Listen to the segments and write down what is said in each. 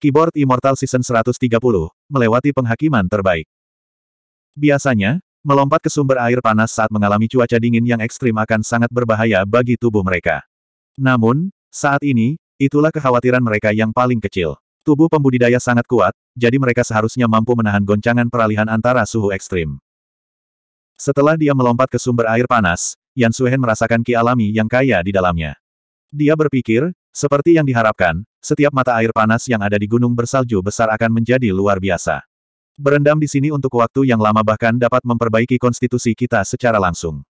Keyboard Immortal Season 130, melewati penghakiman terbaik. Biasanya, melompat ke sumber air panas saat mengalami cuaca dingin yang ekstrim akan sangat berbahaya bagi tubuh mereka. Namun, saat ini, itulah kekhawatiran mereka yang paling kecil. Tubuh pembudidaya sangat kuat, jadi mereka seharusnya mampu menahan goncangan peralihan antara suhu ekstrim. Setelah dia melompat ke sumber air panas, Yan Suhen merasakan ki alami yang kaya di dalamnya. Dia berpikir, seperti yang diharapkan, setiap mata air panas yang ada di gunung bersalju besar akan menjadi luar biasa. Berendam di sini untuk waktu yang lama bahkan dapat memperbaiki konstitusi kita secara langsung.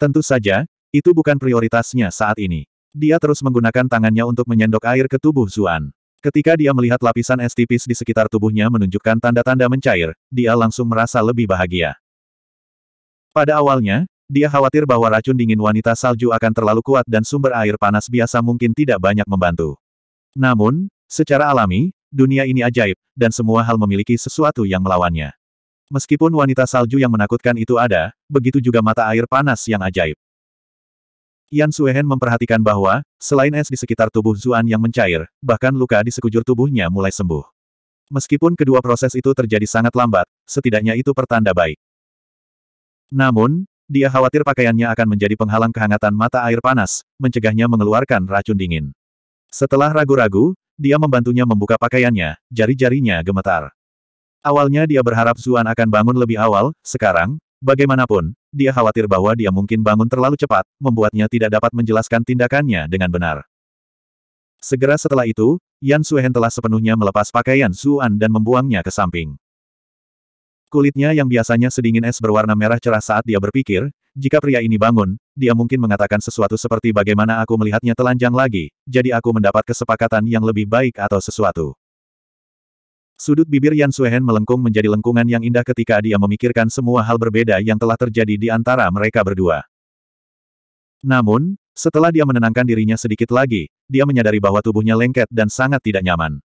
Tentu saja, itu bukan prioritasnya saat ini. Dia terus menggunakan tangannya untuk menyendok air ke tubuh Zuan. Ketika dia melihat lapisan es tipis di sekitar tubuhnya menunjukkan tanda-tanda mencair, dia langsung merasa lebih bahagia. Pada awalnya, dia khawatir bahwa racun dingin wanita salju akan terlalu kuat dan sumber air panas biasa mungkin tidak banyak membantu. Namun, secara alami, dunia ini ajaib, dan semua hal memiliki sesuatu yang melawannya. Meskipun wanita salju yang menakutkan itu ada, begitu juga mata air panas yang ajaib. Yan Suehen memperhatikan bahwa, selain es di sekitar tubuh Zuan yang mencair, bahkan luka di sekujur tubuhnya mulai sembuh. Meskipun kedua proses itu terjadi sangat lambat, setidaknya itu pertanda baik. Namun, dia khawatir pakaiannya akan menjadi penghalang kehangatan mata air panas, mencegahnya mengeluarkan racun dingin. Setelah ragu-ragu, dia membantunya membuka pakaiannya, jari-jarinya gemetar. Awalnya dia berharap Zuan akan bangun lebih awal, sekarang, bagaimanapun, dia khawatir bahwa dia mungkin bangun terlalu cepat, membuatnya tidak dapat menjelaskan tindakannya dengan benar. Segera setelah itu, Yan Suhen telah sepenuhnya melepas pakaian Zuan dan membuangnya ke samping. Kulitnya yang biasanya sedingin es berwarna merah cerah saat dia berpikir, jika pria ini bangun, dia mungkin mengatakan sesuatu seperti bagaimana aku melihatnya telanjang lagi, jadi aku mendapat kesepakatan yang lebih baik atau sesuatu. Sudut bibir Yan Suehen melengkung menjadi lengkungan yang indah ketika dia memikirkan semua hal berbeda yang telah terjadi di antara mereka berdua. Namun, setelah dia menenangkan dirinya sedikit lagi, dia menyadari bahwa tubuhnya lengket dan sangat tidak nyaman.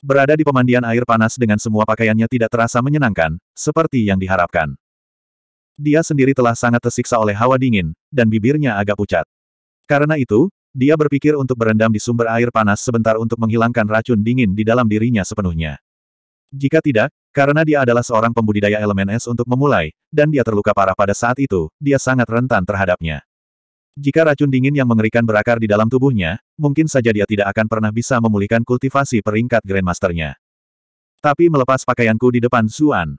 Berada di pemandian air panas dengan semua pakaiannya tidak terasa menyenangkan, seperti yang diharapkan. Dia sendiri telah sangat tersiksa oleh hawa dingin, dan bibirnya agak pucat. Karena itu, dia berpikir untuk berendam di sumber air panas sebentar untuk menghilangkan racun dingin di dalam dirinya sepenuhnya. Jika tidak, karena dia adalah seorang pembudidaya elemen es untuk memulai, dan dia terluka parah pada saat itu, dia sangat rentan terhadapnya. Jika racun dingin yang mengerikan berakar di dalam tubuhnya, mungkin saja dia tidak akan pernah bisa memulihkan kultivasi peringkat Grandmasternya. Tapi melepas pakaianku di depan Zuan.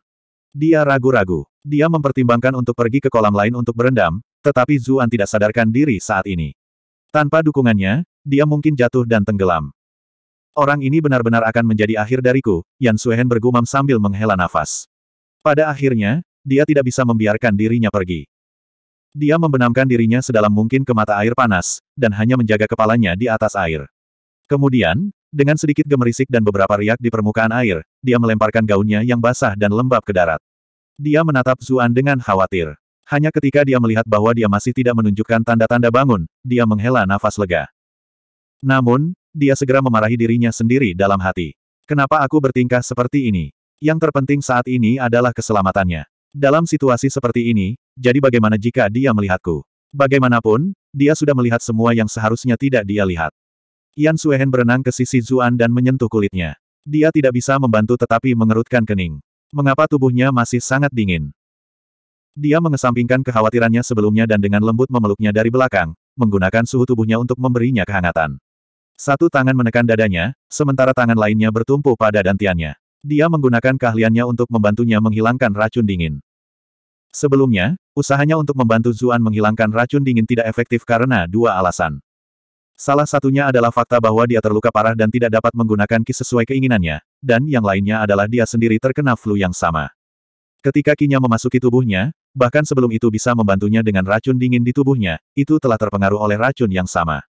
Dia ragu-ragu. Dia mempertimbangkan untuk pergi ke kolam lain untuk berendam, tetapi Zuan tidak sadarkan diri saat ini. Tanpa dukungannya, dia mungkin jatuh dan tenggelam. Orang ini benar-benar akan menjadi akhir dariku, Yan Suehen bergumam sambil menghela nafas. Pada akhirnya, dia tidak bisa membiarkan dirinya pergi. Dia membenamkan dirinya sedalam mungkin ke mata air panas, dan hanya menjaga kepalanya di atas air. Kemudian, dengan sedikit gemerisik dan beberapa riak di permukaan air, dia melemparkan gaunnya yang basah dan lembab ke darat. Dia menatap Zuan dengan khawatir. Hanya ketika dia melihat bahwa dia masih tidak menunjukkan tanda-tanda bangun, dia menghela nafas lega. Namun, dia segera memarahi dirinya sendiri dalam hati. Kenapa aku bertingkah seperti ini? Yang terpenting saat ini adalah keselamatannya. Dalam situasi seperti ini, jadi bagaimana jika dia melihatku? Bagaimanapun, dia sudah melihat semua yang seharusnya tidak dia lihat. Yan Suehen berenang ke sisi Zuan dan menyentuh kulitnya. Dia tidak bisa membantu tetapi mengerutkan kening. Mengapa tubuhnya masih sangat dingin? Dia mengesampingkan kekhawatirannya sebelumnya dan dengan lembut memeluknya dari belakang, menggunakan suhu tubuhnya untuk memberinya kehangatan. Satu tangan menekan dadanya, sementara tangan lainnya bertumpu pada dantiannya. Dia menggunakan keahliannya untuk membantunya menghilangkan racun dingin. Sebelumnya, usahanya untuk membantu Zuan menghilangkan racun dingin tidak efektif karena dua alasan. Salah satunya adalah fakta bahwa dia terluka parah dan tidak dapat menggunakan ki sesuai keinginannya, dan yang lainnya adalah dia sendiri terkena flu yang sama. Ketika kinya memasuki tubuhnya, bahkan sebelum itu bisa membantunya dengan racun dingin di tubuhnya, itu telah terpengaruh oleh racun yang sama.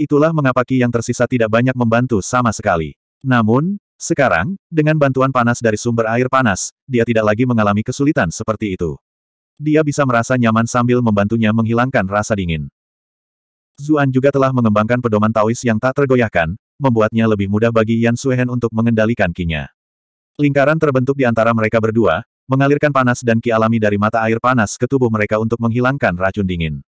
Itulah mengapa ki yang tersisa tidak banyak membantu sama sekali. Namun, sekarang, dengan bantuan panas dari sumber air panas, dia tidak lagi mengalami kesulitan seperti itu. Dia bisa merasa nyaman sambil membantunya menghilangkan rasa dingin. Zuan juga telah mengembangkan pedoman Taois yang tak tergoyahkan, membuatnya lebih mudah bagi Yan Suehen untuk mengendalikan kinya. Lingkaran terbentuk di antara mereka berdua, mengalirkan panas dan ki alami dari mata air panas ke tubuh mereka untuk menghilangkan racun dingin.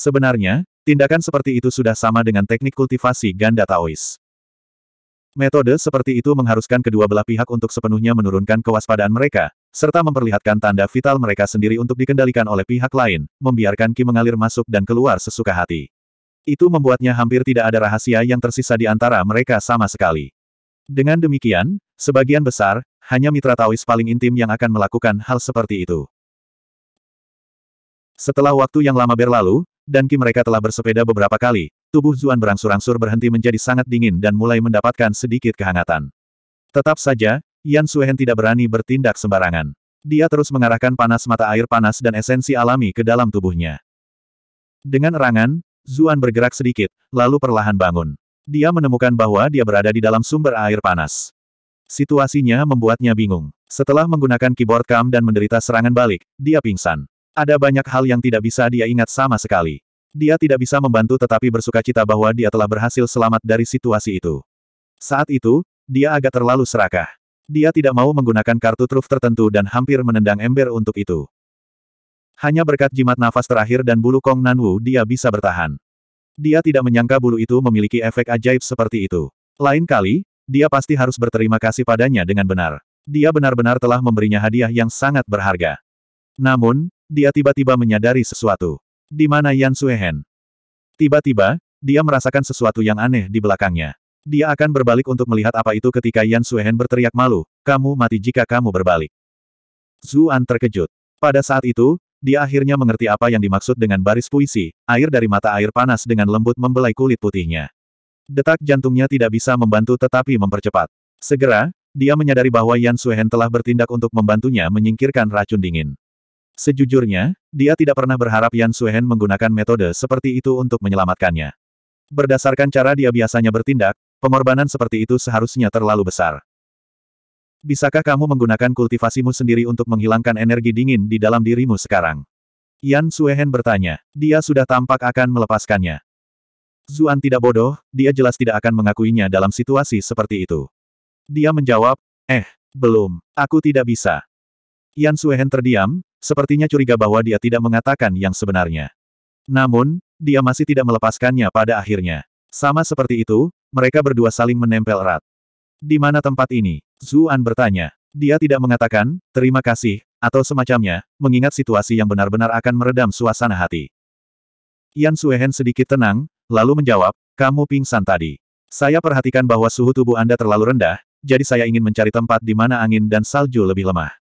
Sebenarnya, tindakan seperti itu sudah sama dengan teknik kultivasi ganda Taois. Metode seperti itu mengharuskan kedua belah pihak untuk sepenuhnya menurunkan kewaspadaan mereka, serta memperlihatkan tanda vital mereka sendiri untuk dikendalikan oleh pihak lain, membiarkan Ki mengalir masuk dan keluar sesuka hati. Itu membuatnya hampir tidak ada rahasia yang tersisa di antara mereka sama sekali. Dengan demikian, sebagian besar, hanya mitra Taois paling intim yang akan melakukan hal seperti itu. Setelah waktu yang lama berlalu, dan Ki mereka telah bersepeda beberapa kali, Tubuh Zuan berangsur-angsur berhenti menjadi sangat dingin dan mulai mendapatkan sedikit kehangatan. Tetap saja, Yan Suhen tidak berani bertindak sembarangan. Dia terus mengarahkan panas mata air panas dan esensi alami ke dalam tubuhnya. Dengan erangan, Zuan bergerak sedikit, lalu perlahan bangun. Dia menemukan bahwa dia berada di dalam sumber air panas. Situasinya membuatnya bingung. Setelah menggunakan keyboard cam dan menderita serangan balik, dia pingsan. Ada banyak hal yang tidak bisa dia ingat sama sekali. Dia tidak bisa membantu tetapi bersukacita bahwa dia telah berhasil selamat dari situasi itu. Saat itu, dia agak terlalu serakah. Dia tidak mau menggunakan kartu truf tertentu dan hampir menendang ember untuk itu. Hanya berkat jimat nafas terakhir dan bulu Kong Nanwu dia bisa bertahan. Dia tidak menyangka bulu itu memiliki efek ajaib seperti itu. Lain kali, dia pasti harus berterima kasih padanya dengan benar. Dia benar-benar telah memberinya hadiah yang sangat berharga. Namun, dia tiba-tiba menyadari sesuatu. Di mana Yan Suehen? Tiba-tiba, dia merasakan sesuatu yang aneh di belakangnya. Dia akan berbalik untuk melihat apa itu ketika Yan Suehen berteriak malu, kamu mati jika kamu berbalik. Zuan terkejut. Pada saat itu, dia akhirnya mengerti apa yang dimaksud dengan baris puisi, air dari mata air panas dengan lembut membelai kulit putihnya. Detak jantungnya tidak bisa membantu tetapi mempercepat. Segera, dia menyadari bahwa Yan Suehen telah bertindak untuk membantunya menyingkirkan racun dingin. Sejujurnya, dia tidak pernah berharap Yan Suhen menggunakan metode seperti itu untuk menyelamatkannya. Berdasarkan cara dia biasanya bertindak, pengorbanan seperti itu seharusnya terlalu besar. Bisakah kamu menggunakan kultivasimu sendiri untuk menghilangkan energi dingin di dalam dirimu sekarang? Yan Suehen bertanya. Dia sudah tampak akan melepaskannya. Zuan tidak bodoh, dia jelas tidak akan mengakuinya dalam situasi seperti itu. Dia menjawab, eh, belum, aku tidak bisa. Yan Suehen terdiam, Sepertinya curiga bahwa dia tidak mengatakan yang sebenarnya. Namun, dia masih tidak melepaskannya pada akhirnya. Sama seperti itu, mereka berdua saling menempel erat. Di mana tempat ini? Zuan bertanya. Dia tidak mengatakan, terima kasih, atau semacamnya, mengingat situasi yang benar-benar akan meredam suasana hati. Yan Suehen sedikit tenang, lalu menjawab, kamu pingsan tadi. Saya perhatikan bahwa suhu tubuh Anda terlalu rendah, jadi saya ingin mencari tempat di mana angin dan salju lebih lemah.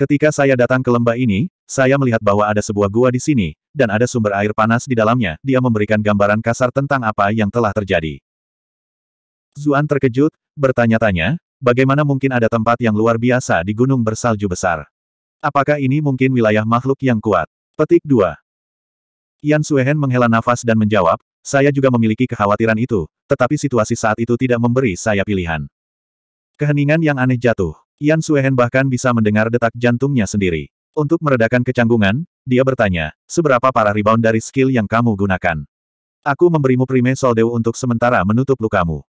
Ketika saya datang ke lembah ini, saya melihat bahwa ada sebuah gua di sini, dan ada sumber air panas di dalamnya. Dia memberikan gambaran kasar tentang apa yang telah terjadi. Zuan terkejut, bertanya-tanya, bagaimana mungkin ada tempat yang luar biasa di gunung bersalju besar? Apakah ini mungkin wilayah makhluk yang kuat? Petik 2. Yan Suehen menghela nafas dan menjawab, saya juga memiliki kekhawatiran itu, tetapi situasi saat itu tidak memberi saya pilihan. Keheningan yang aneh jatuh. Yan Suehen bahkan bisa mendengar detak jantungnya sendiri. Untuk meredakan kecanggungan, dia bertanya, seberapa parah rebound dari skill yang kamu gunakan? Aku memberimu prime soldeu untuk sementara menutup lukamu.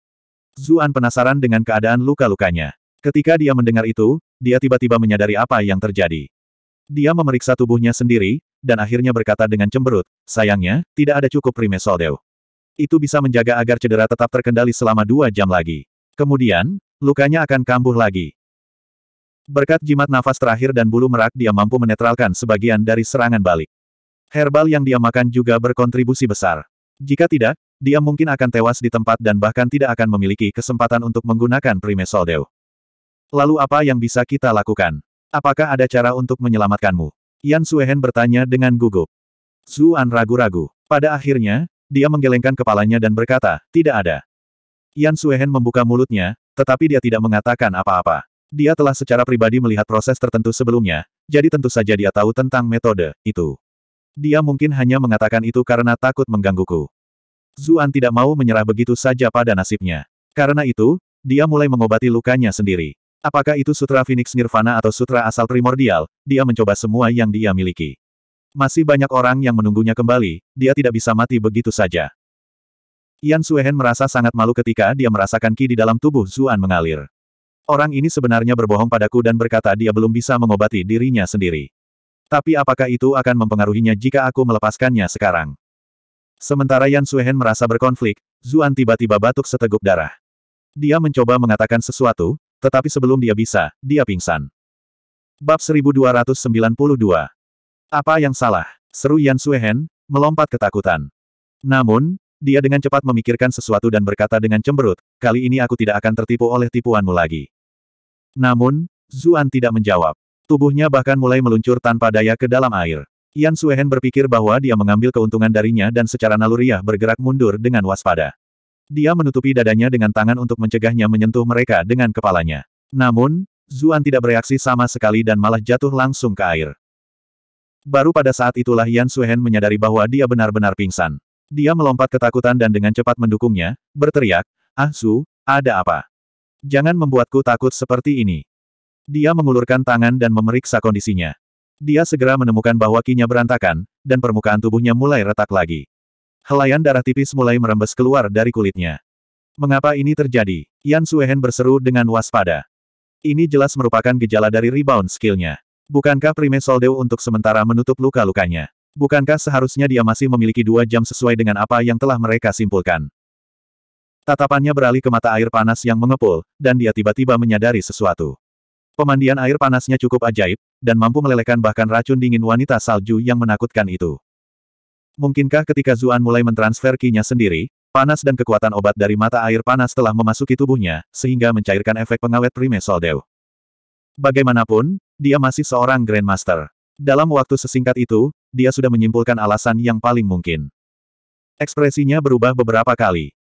Zuan penasaran dengan keadaan luka-lukanya. Ketika dia mendengar itu, dia tiba-tiba menyadari apa yang terjadi. Dia memeriksa tubuhnya sendiri, dan akhirnya berkata dengan cemberut, sayangnya, tidak ada cukup prime soldeu. Itu bisa menjaga agar cedera tetap terkendali selama dua jam lagi. Kemudian, lukanya akan kambuh lagi. Berkat jimat nafas terakhir dan bulu merak dia mampu menetralkan sebagian dari serangan balik. Herbal yang dia makan juga berkontribusi besar. Jika tidak, dia mungkin akan tewas di tempat dan bahkan tidak akan memiliki kesempatan untuk menggunakan Soldeu. Lalu apa yang bisa kita lakukan? Apakah ada cara untuk menyelamatkanmu? Yan Suehen bertanya dengan gugup. Zuan ragu-ragu. Pada akhirnya, dia menggelengkan kepalanya dan berkata, tidak ada. Yan Suehen membuka mulutnya, tetapi dia tidak mengatakan apa-apa. Dia telah secara pribadi melihat proses tertentu sebelumnya, jadi tentu saja dia tahu tentang metode itu. Dia mungkin hanya mengatakan itu karena takut menggangguku. Zuan tidak mau menyerah begitu saja pada nasibnya. Karena itu, dia mulai mengobati lukanya sendiri. Apakah itu Sutra Phoenix Nirvana atau Sutra Asal Primordial, dia mencoba semua yang dia miliki. Masih banyak orang yang menunggunya kembali, dia tidak bisa mati begitu saja. Yan Suehen merasa sangat malu ketika dia merasakan ki di dalam tubuh Zuan mengalir. Orang ini sebenarnya berbohong padaku dan berkata dia belum bisa mengobati dirinya sendiri. Tapi apakah itu akan mempengaruhinya jika aku melepaskannya sekarang? Sementara Yan Suehen merasa berkonflik, Zuan tiba-tiba batuk seteguk darah. Dia mencoba mengatakan sesuatu, tetapi sebelum dia bisa, dia pingsan. Bab 1292 Apa yang salah? Seru Yan Suehen, melompat ketakutan. Namun, dia dengan cepat memikirkan sesuatu dan berkata dengan cemberut, kali ini aku tidak akan tertipu oleh tipuanmu lagi. Namun, Zuan tidak menjawab. Tubuhnya bahkan mulai meluncur tanpa daya ke dalam air. Yan Suehen berpikir bahwa dia mengambil keuntungan darinya dan secara naluriah bergerak mundur dengan waspada. Dia menutupi dadanya dengan tangan untuk mencegahnya menyentuh mereka dengan kepalanya. Namun, Zuan tidak bereaksi sama sekali dan malah jatuh langsung ke air. Baru pada saat itulah Yan Suhen menyadari bahwa dia benar-benar pingsan. Dia melompat ketakutan dan dengan cepat mendukungnya, berteriak, Ah Su, ada apa? Jangan membuatku takut seperti ini. Dia mengulurkan tangan dan memeriksa kondisinya. Dia segera menemukan bahwa kinya berantakan, dan permukaan tubuhnya mulai retak lagi. Helaian darah tipis mulai merembes keluar dari kulitnya. Mengapa ini terjadi? Yan Suehen berseru dengan waspada. Ini jelas merupakan gejala dari rebound skillnya. Bukankah Prime Soldeu untuk sementara menutup luka-lukanya? Bukankah seharusnya dia masih memiliki dua jam sesuai dengan apa yang telah mereka simpulkan? Tatapannya beralih ke mata air panas yang mengepul, dan dia tiba-tiba menyadari sesuatu. Pemandian air panasnya cukup ajaib, dan mampu melelehkan bahkan racun dingin wanita salju yang menakutkan itu. Mungkinkah ketika Zuan mulai mentransfer kinya sendiri, panas dan kekuatan obat dari mata air panas telah memasuki tubuhnya, sehingga mencairkan efek pengawet Prime Soldeu. Bagaimanapun, dia masih seorang Grandmaster. Dalam waktu sesingkat itu, dia sudah menyimpulkan alasan yang paling mungkin. Ekspresinya berubah beberapa kali.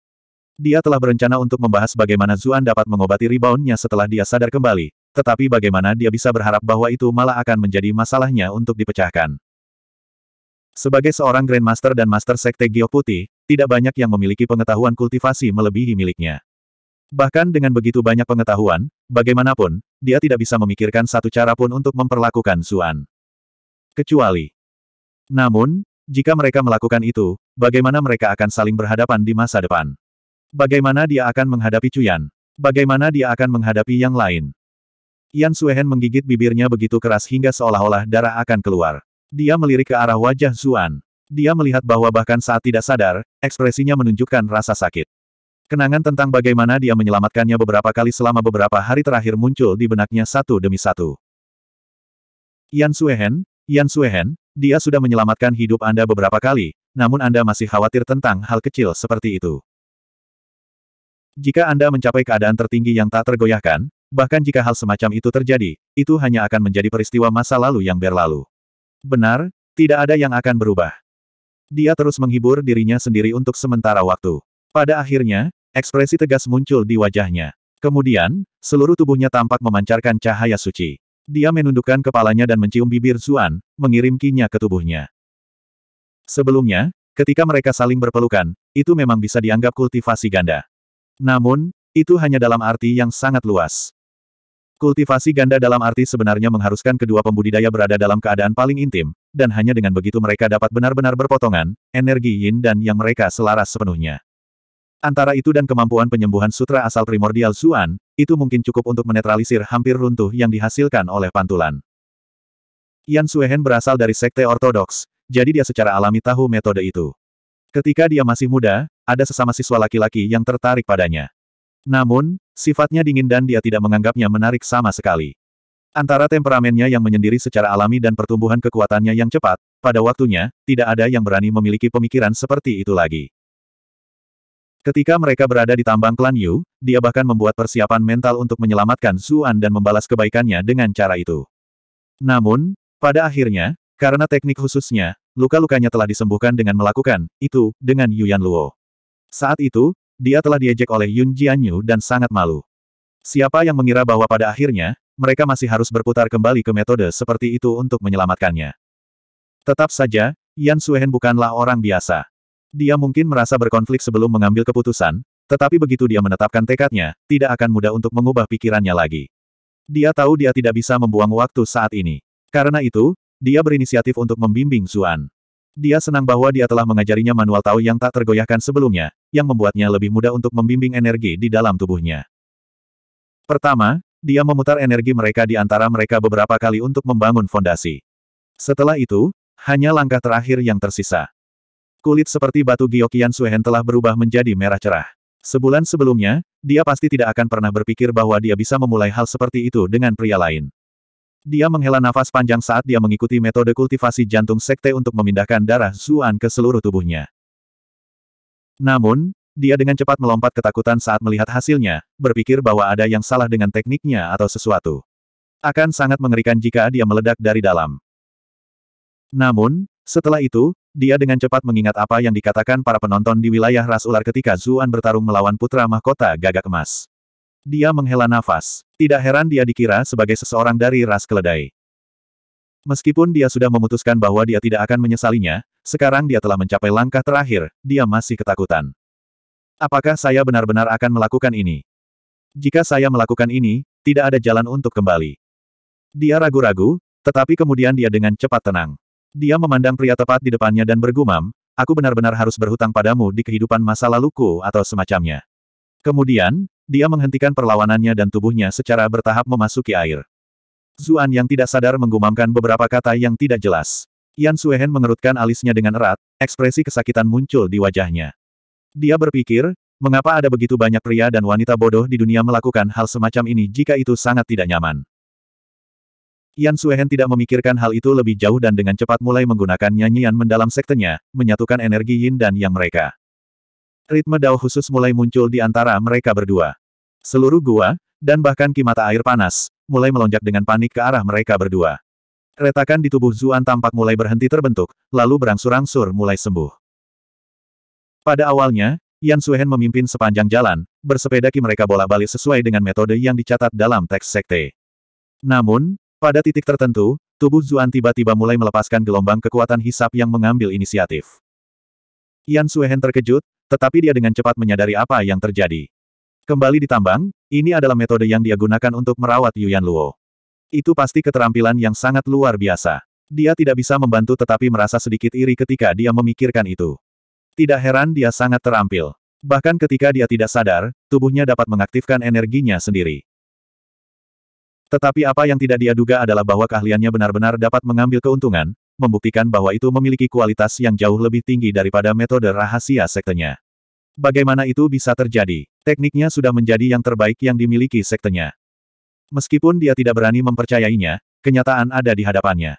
Dia telah berencana untuk membahas bagaimana Zuan dapat mengobati reboundnya setelah dia sadar kembali, tetapi bagaimana dia bisa berharap bahwa itu malah akan menjadi masalahnya untuk dipecahkan. Sebagai seorang Grandmaster dan Master Sekte Gio tidak banyak yang memiliki pengetahuan kultivasi melebihi miliknya. Bahkan dengan begitu banyak pengetahuan, bagaimanapun, dia tidak bisa memikirkan satu cara pun untuk memperlakukan Zuan. Kecuali. Namun, jika mereka melakukan itu, bagaimana mereka akan saling berhadapan di masa depan? Bagaimana dia akan menghadapi Cuyan? Bagaimana dia akan menghadapi yang lain? Yan Suehen menggigit bibirnya begitu keras hingga seolah-olah darah akan keluar. Dia melirik ke arah wajah Zuan. Dia melihat bahwa bahkan saat tidak sadar, ekspresinya menunjukkan rasa sakit. Kenangan tentang bagaimana dia menyelamatkannya beberapa kali selama beberapa hari terakhir muncul di benaknya satu demi satu. Yan Suehen, Yan Suehen, dia sudah menyelamatkan hidup Anda beberapa kali, namun Anda masih khawatir tentang hal kecil seperti itu. Jika Anda mencapai keadaan tertinggi yang tak tergoyahkan, bahkan jika hal semacam itu terjadi, itu hanya akan menjadi peristiwa masa lalu yang berlalu. Benar, tidak ada yang akan berubah. Dia terus menghibur dirinya sendiri untuk sementara waktu. Pada akhirnya, ekspresi tegas muncul di wajahnya. Kemudian, seluruh tubuhnya tampak memancarkan cahaya suci. Dia menundukkan kepalanya dan mencium bibir Zuan, mengirim kinya ke tubuhnya. Sebelumnya, ketika mereka saling berpelukan, itu memang bisa dianggap kultivasi ganda. Namun, itu hanya dalam arti yang sangat luas. Kultivasi ganda dalam arti sebenarnya mengharuskan kedua pembudidaya berada dalam keadaan paling intim, dan hanya dengan begitu mereka dapat benar-benar berpotongan, energi yin dan yang mereka selaras sepenuhnya. Antara itu dan kemampuan penyembuhan sutra asal primordial Zuan, itu mungkin cukup untuk menetralisir hampir runtuh yang dihasilkan oleh pantulan. Yan Suehen berasal dari sekte ortodoks, jadi dia secara alami tahu metode itu. Ketika dia masih muda, ada sesama siswa laki-laki yang tertarik padanya. Namun, sifatnya dingin dan dia tidak menganggapnya menarik sama sekali. Antara temperamennya yang menyendiri secara alami dan pertumbuhan kekuatannya yang cepat, pada waktunya, tidak ada yang berani memiliki pemikiran seperti itu lagi. Ketika mereka berada di tambang klan Yu, dia bahkan membuat persiapan mental untuk menyelamatkan Zuan dan membalas kebaikannya dengan cara itu. Namun, pada akhirnya, karena teknik khususnya, luka-lukanya telah disembuhkan dengan melakukan itu dengan Yuan Luo. Saat itu, dia telah diejek oleh Yun Jianyu dan sangat malu. Siapa yang mengira bahwa pada akhirnya, mereka masih harus berputar kembali ke metode seperti itu untuk menyelamatkannya. Tetap saja, Yan Suhen bukanlah orang biasa. Dia mungkin merasa berkonflik sebelum mengambil keputusan, tetapi begitu dia menetapkan tekadnya, tidak akan mudah untuk mengubah pikirannya lagi. Dia tahu dia tidak bisa membuang waktu saat ini. Karena itu, dia berinisiatif untuk membimbing Zuan. Dia senang bahwa dia telah mengajarinya manual Tao yang tak tergoyahkan sebelumnya, yang membuatnya lebih mudah untuk membimbing energi di dalam tubuhnya. Pertama, dia memutar energi mereka di antara mereka beberapa kali untuk membangun fondasi. Setelah itu, hanya langkah terakhir yang tersisa. Kulit seperti batu Giokian Suhen telah berubah menjadi merah cerah. Sebulan sebelumnya, dia pasti tidak akan pernah berpikir bahwa dia bisa memulai hal seperti itu dengan pria lain. Dia menghela nafas panjang saat dia mengikuti metode kultivasi jantung sekte untuk memindahkan darah Zuan ke seluruh tubuhnya. Namun, dia dengan cepat melompat ketakutan saat melihat hasilnya, berpikir bahwa ada yang salah dengan tekniknya atau sesuatu. Akan sangat mengerikan jika dia meledak dari dalam. Namun, setelah itu, dia dengan cepat mengingat apa yang dikatakan para penonton di wilayah ras ular ketika Zuan bertarung melawan putra mahkota gagak emas. Dia menghela nafas. Tidak heran dia dikira sebagai seseorang dari ras keledai. Meskipun dia sudah memutuskan bahwa dia tidak akan menyesalinya, sekarang dia telah mencapai langkah terakhir, dia masih ketakutan. Apakah saya benar-benar akan melakukan ini? Jika saya melakukan ini, tidak ada jalan untuk kembali. Dia ragu-ragu, tetapi kemudian dia dengan cepat tenang. Dia memandang pria tepat di depannya dan bergumam, aku benar-benar harus berhutang padamu di kehidupan masa laluku atau semacamnya. Kemudian, dia menghentikan perlawanannya dan tubuhnya secara bertahap memasuki air. Zuan yang tidak sadar menggumamkan beberapa kata yang tidak jelas. Yan Suehen mengerutkan alisnya dengan erat, ekspresi kesakitan muncul di wajahnya. Dia berpikir, mengapa ada begitu banyak pria dan wanita bodoh di dunia melakukan hal semacam ini jika itu sangat tidak nyaman. Yan Suehen tidak memikirkan hal itu lebih jauh dan dengan cepat mulai menggunakan nyanyian mendalam sektenya, menyatukan energi yin dan yang mereka. Ritme dao khusus mulai muncul di antara mereka berdua. Seluruh gua, dan bahkan kimata air panas, mulai melonjak dengan panik ke arah mereka berdua. Retakan di tubuh Zuan tampak mulai berhenti terbentuk, lalu berangsur-angsur mulai sembuh. Pada awalnya, Yan Suhen memimpin sepanjang jalan, bersepeda ki mereka bolak-balik sesuai dengan metode yang dicatat dalam teks sekte. Namun, pada titik tertentu, tubuh Zuan tiba-tiba mulai melepaskan gelombang kekuatan hisap yang mengambil inisiatif. Yan Suhen terkejut, tetapi dia dengan cepat menyadari apa yang terjadi. Kembali ditambang, ini adalah metode yang dia gunakan untuk merawat Yuan Luo. Itu pasti keterampilan yang sangat luar biasa. Dia tidak bisa membantu tetapi merasa sedikit iri ketika dia memikirkan itu. Tidak heran dia sangat terampil. Bahkan ketika dia tidak sadar, tubuhnya dapat mengaktifkan energinya sendiri. Tetapi apa yang tidak dia duga adalah bahwa keahliannya benar-benar dapat mengambil keuntungan, membuktikan bahwa itu memiliki kualitas yang jauh lebih tinggi daripada metode rahasia sektenya. Bagaimana itu bisa terjadi? Tekniknya sudah menjadi yang terbaik yang dimiliki sektenya. Meskipun dia tidak berani mempercayainya, kenyataan ada di hadapannya.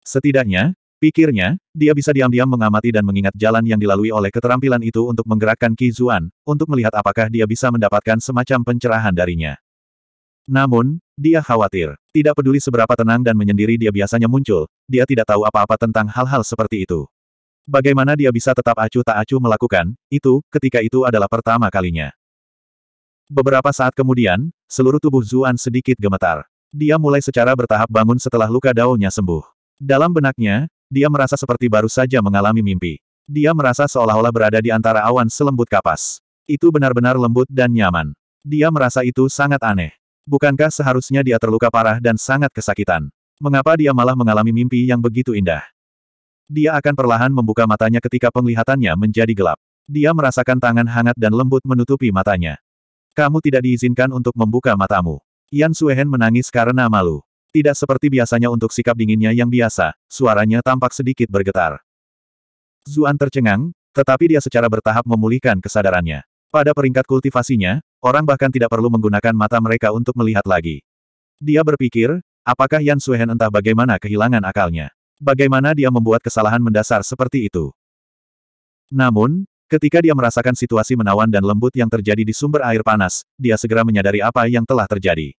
Setidaknya, pikirnya, dia bisa diam-diam mengamati dan mengingat jalan yang dilalui oleh keterampilan itu untuk menggerakkan kizuan untuk melihat apakah dia bisa mendapatkan semacam pencerahan darinya. Namun, dia khawatir. Tidak peduli seberapa tenang dan menyendiri dia biasanya muncul, dia tidak tahu apa-apa tentang hal-hal seperti itu. Bagaimana dia bisa tetap acuh tak acuh melakukan, itu, ketika itu adalah pertama kalinya. Beberapa saat kemudian, seluruh tubuh Zuan sedikit gemetar. Dia mulai secara bertahap bangun setelah luka daunnya sembuh. Dalam benaknya, dia merasa seperti baru saja mengalami mimpi. Dia merasa seolah-olah berada di antara awan selembut kapas. Itu benar-benar lembut dan nyaman. Dia merasa itu sangat aneh. Bukankah seharusnya dia terluka parah dan sangat kesakitan? Mengapa dia malah mengalami mimpi yang begitu indah? Dia akan perlahan membuka matanya ketika penglihatannya menjadi gelap. Dia merasakan tangan hangat dan lembut menutupi matanya. Kamu tidak diizinkan untuk membuka matamu. Yan Suehen menangis karena malu. Tidak seperti biasanya untuk sikap dinginnya yang biasa, suaranya tampak sedikit bergetar. Zuan tercengang, tetapi dia secara bertahap memulihkan kesadarannya. Pada peringkat kultivasinya, orang bahkan tidak perlu menggunakan mata mereka untuk melihat lagi. Dia berpikir, apakah Yan Suehen entah bagaimana kehilangan akalnya. Bagaimana dia membuat kesalahan mendasar seperti itu? Namun, ketika dia merasakan situasi menawan dan lembut yang terjadi di sumber air panas, dia segera menyadari apa yang telah terjadi.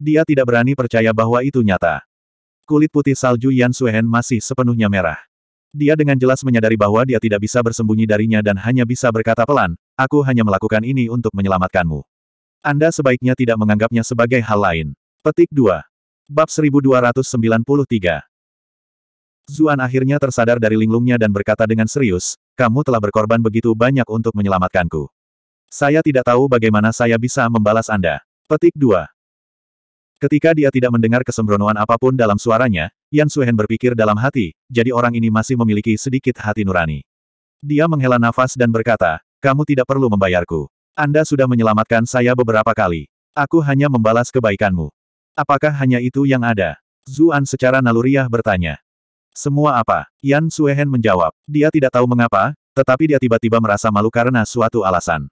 Dia tidak berani percaya bahwa itu nyata. Kulit putih salju Yan Suehen masih sepenuhnya merah. Dia dengan jelas menyadari bahwa dia tidak bisa bersembunyi darinya dan hanya bisa berkata pelan, aku hanya melakukan ini untuk menyelamatkanmu. Anda sebaiknya tidak menganggapnya sebagai hal lain. Petik 2. Bab 1293. Zuan akhirnya tersadar dari linglungnya dan berkata dengan serius, kamu telah berkorban begitu banyak untuk menyelamatkanku. Saya tidak tahu bagaimana saya bisa membalas Anda. Petik 2. Ketika dia tidak mendengar kesembronoan apapun dalam suaranya, Yan Suhen berpikir dalam hati, jadi orang ini masih memiliki sedikit hati nurani. Dia menghela nafas dan berkata, kamu tidak perlu membayarku. Anda sudah menyelamatkan saya beberapa kali. Aku hanya membalas kebaikanmu. Apakah hanya itu yang ada? Zuan secara naluriah bertanya. Semua apa? Yan Suehen menjawab. Dia tidak tahu mengapa, tetapi dia tiba-tiba merasa malu karena suatu alasan.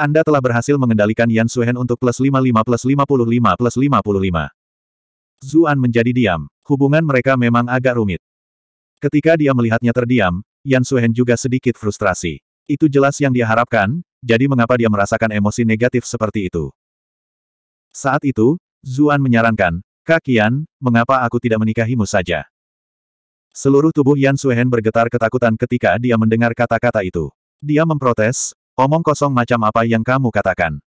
Anda telah berhasil mengendalikan Yan Suehen untuk plus 55 plus 55 plus 55. Zuan menjadi diam. Hubungan mereka memang agak rumit. Ketika dia melihatnya terdiam, Yan Suhen juga sedikit frustrasi. Itu jelas yang dia harapkan, jadi mengapa dia merasakan emosi negatif seperti itu? Saat itu, Zuan menyarankan, Kak Yan, mengapa aku tidak menikahimu saja? Seluruh tubuh Yan Suehen bergetar ketakutan ketika dia mendengar kata-kata itu. Dia memprotes, omong kosong macam apa yang kamu katakan.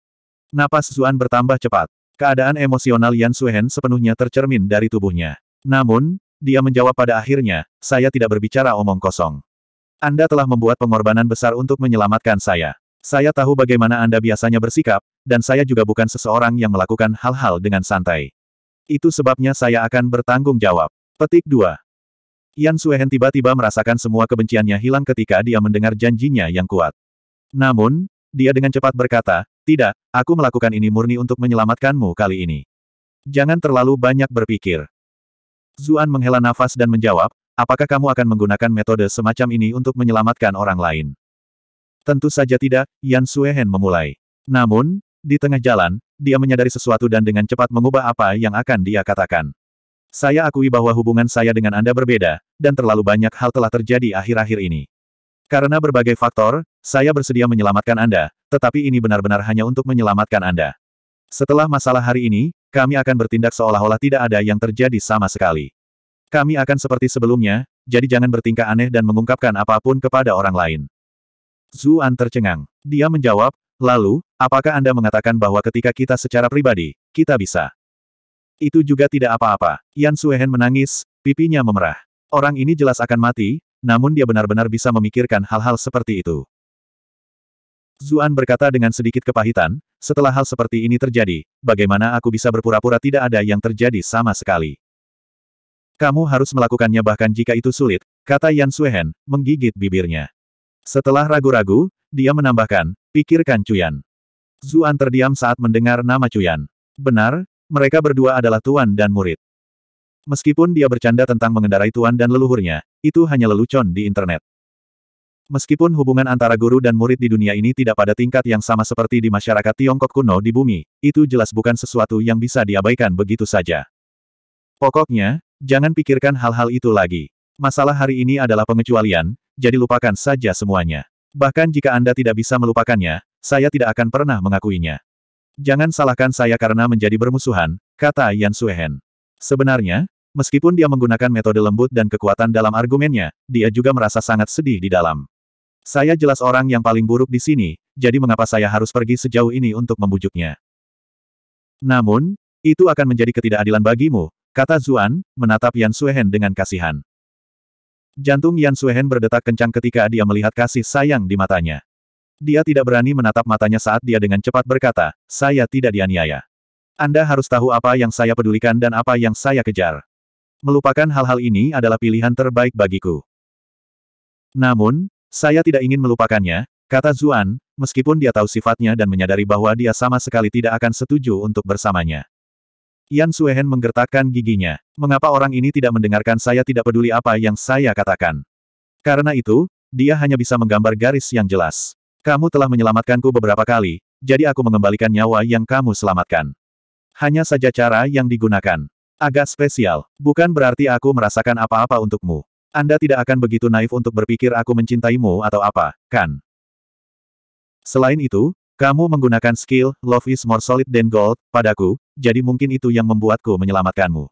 Napas Zuan bertambah cepat. Keadaan emosional Yan Suhen sepenuhnya tercermin dari tubuhnya. Namun, dia menjawab pada akhirnya, saya tidak berbicara omong kosong. Anda telah membuat pengorbanan besar untuk menyelamatkan saya. Saya tahu bagaimana Anda biasanya bersikap, dan saya juga bukan seseorang yang melakukan hal-hal dengan santai. Itu sebabnya saya akan bertanggung jawab. Petik 2. Yan Suehen tiba-tiba merasakan semua kebenciannya hilang ketika dia mendengar janjinya yang kuat. Namun, dia dengan cepat berkata, tidak, aku melakukan ini murni untuk menyelamatkanmu kali ini. Jangan terlalu banyak berpikir. Zuan menghela nafas dan menjawab, apakah kamu akan menggunakan metode semacam ini untuk menyelamatkan orang lain? Tentu saja tidak, Yan Suehen memulai. Namun, di tengah jalan, dia menyadari sesuatu dan dengan cepat mengubah apa yang akan dia katakan. Saya akui bahwa hubungan saya dengan Anda berbeda, dan terlalu banyak hal telah terjadi akhir-akhir ini. Karena berbagai faktor, saya bersedia menyelamatkan Anda, tetapi ini benar-benar hanya untuk menyelamatkan Anda. Setelah masalah hari ini, kami akan bertindak seolah-olah tidak ada yang terjadi sama sekali. Kami akan seperti sebelumnya, jadi jangan bertingkah aneh dan mengungkapkan apapun kepada orang lain. Zuan tercengang. Dia menjawab, lalu, apakah Anda mengatakan bahwa ketika kita secara pribadi, kita bisa itu juga tidak apa-apa. Yan Suehen menangis, pipinya memerah. Orang ini jelas akan mati, namun dia benar-benar bisa memikirkan hal-hal seperti itu. Zuan berkata dengan sedikit kepahitan, setelah hal seperti ini terjadi, bagaimana aku bisa berpura-pura tidak ada yang terjadi sama sekali. Kamu harus melakukannya bahkan jika itu sulit, kata Yan Suehen, menggigit bibirnya. Setelah ragu-ragu, dia menambahkan, pikirkan Cuyan. Zuan terdiam saat mendengar nama Cuyan. Benar, mereka berdua adalah tuan dan murid. Meskipun dia bercanda tentang mengendarai tuan dan leluhurnya, itu hanya lelucon di internet. Meskipun hubungan antara guru dan murid di dunia ini tidak pada tingkat yang sama seperti di masyarakat Tiongkok kuno di bumi, itu jelas bukan sesuatu yang bisa diabaikan begitu saja. Pokoknya, jangan pikirkan hal-hal itu lagi. Masalah hari ini adalah pengecualian, jadi lupakan saja semuanya. Bahkan jika Anda tidak bisa melupakannya, saya tidak akan pernah mengakuinya. Jangan salahkan saya karena menjadi bermusuhan, kata Yan Suehen. Sebenarnya, meskipun dia menggunakan metode lembut dan kekuatan dalam argumennya, dia juga merasa sangat sedih di dalam. Saya jelas orang yang paling buruk di sini, jadi mengapa saya harus pergi sejauh ini untuk membujuknya? Namun, itu akan menjadi ketidakadilan bagimu, kata Zuan, menatap Yan Suehen dengan kasihan. Jantung Yan Suehen berdetak kencang ketika dia melihat kasih sayang di matanya. Dia tidak berani menatap matanya saat dia dengan cepat berkata, saya tidak dianiaya. Anda harus tahu apa yang saya pedulikan dan apa yang saya kejar. Melupakan hal-hal ini adalah pilihan terbaik bagiku. Namun, saya tidak ingin melupakannya, kata Zuan, meskipun dia tahu sifatnya dan menyadari bahwa dia sama sekali tidak akan setuju untuk bersamanya. Yan Suehen menggertakkan giginya. Mengapa orang ini tidak mendengarkan saya tidak peduli apa yang saya katakan? Karena itu, dia hanya bisa menggambar garis yang jelas. Kamu telah menyelamatkanku beberapa kali, jadi aku mengembalikan nyawa yang kamu selamatkan. Hanya saja cara yang digunakan. Agak spesial. Bukan berarti aku merasakan apa-apa untukmu. Anda tidak akan begitu naif untuk berpikir aku mencintaimu atau apa, kan? Selain itu, kamu menggunakan skill Love is more solid than gold padaku, jadi mungkin itu yang membuatku menyelamatkanmu.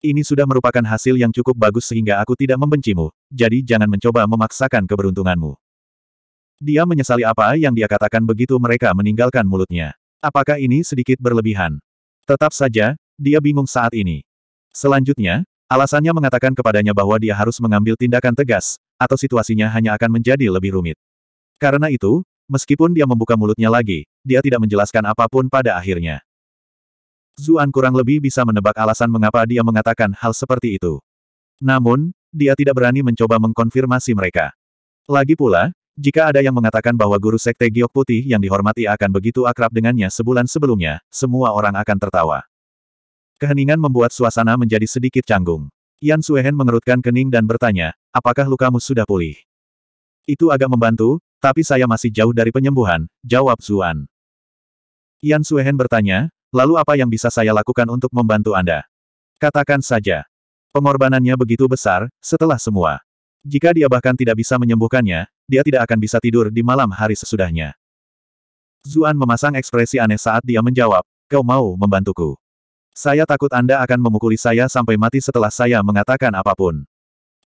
Ini sudah merupakan hasil yang cukup bagus sehingga aku tidak membencimu, jadi jangan mencoba memaksakan keberuntunganmu. Dia menyesali apa yang dia katakan begitu mereka meninggalkan mulutnya. Apakah ini sedikit berlebihan? Tetap saja, dia bingung saat ini. Selanjutnya, alasannya mengatakan kepadanya bahwa dia harus mengambil tindakan tegas, atau situasinya hanya akan menjadi lebih rumit. Karena itu, meskipun dia membuka mulutnya lagi, dia tidak menjelaskan apapun pada akhirnya. Zuan kurang lebih bisa menebak alasan mengapa dia mengatakan hal seperti itu. Namun, dia tidak berani mencoba mengkonfirmasi mereka. Lagi pula, jika ada yang mengatakan bahwa guru sekte giok putih yang dihormati akan begitu akrab dengannya sebulan sebelumnya, semua orang akan tertawa. Keheningan membuat suasana menjadi sedikit canggung. Yan Suehen mengerutkan kening dan bertanya, apakah lukamu sudah pulih? Itu agak membantu, tapi saya masih jauh dari penyembuhan, jawab Zuan. Yan Suehen bertanya, lalu apa yang bisa saya lakukan untuk membantu Anda? Katakan saja. Pengorbanannya begitu besar, setelah semua. Jika dia bahkan tidak bisa menyembuhkannya, dia tidak akan bisa tidur di malam hari sesudahnya. Zuan memasang ekspresi aneh saat dia menjawab, kau mau membantuku. Saya takut Anda akan memukuli saya sampai mati setelah saya mengatakan apapun.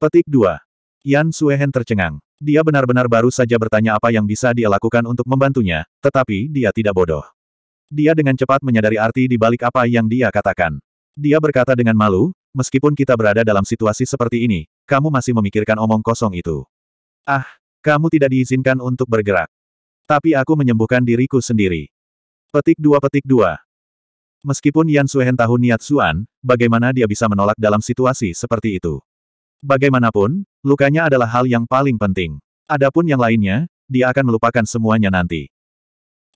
Petik 2. Yan Suehen tercengang. Dia benar-benar baru saja bertanya apa yang bisa dia lakukan untuk membantunya, tetapi dia tidak bodoh. Dia dengan cepat menyadari arti di balik apa yang dia katakan. Dia berkata dengan malu, meskipun kita berada dalam situasi seperti ini, kamu masih memikirkan omong kosong itu. Ah, kamu tidak diizinkan untuk bergerak. Tapi aku menyembuhkan diriku sendiri. Petik dua petik dua. Meskipun Yan Suhen tahu niat Suan, bagaimana dia bisa menolak dalam situasi seperti itu. Bagaimanapun, lukanya adalah hal yang paling penting. Adapun yang lainnya, dia akan melupakan semuanya nanti.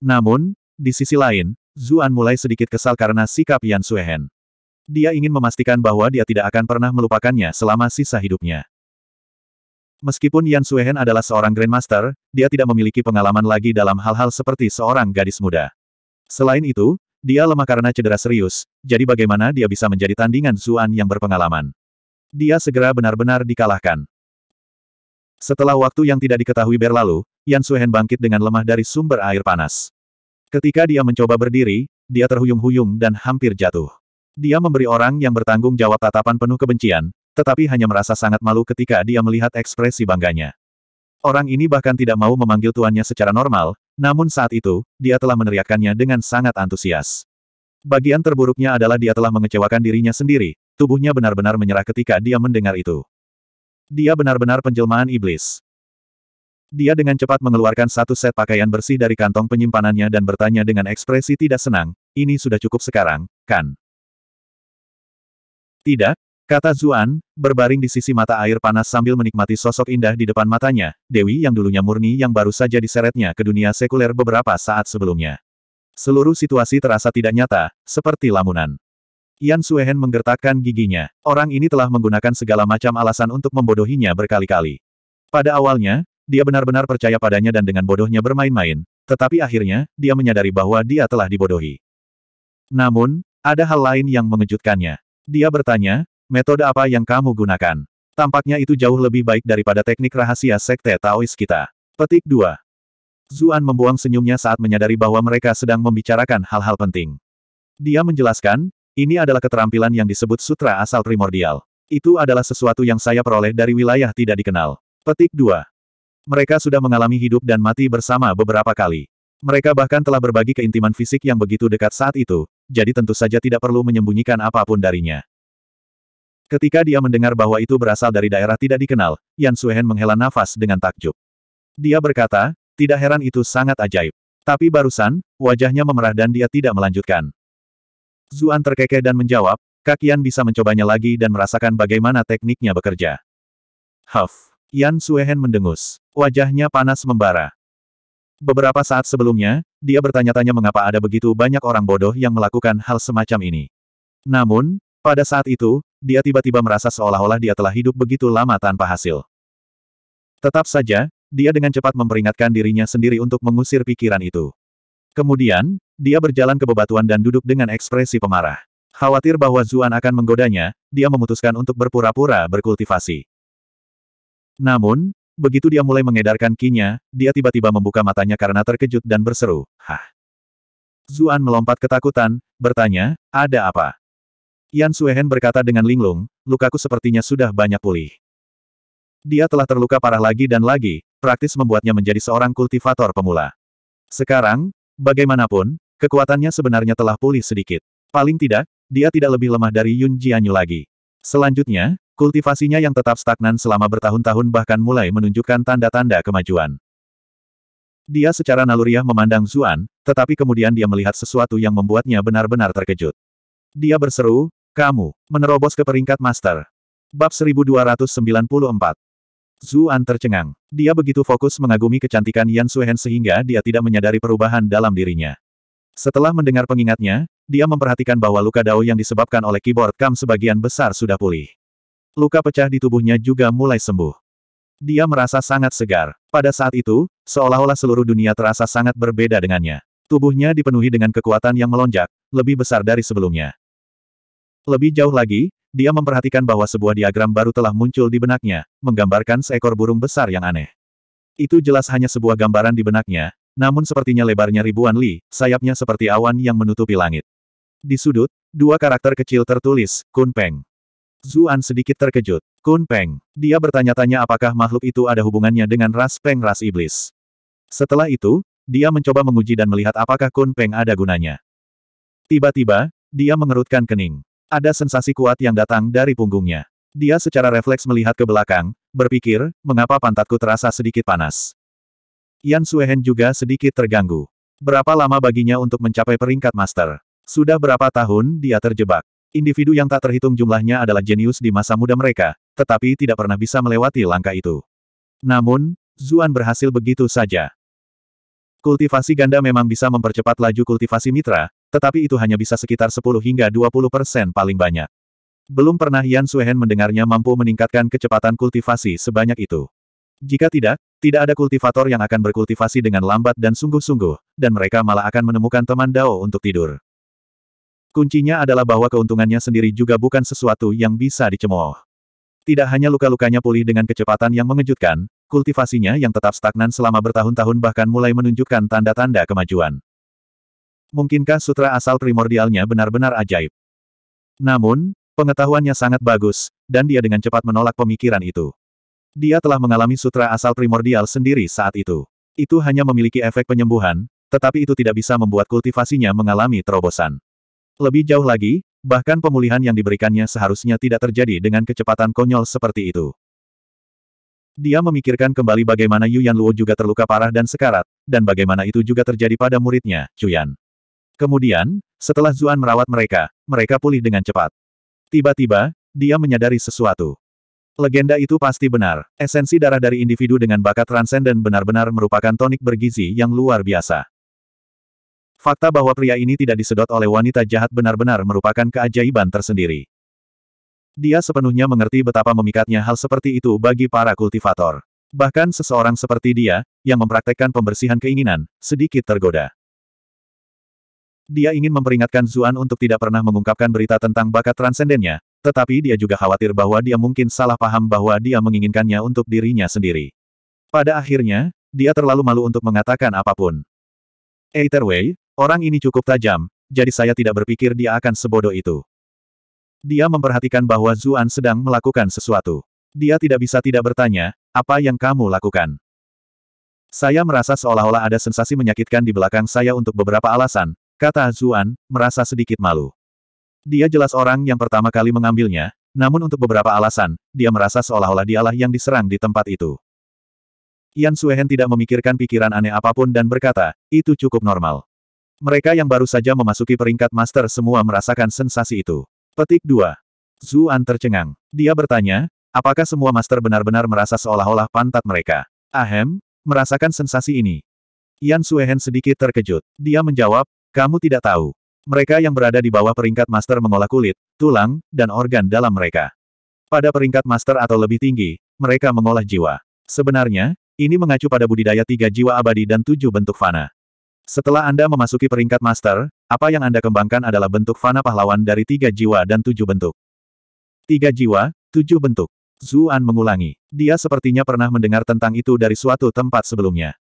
Namun, di sisi lain, Zuan mulai sedikit kesal karena sikap Yan Suhen. Dia ingin memastikan bahwa dia tidak akan pernah melupakannya selama sisa hidupnya. Meskipun Yan Suehen adalah seorang Grandmaster, dia tidak memiliki pengalaman lagi dalam hal-hal seperti seorang gadis muda. Selain itu, dia lemah karena cedera serius, jadi bagaimana dia bisa menjadi tandingan Zuan yang berpengalaman. Dia segera benar-benar dikalahkan. Setelah waktu yang tidak diketahui berlalu, Yan Suhen bangkit dengan lemah dari sumber air panas. Ketika dia mencoba berdiri, dia terhuyung-huyung dan hampir jatuh. Dia memberi orang yang bertanggung jawab tatapan penuh kebencian, tetapi hanya merasa sangat malu ketika dia melihat ekspresi bangganya. Orang ini bahkan tidak mau memanggil tuannya secara normal, namun saat itu, dia telah meneriakkannya dengan sangat antusias. Bagian terburuknya adalah dia telah mengecewakan dirinya sendiri, tubuhnya benar-benar menyerah ketika dia mendengar itu. Dia benar-benar penjelmaan iblis. Dia dengan cepat mengeluarkan satu set pakaian bersih dari kantong penyimpanannya dan bertanya dengan ekspresi tidak senang, ini sudah cukup sekarang, kan? Tidak, kata Zuan, berbaring di sisi mata air panas sambil menikmati sosok indah di depan matanya, Dewi yang dulunya murni yang baru saja diseretnya ke dunia sekuler beberapa saat sebelumnya. Seluruh situasi terasa tidak nyata, seperti lamunan. Yan Suehen menggertakkan giginya. Orang ini telah menggunakan segala macam alasan untuk membodohinya berkali-kali. Pada awalnya, dia benar-benar percaya padanya dan dengan bodohnya bermain-main, tetapi akhirnya, dia menyadari bahwa dia telah dibodohi. Namun, ada hal lain yang mengejutkannya. Dia bertanya, metode apa yang kamu gunakan? Tampaknya itu jauh lebih baik daripada teknik rahasia sekte Taois kita. Petik 2. Zuan membuang senyumnya saat menyadari bahwa mereka sedang membicarakan hal-hal penting. Dia menjelaskan, ini adalah keterampilan yang disebut sutra asal primordial. Itu adalah sesuatu yang saya peroleh dari wilayah tidak dikenal. Petik 2. Mereka sudah mengalami hidup dan mati bersama beberapa kali. Mereka bahkan telah berbagi keintiman fisik yang begitu dekat saat itu, jadi tentu saja tidak perlu menyembunyikan apapun darinya. Ketika dia mendengar bahwa itu berasal dari daerah tidak dikenal, Yan Suhen menghela nafas dengan takjub. Dia berkata, tidak heran itu sangat ajaib. Tapi barusan, wajahnya memerah dan dia tidak melanjutkan. Zuan terkekeh dan menjawab, Kakian bisa mencobanya lagi dan merasakan bagaimana tekniknya bekerja. Huff. Yan Suhen mendengus. Wajahnya panas membara. Beberapa saat sebelumnya, dia bertanya-tanya mengapa ada begitu banyak orang bodoh yang melakukan hal semacam ini. Namun, pada saat itu, dia tiba-tiba merasa seolah-olah dia telah hidup begitu lama tanpa hasil. Tetap saja, dia dengan cepat memperingatkan dirinya sendiri untuk mengusir pikiran itu. Kemudian, dia berjalan ke bebatuan dan duduk dengan ekspresi pemarah. Khawatir bahwa Zuan akan menggodanya, dia memutuskan untuk berpura-pura berkultivasi. Namun, Begitu dia mulai mengedarkan kinya, dia tiba-tiba membuka matanya karena terkejut dan berseru, Hah! Zuan melompat ketakutan, bertanya, ada apa? Yan Suehen berkata dengan linglung, lukaku sepertinya sudah banyak pulih. Dia telah terluka parah lagi dan lagi, praktis membuatnya menjadi seorang kultivator pemula. Sekarang, bagaimanapun, kekuatannya sebenarnya telah pulih sedikit. Paling tidak, dia tidak lebih lemah dari Yun Jianyu lagi. Selanjutnya, Kultivasinya yang tetap stagnan selama bertahun-tahun bahkan mulai menunjukkan tanda-tanda kemajuan. Dia secara naluriah memandang Zuan, tetapi kemudian dia melihat sesuatu yang membuatnya benar-benar terkejut. Dia berseru, kamu, menerobos ke peringkat master. Bab 1294. Zuan tercengang. Dia begitu fokus mengagumi kecantikan Yan Suhen sehingga dia tidak menyadari perubahan dalam dirinya. Setelah mendengar pengingatnya, dia memperhatikan bahwa luka dao yang disebabkan oleh keyboard Kam sebagian besar sudah pulih. Luka pecah di tubuhnya juga mulai sembuh. Dia merasa sangat segar. Pada saat itu, seolah-olah seluruh dunia terasa sangat berbeda dengannya. Tubuhnya dipenuhi dengan kekuatan yang melonjak, lebih besar dari sebelumnya. Lebih jauh lagi, dia memperhatikan bahwa sebuah diagram baru telah muncul di benaknya, menggambarkan seekor burung besar yang aneh. Itu jelas hanya sebuah gambaran di benaknya, namun sepertinya lebarnya ribuan li, sayapnya seperti awan yang menutupi langit. Di sudut, dua karakter kecil tertulis, Kun Peng. Zuan sedikit terkejut. Kun Peng. Dia bertanya-tanya apakah makhluk itu ada hubungannya dengan ras Peng ras iblis. Setelah itu, dia mencoba menguji dan melihat apakah Kun Peng ada gunanya. Tiba-tiba, dia mengerutkan kening. Ada sensasi kuat yang datang dari punggungnya. Dia secara refleks melihat ke belakang, berpikir, mengapa pantatku terasa sedikit panas. Yan Suehen juga sedikit terganggu. Berapa lama baginya untuk mencapai peringkat master? Sudah berapa tahun dia terjebak? Individu yang tak terhitung jumlahnya adalah jenius di masa muda mereka, tetapi tidak pernah bisa melewati langkah itu. Namun, Zuan berhasil begitu saja. Kultivasi ganda memang bisa mempercepat laju kultivasi mitra, tetapi itu hanya bisa sekitar 10 hingga 20 persen paling banyak. Belum pernah Yan Suhen mendengarnya mampu meningkatkan kecepatan kultivasi sebanyak itu. Jika tidak, tidak ada kultivator yang akan berkultivasi dengan lambat dan sungguh-sungguh, dan mereka malah akan menemukan teman Dao untuk tidur. Kuncinya adalah bahwa keuntungannya sendiri juga bukan sesuatu yang bisa dicemooh. Tidak hanya luka-lukanya pulih dengan kecepatan yang mengejutkan, kultivasinya yang tetap stagnan selama bertahun-tahun bahkan mulai menunjukkan tanda-tanda kemajuan. Mungkinkah sutra asal primordialnya benar-benar ajaib? Namun, pengetahuannya sangat bagus, dan dia dengan cepat menolak pemikiran itu. Dia telah mengalami sutra asal primordial sendiri saat itu. Itu hanya memiliki efek penyembuhan, tetapi itu tidak bisa membuat kultivasinya mengalami terobosan. Lebih jauh lagi, bahkan pemulihan yang diberikannya seharusnya tidak terjadi dengan kecepatan konyol seperti itu. Dia memikirkan kembali bagaimana Yuan Luo juga terluka parah dan sekarat, dan bagaimana itu juga terjadi pada muridnya, Cuyan. Kemudian, setelah Zuan merawat mereka, mereka pulih dengan cepat. Tiba-tiba, dia menyadari sesuatu. Legenda itu pasti benar. Esensi darah dari individu dengan bakat transenden benar-benar merupakan tonik bergizi yang luar biasa. Fakta bahwa pria ini tidak disedot oleh wanita jahat benar-benar merupakan keajaiban tersendiri. Dia sepenuhnya mengerti betapa memikatnya hal seperti itu bagi para kultivator. Bahkan seseorang seperti dia, yang mempraktekkan pembersihan keinginan, sedikit tergoda. Dia ingin memperingatkan Zuan untuk tidak pernah mengungkapkan berita tentang bakat transendennya, tetapi dia juga khawatir bahwa dia mungkin salah paham bahwa dia menginginkannya untuk dirinya sendiri. Pada akhirnya, dia terlalu malu untuk mengatakan apapun. Eiterwei, Orang ini cukup tajam, jadi saya tidak berpikir dia akan sebodoh itu. Dia memperhatikan bahwa Zuan sedang melakukan sesuatu. Dia tidak bisa tidak bertanya, apa yang kamu lakukan? Saya merasa seolah-olah ada sensasi menyakitkan di belakang saya untuk beberapa alasan, kata Zuan, merasa sedikit malu. Dia jelas orang yang pertama kali mengambilnya, namun untuk beberapa alasan, dia merasa seolah-olah dialah yang diserang di tempat itu. Yan Suehen tidak memikirkan pikiran aneh apapun dan berkata, itu cukup normal. Mereka yang baru saja memasuki peringkat master semua merasakan sensasi itu. Petik 2. Zuan tercengang. Dia bertanya, apakah semua master benar-benar merasa seolah-olah pantat mereka? Ahem, merasakan sensasi ini. Yan Suehen sedikit terkejut. Dia menjawab, kamu tidak tahu. Mereka yang berada di bawah peringkat master mengolah kulit, tulang, dan organ dalam mereka. Pada peringkat master atau lebih tinggi, mereka mengolah jiwa. Sebenarnya, ini mengacu pada budidaya tiga jiwa abadi dan tujuh bentuk fana. Setelah Anda memasuki peringkat master, apa yang Anda kembangkan adalah bentuk fana pahlawan dari tiga jiwa dan tujuh bentuk. Tiga jiwa, tujuh bentuk. Zuan mengulangi. Dia sepertinya pernah mendengar tentang itu dari suatu tempat sebelumnya.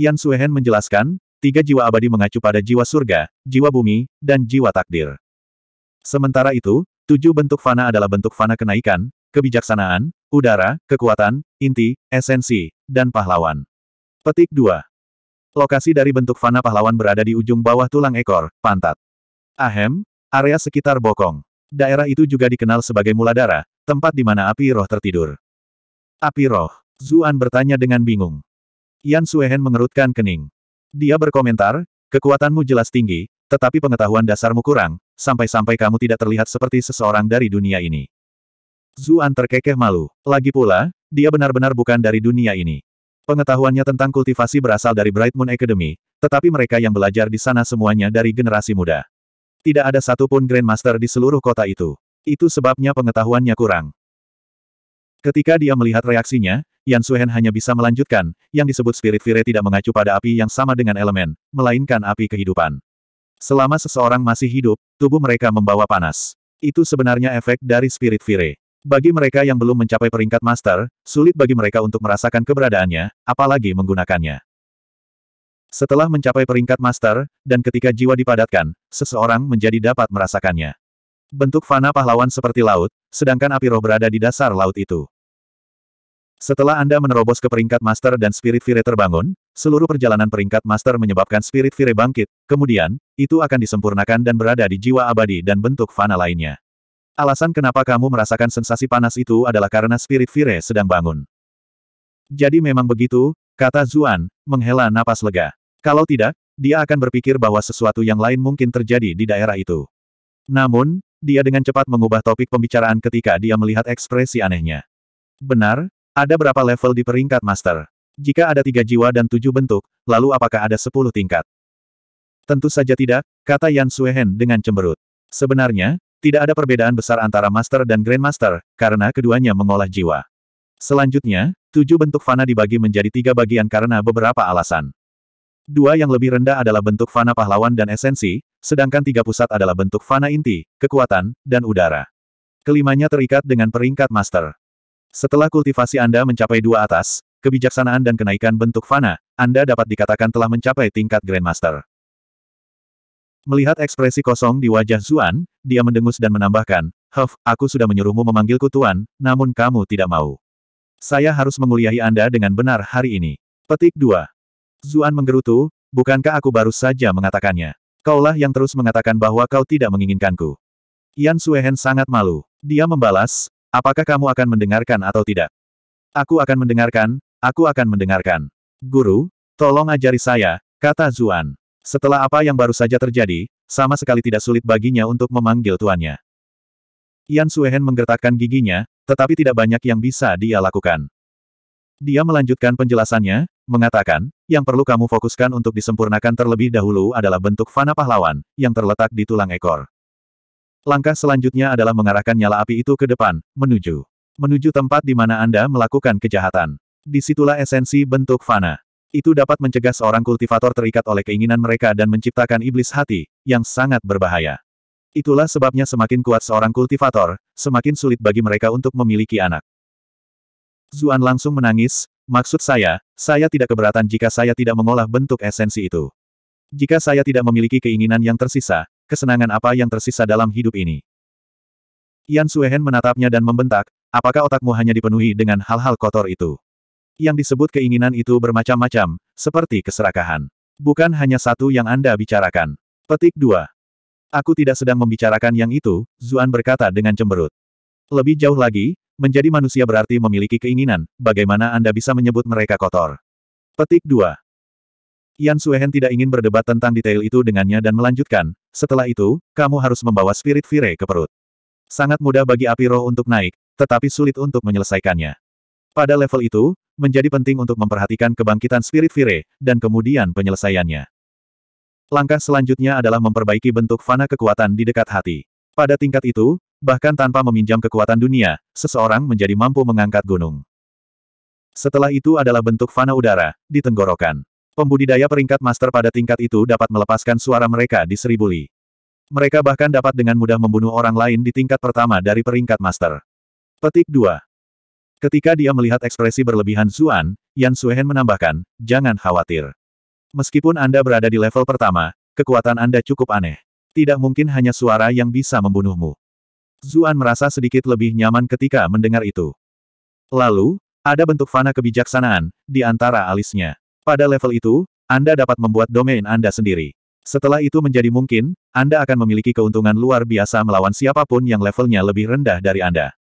Yan Suehen menjelaskan, tiga jiwa abadi mengacu pada jiwa surga, jiwa bumi, dan jiwa takdir. Sementara itu, tujuh bentuk fana adalah bentuk fana kenaikan, kebijaksanaan, udara, kekuatan, inti, esensi, dan pahlawan. Petik 2. Lokasi dari bentuk fana pahlawan berada di ujung bawah tulang ekor, pantat. Ahem, area sekitar bokong. Daerah itu juga dikenal sebagai muladara, tempat di mana api roh tertidur. Api roh, Zuan bertanya dengan bingung. Yan Suehen mengerutkan kening. Dia berkomentar, kekuatanmu jelas tinggi, tetapi pengetahuan dasarmu kurang, sampai-sampai kamu tidak terlihat seperti seseorang dari dunia ini. Zuan terkekeh malu. Lagi pula, dia benar-benar bukan dari dunia ini. Pengetahuannya tentang kultivasi berasal dari Bright Moon Academy, tetapi mereka yang belajar di sana semuanya dari generasi muda. Tidak ada satupun Grandmaster di seluruh kota itu. Itu sebabnya pengetahuannya kurang. Ketika dia melihat reaksinya, Yan Suhen hanya bisa melanjutkan, yang disebut Spirit Fire tidak mengacu pada api yang sama dengan elemen, melainkan api kehidupan. Selama seseorang masih hidup, tubuh mereka membawa panas. Itu sebenarnya efek dari Spirit Fire. Bagi mereka yang belum mencapai peringkat master, sulit bagi mereka untuk merasakan keberadaannya, apalagi menggunakannya. Setelah mencapai peringkat master, dan ketika jiwa dipadatkan, seseorang menjadi dapat merasakannya. Bentuk fana pahlawan seperti laut, sedangkan api roh berada di dasar laut itu. Setelah Anda menerobos ke peringkat master dan spirit fire terbangun, seluruh perjalanan peringkat master menyebabkan spirit fire bangkit, kemudian, itu akan disempurnakan dan berada di jiwa abadi dan bentuk fana lainnya. Alasan kenapa kamu merasakan sensasi panas itu adalah karena spirit Fire sedang bangun. Jadi memang begitu, kata Zuan, menghela napas lega. Kalau tidak, dia akan berpikir bahwa sesuatu yang lain mungkin terjadi di daerah itu. Namun, dia dengan cepat mengubah topik pembicaraan ketika dia melihat ekspresi anehnya. Benar, ada berapa level di peringkat master? Jika ada tiga jiwa dan tujuh bentuk, lalu apakah ada sepuluh tingkat? Tentu saja tidak, kata Yan Suehen dengan cemberut. Sebenarnya, tidak ada perbedaan besar antara Master dan Grandmaster, karena keduanya mengolah jiwa. Selanjutnya, tujuh bentuk fana dibagi menjadi tiga bagian karena beberapa alasan. Dua yang lebih rendah adalah bentuk fana pahlawan dan esensi, sedangkan tiga pusat adalah bentuk fana inti, kekuatan, dan udara. Kelimanya terikat dengan peringkat Master. Setelah kultivasi Anda mencapai dua atas, kebijaksanaan dan kenaikan bentuk fana, Anda dapat dikatakan telah mencapai tingkat Grandmaster. Melihat ekspresi kosong di wajah Zuan, dia mendengus dan menambahkan, Huff, aku sudah menyuruhmu memanggilku Tuan, namun kamu tidak mau. Saya harus menguliahi Anda dengan benar hari ini. Petik 2. Zuan menggerutu, bukankah aku baru saja mengatakannya? Kaulah yang terus mengatakan bahwa kau tidak menginginkanku. Yan Suehen sangat malu. Dia membalas, apakah kamu akan mendengarkan atau tidak? Aku akan mendengarkan, aku akan mendengarkan. Guru, tolong ajari saya, kata Zuan. Setelah apa yang baru saja terjadi, sama sekali tidak sulit baginya untuk memanggil tuannya. Yan Suehen menggertakkan giginya, tetapi tidak banyak yang bisa dia lakukan. Dia melanjutkan penjelasannya, mengatakan, yang perlu kamu fokuskan untuk disempurnakan terlebih dahulu adalah bentuk fana pahlawan, yang terletak di tulang ekor. Langkah selanjutnya adalah mengarahkan nyala api itu ke depan, menuju. Menuju tempat di mana Anda melakukan kejahatan. Disitulah esensi bentuk fana. Itu dapat mencegah seorang kultivator terikat oleh keinginan mereka dan menciptakan iblis hati, yang sangat berbahaya. Itulah sebabnya semakin kuat seorang kultivator, semakin sulit bagi mereka untuk memiliki anak. Zuan langsung menangis, maksud saya, saya tidak keberatan jika saya tidak mengolah bentuk esensi itu. Jika saya tidak memiliki keinginan yang tersisa, kesenangan apa yang tersisa dalam hidup ini? Yan Suehen menatapnya dan membentak, apakah otakmu hanya dipenuhi dengan hal-hal kotor itu? Yang disebut keinginan itu bermacam-macam, seperti keserakahan. Bukan hanya satu yang Anda bicarakan. Petik 2. Aku tidak sedang membicarakan yang itu, Zuan berkata dengan cemberut. Lebih jauh lagi, menjadi manusia berarti memiliki keinginan, bagaimana Anda bisa menyebut mereka kotor. Petik 2. Yan Suehen tidak ingin berdebat tentang detail itu dengannya dan melanjutkan, setelah itu, kamu harus membawa spirit vire ke perut. Sangat mudah bagi api roh untuk naik, tetapi sulit untuk menyelesaikannya. Pada level itu, menjadi penting untuk memperhatikan kebangkitan spirit Fire, dan kemudian penyelesaiannya. Langkah selanjutnya adalah memperbaiki bentuk fana kekuatan di dekat hati. Pada tingkat itu, bahkan tanpa meminjam kekuatan dunia, seseorang menjadi mampu mengangkat gunung. Setelah itu adalah bentuk fana udara, di tenggorokan. Pembudidaya peringkat master pada tingkat itu dapat melepaskan suara mereka di seribu li. Mereka bahkan dapat dengan mudah membunuh orang lain di tingkat pertama dari peringkat master. Petik 2. Ketika dia melihat ekspresi berlebihan Zuan, Yan Suhen menambahkan, jangan khawatir. Meskipun Anda berada di level pertama, kekuatan Anda cukup aneh. Tidak mungkin hanya suara yang bisa membunuhmu. Zuan merasa sedikit lebih nyaman ketika mendengar itu. Lalu, ada bentuk fana kebijaksanaan, di antara alisnya. Pada level itu, Anda dapat membuat domain Anda sendiri. Setelah itu menjadi mungkin, Anda akan memiliki keuntungan luar biasa melawan siapapun yang levelnya lebih rendah dari Anda.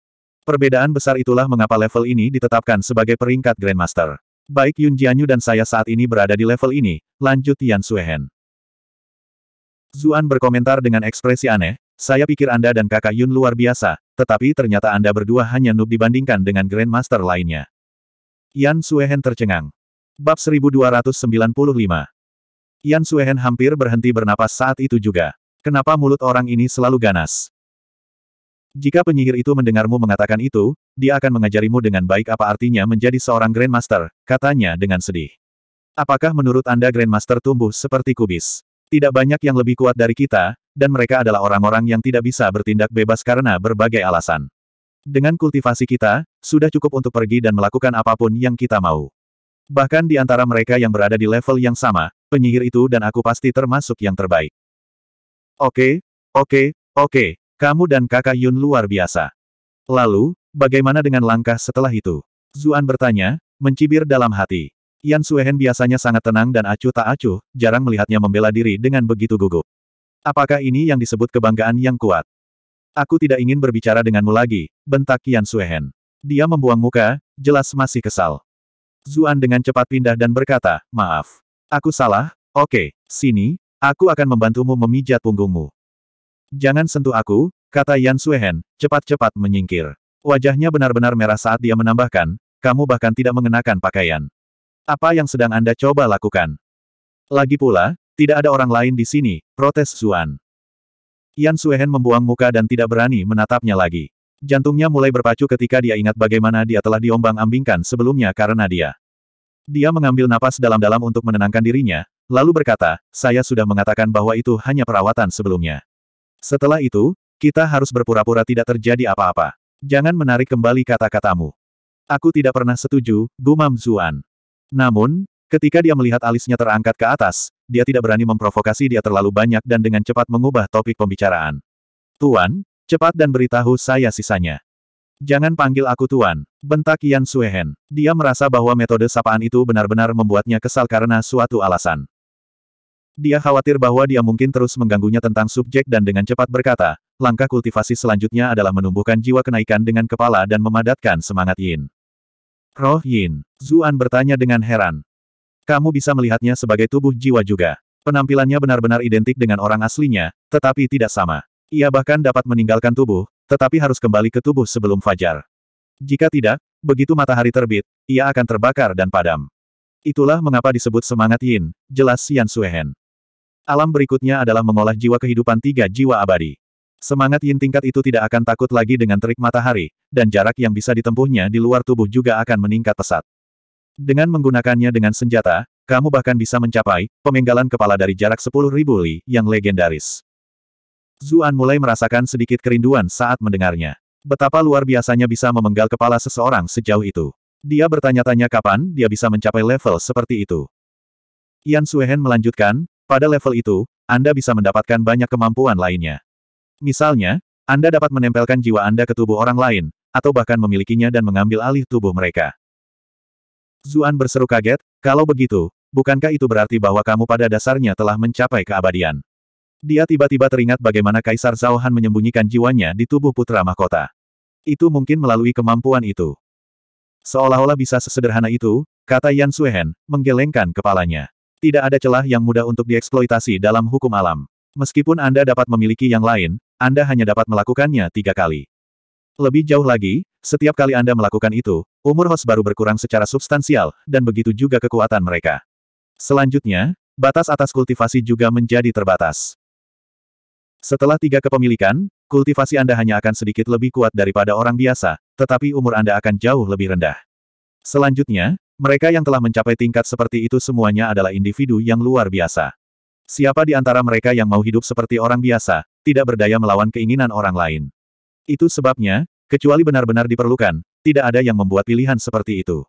Perbedaan besar itulah mengapa level ini ditetapkan sebagai peringkat Grandmaster. Baik Yun Jianyu dan saya saat ini berada di level ini, lanjut Yan Suehen. Zuan berkomentar dengan ekspresi aneh, saya pikir Anda dan kakak Yun luar biasa, tetapi ternyata Anda berdua hanya noob dibandingkan dengan Grandmaster lainnya. Yan Suehen tercengang. Bab 1295 Yan Suehen hampir berhenti bernapas saat itu juga. Kenapa mulut orang ini selalu ganas? Jika penyihir itu mendengarmu mengatakan itu, dia akan mengajarimu dengan baik apa artinya menjadi seorang Grandmaster, katanya dengan sedih. Apakah menurut Anda Grandmaster tumbuh seperti kubis? Tidak banyak yang lebih kuat dari kita, dan mereka adalah orang-orang yang tidak bisa bertindak bebas karena berbagai alasan. Dengan kultivasi kita, sudah cukup untuk pergi dan melakukan apapun yang kita mau. Bahkan di antara mereka yang berada di level yang sama, penyihir itu dan aku pasti termasuk yang terbaik. Oke, okay, oke, okay, oke, okay. Kamu dan kakak Yun luar biasa. Lalu, bagaimana dengan langkah setelah itu? Zuan bertanya, mencibir dalam hati. Yan Suehen biasanya sangat tenang dan acuh tak acuh, jarang melihatnya membela diri dengan begitu gugup. Apakah ini yang disebut kebanggaan yang kuat? Aku tidak ingin berbicara denganmu lagi, bentak Yan Suehen. Dia membuang muka, jelas masih kesal. Zuan dengan cepat pindah dan berkata, maaf. Aku salah, oke, sini, aku akan membantumu memijat punggungmu. Jangan sentuh aku, kata Yan Suehen, cepat-cepat menyingkir. Wajahnya benar-benar merah saat dia menambahkan, kamu bahkan tidak mengenakan pakaian. Apa yang sedang Anda coba lakukan? Lagi pula, tidak ada orang lain di sini, protes Suan. Yan Suehen membuang muka dan tidak berani menatapnya lagi. Jantungnya mulai berpacu ketika dia ingat bagaimana dia telah diombang-ambingkan sebelumnya karena dia. Dia mengambil napas dalam-dalam untuk menenangkan dirinya, lalu berkata, saya sudah mengatakan bahwa itu hanya perawatan sebelumnya. Setelah itu, kita harus berpura-pura tidak terjadi apa-apa. Jangan menarik kembali kata-katamu. Aku tidak pernah setuju, gumam Zuan. Namun, ketika dia melihat alisnya terangkat ke atas, dia tidak berani memprovokasi dia terlalu banyak dan dengan cepat mengubah topik pembicaraan. Tuan, cepat dan beritahu saya sisanya. Jangan panggil aku Tuan, bentak Yan Suehen. Dia merasa bahwa metode sapaan itu benar-benar membuatnya kesal karena suatu alasan. Dia khawatir bahwa dia mungkin terus mengganggunya tentang subjek dan dengan cepat berkata, langkah kultivasi selanjutnya adalah menumbuhkan jiwa kenaikan dengan kepala dan memadatkan semangat Yin. Roh Yin, Zuan bertanya dengan heran. Kamu bisa melihatnya sebagai tubuh jiwa juga. Penampilannya benar-benar identik dengan orang aslinya, tetapi tidak sama. Ia bahkan dapat meninggalkan tubuh, tetapi harus kembali ke tubuh sebelum fajar. Jika tidak, begitu matahari terbit, ia akan terbakar dan padam. Itulah mengapa disebut semangat Yin, jelas Yan Suehen. Alam berikutnya adalah mengolah jiwa kehidupan tiga jiwa abadi. Semangat yin tingkat itu tidak akan takut lagi dengan terik matahari, dan jarak yang bisa ditempuhnya di luar tubuh juga akan meningkat pesat. Dengan menggunakannya dengan senjata, kamu bahkan bisa mencapai pemenggalan kepala dari jarak 10.000 li yang legendaris. Zuan mulai merasakan sedikit kerinduan saat mendengarnya. Betapa luar biasanya bisa memenggal kepala seseorang sejauh itu. Dia bertanya-tanya kapan dia bisa mencapai level seperti itu. Yan Suehen melanjutkan, pada level itu, Anda bisa mendapatkan banyak kemampuan lainnya. Misalnya, Anda dapat menempelkan jiwa Anda ke tubuh orang lain, atau bahkan memilikinya dan mengambil alih tubuh mereka. Zuan berseru kaget, kalau begitu, bukankah itu berarti bahwa kamu pada dasarnya telah mencapai keabadian? Dia tiba-tiba teringat bagaimana Kaisar Zhao menyembunyikan jiwanya di tubuh putra mahkota. Itu mungkin melalui kemampuan itu. Seolah-olah bisa sesederhana itu, kata Yan Suehen, menggelengkan kepalanya. Tidak ada celah yang mudah untuk dieksploitasi dalam hukum alam. Meskipun Anda dapat memiliki yang lain, Anda hanya dapat melakukannya tiga kali. Lebih jauh lagi, setiap kali Anda melakukan itu, umur host baru berkurang secara substansial, dan begitu juga kekuatan mereka. Selanjutnya, batas atas kultivasi juga menjadi terbatas. Setelah tiga kepemilikan, kultivasi Anda hanya akan sedikit lebih kuat daripada orang biasa, tetapi umur Anda akan jauh lebih rendah. Selanjutnya, mereka yang telah mencapai tingkat seperti itu semuanya adalah individu yang luar biasa. Siapa di antara mereka yang mau hidup seperti orang biasa, tidak berdaya melawan keinginan orang lain. Itu sebabnya, kecuali benar-benar diperlukan, tidak ada yang membuat pilihan seperti itu.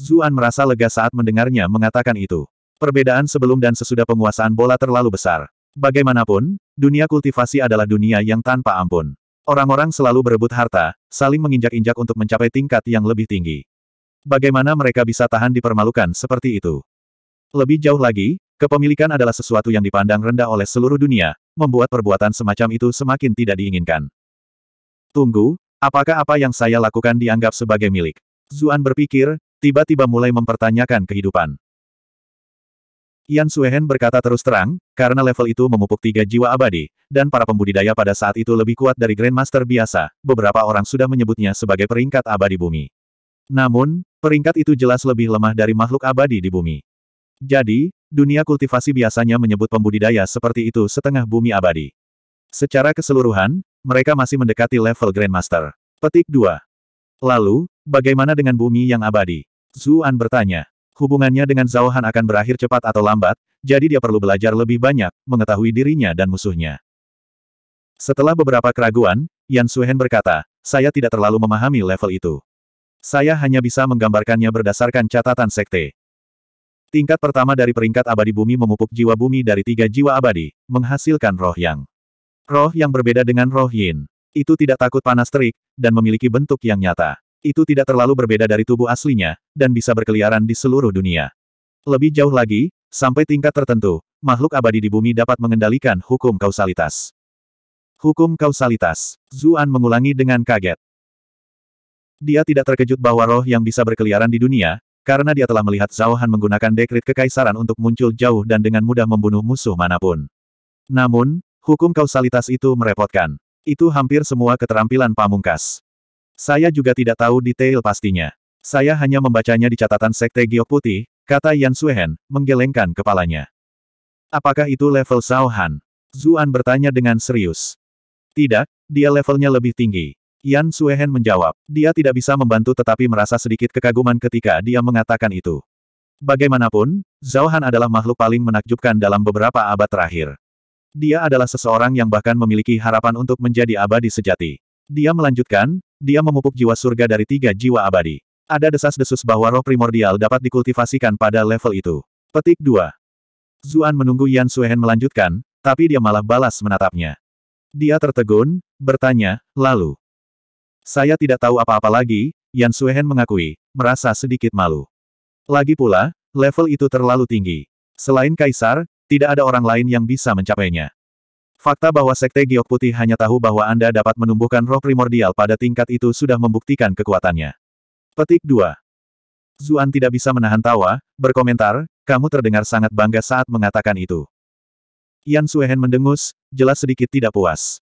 Zuan merasa lega saat mendengarnya mengatakan itu. Perbedaan sebelum dan sesudah penguasaan bola terlalu besar. Bagaimanapun, dunia kultivasi adalah dunia yang tanpa ampun. Orang-orang selalu berebut harta, saling menginjak-injak untuk mencapai tingkat yang lebih tinggi bagaimana mereka bisa tahan dipermalukan seperti itu. Lebih jauh lagi, kepemilikan adalah sesuatu yang dipandang rendah oleh seluruh dunia, membuat perbuatan semacam itu semakin tidak diinginkan. Tunggu, apakah apa yang saya lakukan dianggap sebagai milik? Zuan berpikir, tiba-tiba mulai mempertanyakan kehidupan. Yan Suehen berkata terus terang, karena level itu memupuk tiga jiwa abadi, dan para pembudidaya pada saat itu lebih kuat dari Grandmaster biasa, beberapa orang sudah menyebutnya sebagai peringkat abadi bumi. Namun, peringkat itu jelas lebih lemah dari makhluk abadi di bumi. Jadi, dunia kultivasi biasanya menyebut pembudidaya seperti itu setengah bumi abadi. Secara keseluruhan, mereka masih mendekati level Grandmaster. Petik 2. Lalu, bagaimana dengan bumi yang abadi? Zuan bertanya. Hubungannya dengan Zhao Han akan berakhir cepat atau lambat, jadi dia perlu belajar lebih banyak, mengetahui dirinya dan musuhnya. Setelah beberapa keraguan, Yan Suhen berkata, saya tidak terlalu memahami level itu. Saya hanya bisa menggambarkannya berdasarkan catatan sekte. Tingkat pertama dari peringkat abadi bumi memupuk jiwa bumi dari tiga jiwa abadi, menghasilkan roh yang. Roh yang berbeda dengan roh yin. Itu tidak takut panas terik, dan memiliki bentuk yang nyata. Itu tidak terlalu berbeda dari tubuh aslinya, dan bisa berkeliaran di seluruh dunia. Lebih jauh lagi, sampai tingkat tertentu, makhluk abadi di bumi dapat mengendalikan hukum kausalitas. Hukum kausalitas. Zuan mengulangi dengan kaget. Dia tidak terkejut bahwa roh yang bisa berkeliaran di dunia, karena dia telah melihat Zhao Han menggunakan dekrit kekaisaran untuk muncul jauh dan dengan mudah membunuh musuh manapun. Namun, hukum kausalitas itu merepotkan. Itu hampir semua keterampilan pamungkas. Saya juga tidak tahu detail pastinya. Saya hanya membacanya di catatan Sekte Giok Putih, kata Yan Suehen, menggelengkan kepalanya. Apakah itu level Zhao Han? Zuan bertanya dengan serius. Tidak, dia levelnya lebih tinggi. Yan Suehen menjawab. Dia tidak bisa membantu tetapi merasa sedikit kekaguman ketika dia mengatakan itu. Bagaimanapun, Zhao Han adalah makhluk paling menakjubkan dalam beberapa abad terakhir. Dia adalah seseorang yang bahkan memiliki harapan untuk menjadi abadi sejati. Dia melanjutkan, dia memupuk jiwa surga dari tiga jiwa abadi. Ada desas-desus bahwa roh primordial dapat dikultivasikan pada level itu. Petik 2. Zuan menunggu Yan Suehen melanjutkan, tapi dia malah balas menatapnya. Dia tertegun, bertanya, lalu, saya tidak tahu apa-apa lagi, Yan Suehen mengakui, merasa sedikit malu. Lagi pula, level itu terlalu tinggi. Selain Kaisar, tidak ada orang lain yang bisa mencapainya. Fakta bahwa Sekte Giok Putih hanya tahu bahwa Anda dapat menumbuhkan roh primordial pada tingkat itu sudah membuktikan kekuatannya. Petik 2. Zuan tidak bisa menahan tawa, berkomentar, kamu terdengar sangat bangga saat mengatakan itu. Yan Suehen mendengus, jelas sedikit tidak puas.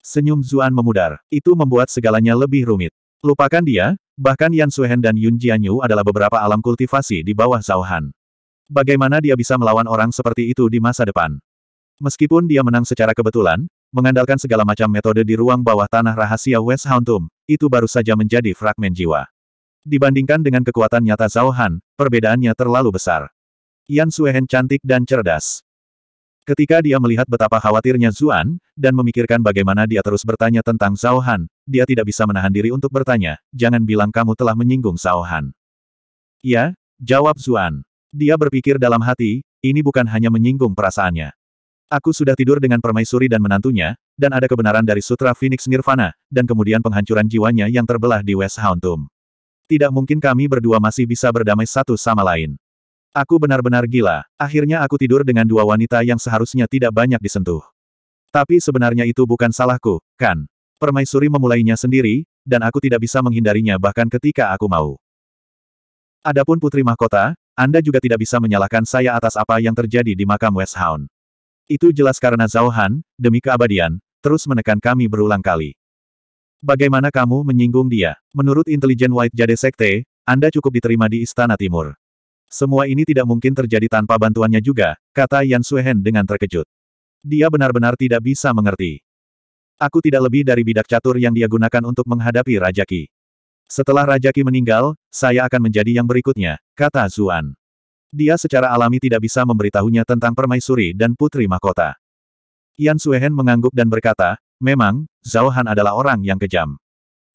Senyum Zuan memudar, itu membuat segalanya lebih rumit. Lupakan dia, bahkan Yan Suhen dan Yun Jianyu adalah beberapa alam kultivasi di bawah Zhao Han. Bagaimana dia bisa melawan orang seperti itu di masa depan? Meskipun dia menang secara kebetulan, mengandalkan segala macam metode di ruang bawah tanah rahasia West Hauntum, itu baru saja menjadi fragmen jiwa. Dibandingkan dengan kekuatan nyata Zhao Han, perbedaannya terlalu besar. Yan Suhen cantik dan cerdas. Ketika dia melihat betapa khawatirnya Zuan, dan memikirkan bagaimana dia terus bertanya tentang Zhao Han, dia tidak bisa menahan diri untuk bertanya, jangan bilang kamu telah menyinggung Zhao Han. Ya, jawab Zuan. Dia berpikir dalam hati, ini bukan hanya menyinggung perasaannya. Aku sudah tidur dengan permaisuri dan menantunya, dan ada kebenaran dari Sutra Phoenix Nirvana, dan kemudian penghancuran jiwanya yang terbelah di West Hound Tomb. Tidak mungkin kami berdua masih bisa berdamai satu sama lain. Aku benar-benar gila, akhirnya aku tidur dengan dua wanita yang seharusnya tidak banyak disentuh. Tapi sebenarnya itu bukan salahku, kan? Permaisuri memulainya sendiri, dan aku tidak bisa menghindarinya bahkan ketika aku mau. Adapun Putri Mahkota, Anda juga tidak bisa menyalahkan saya atas apa yang terjadi di makam West Hound. Itu jelas karena Zhao Han, demi keabadian, terus menekan kami berulang kali. Bagaimana kamu menyinggung dia? Menurut intelijen White Jade Sekte, Anda cukup diterima di Istana Timur. Semua ini tidak mungkin terjadi tanpa bantuannya juga, kata Yan Suehen dengan terkejut. Dia benar-benar tidak bisa mengerti. Aku tidak lebih dari bidak catur yang dia gunakan untuk menghadapi Raja Qi. Setelah Raja Qi meninggal, saya akan menjadi yang berikutnya, kata Zuan. Dia secara alami tidak bisa memberitahunya tentang permaisuri dan putri mahkota. Yan Suehen mengangguk dan berkata, memang, Zhao Han adalah orang yang kejam.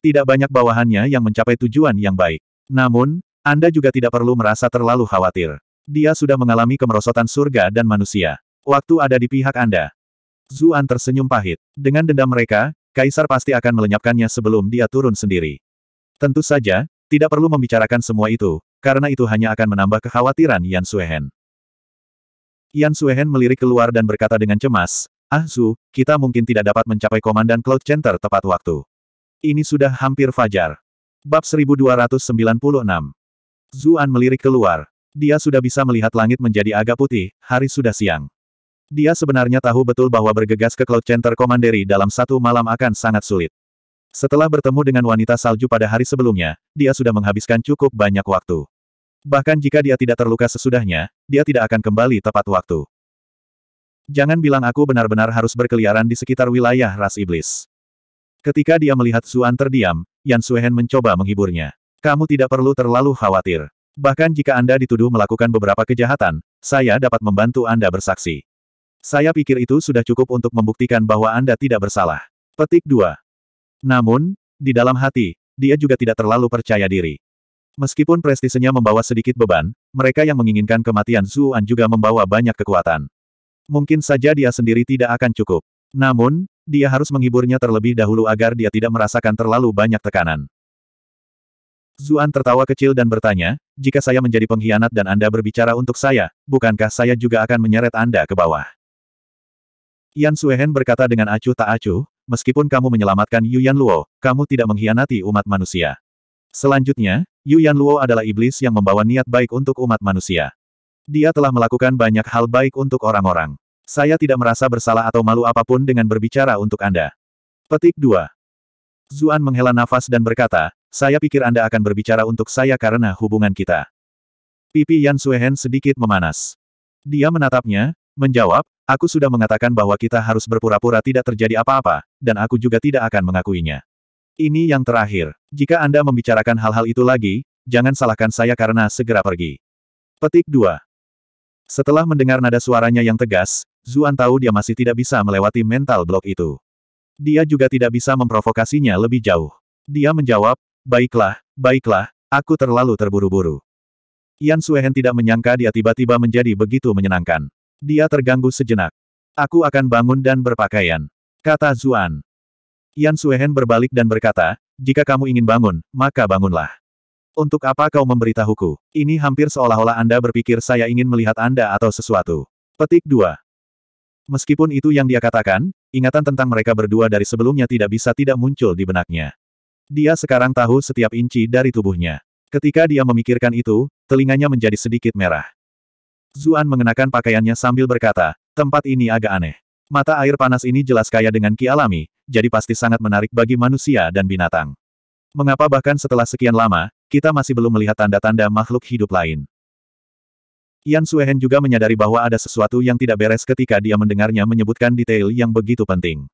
Tidak banyak bawahannya yang mencapai tujuan yang baik. Namun, anda juga tidak perlu merasa terlalu khawatir. Dia sudah mengalami kemerosotan surga dan manusia. Waktu ada di pihak Anda. Zuan tersenyum pahit. Dengan dendam mereka, Kaisar pasti akan melenyapkannya sebelum dia turun sendiri. Tentu saja, tidak perlu membicarakan semua itu, karena itu hanya akan menambah kekhawatiran Yan Suehen. Yan Suehen melirik keluar dan berkata dengan cemas, Ah Zu, kita mungkin tidak dapat mencapai Komandan Cloud Center tepat waktu. Ini sudah hampir fajar. Bab 1296 Zuan melirik keluar. Dia sudah bisa melihat langit menjadi agak putih, hari sudah siang. Dia sebenarnya tahu betul bahwa bergegas ke Cloud Center Commandery dalam satu malam akan sangat sulit. Setelah bertemu dengan wanita salju pada hari sebelumnya, dia sudah menghabiskan cukup banyak waktu. Bahkan jika dia tidak terluka sesudahnya, dia tidak akan kembali tepat waktu. Jangan bilang aku benar-benar harus berkeliaran di sekitar wilayah ras iblis. Ketika dia melihat Zuan terdiam, Yan Suehen mencoba menghiburnya. Kamu tidak perlu terlalu khawatir. Bahkan jika Anda dituduh melakukan beberapa kejahatan, saya dapat membantu Anda bersaksi. Saya pikir itu sudah cukup untuk membuktikan bahwa Anda tidak bersalah. Petik 2. Namun, di dalam hati, dia juga tidak terlalu percaya diri. Meskipun prestisenya membawa sedikit beban, mereka yang menginginkan kematian Zuan juga membawa banyak kekuatan. Mungkin saja dia sendiri tidak akan cukup. Namun, dia harus menghiburnya terlebih dahulu agar dia tidak merasakan terlalu banyak tekanan. Zuan tertawa kecil dan bertanya, jika saya menjadi pengkhianat dan Anda berbicara untuk saya, bukankah saya juga akan menyeret Anda ke bawah? Yan Suehen berkata dengan acuh tak acuh, meskipun kamu menyelamatkan Yu Yan Luo, kamu tidak mengkhianati umat manusia. Selanjutnya, Yu Yan Luo adalah iblis yang membawa niat baik untuk umat manusia. Dia telah melakukan banyak hal baik untuk orang-orang. Saya tidak merasa bersalah atau malu apapun dengan berbicara untuk Anda. Petik 2. Zuan menghela nafas dan berkata, saya pikir Anda akan berbicara untuk saya karena hubungan kita. Pipi Yan Suehen sedikit memanas. Dia menatapnya, menjawab, aku sudah mengatakan bahwa kita harus berpura-pura tidak terjadi apa-apa, dan aku juga tidak akan mengakuinya. Ini yang terakhir. Jika Anda membicarakan hal-hal itu lagi, jangan salahkan saya karena segera pergi. Petik 2. Setelah mendengar nada suaranya yang tegas, Zuan tahu dia masih tidak bisa melewati mental block itu. Dia juga tidak bisa memprovokasinya lebih jauh. Dia menjawab, Baiklah, baiklah, aku terlalu terburu-buru. Yan Suehen tidak menyangka dia tiba-tiba menjadi begitu menyenangkan. Dia terganggu sejenak. Aku akan bangun dan berpakaian. Kata Zuan. Yan Suehen berbalik dan berkata, jika kamu ingin bangun, maka bangunlah. Untuk apa kau memberitahuku? Ini hampir seolah-olah Anda berpikir saya ingin melihat Anda atau sesuatu. Petik 2. Meskipun itu yang dia katakan, ingatan tentang mereka berdua dari sebelumnya tidak bisa tidak muncul di benaknya. Dia sekarang tahu setiap inci dari tubuhnya. Ketika dia memikirkan itu, telinganya menjadi sedikit merah. Zuan mengenakan pakaiannya sambil berkata, tempat ini agak aneh. Mata air panas ini jelas kaya dengan ki alami, jadi pasti sangat menarik bagi manusia dan binatang. Mengapa bahkan setelah sekian lama, kita masih belum melihat tanda-tanda makhluk hidup lain? Yan Suehen juga menyadari bahwa ada sesuatu yang tidak beres ketika dia mendengarnya menyebutkan detail yang begitu penting.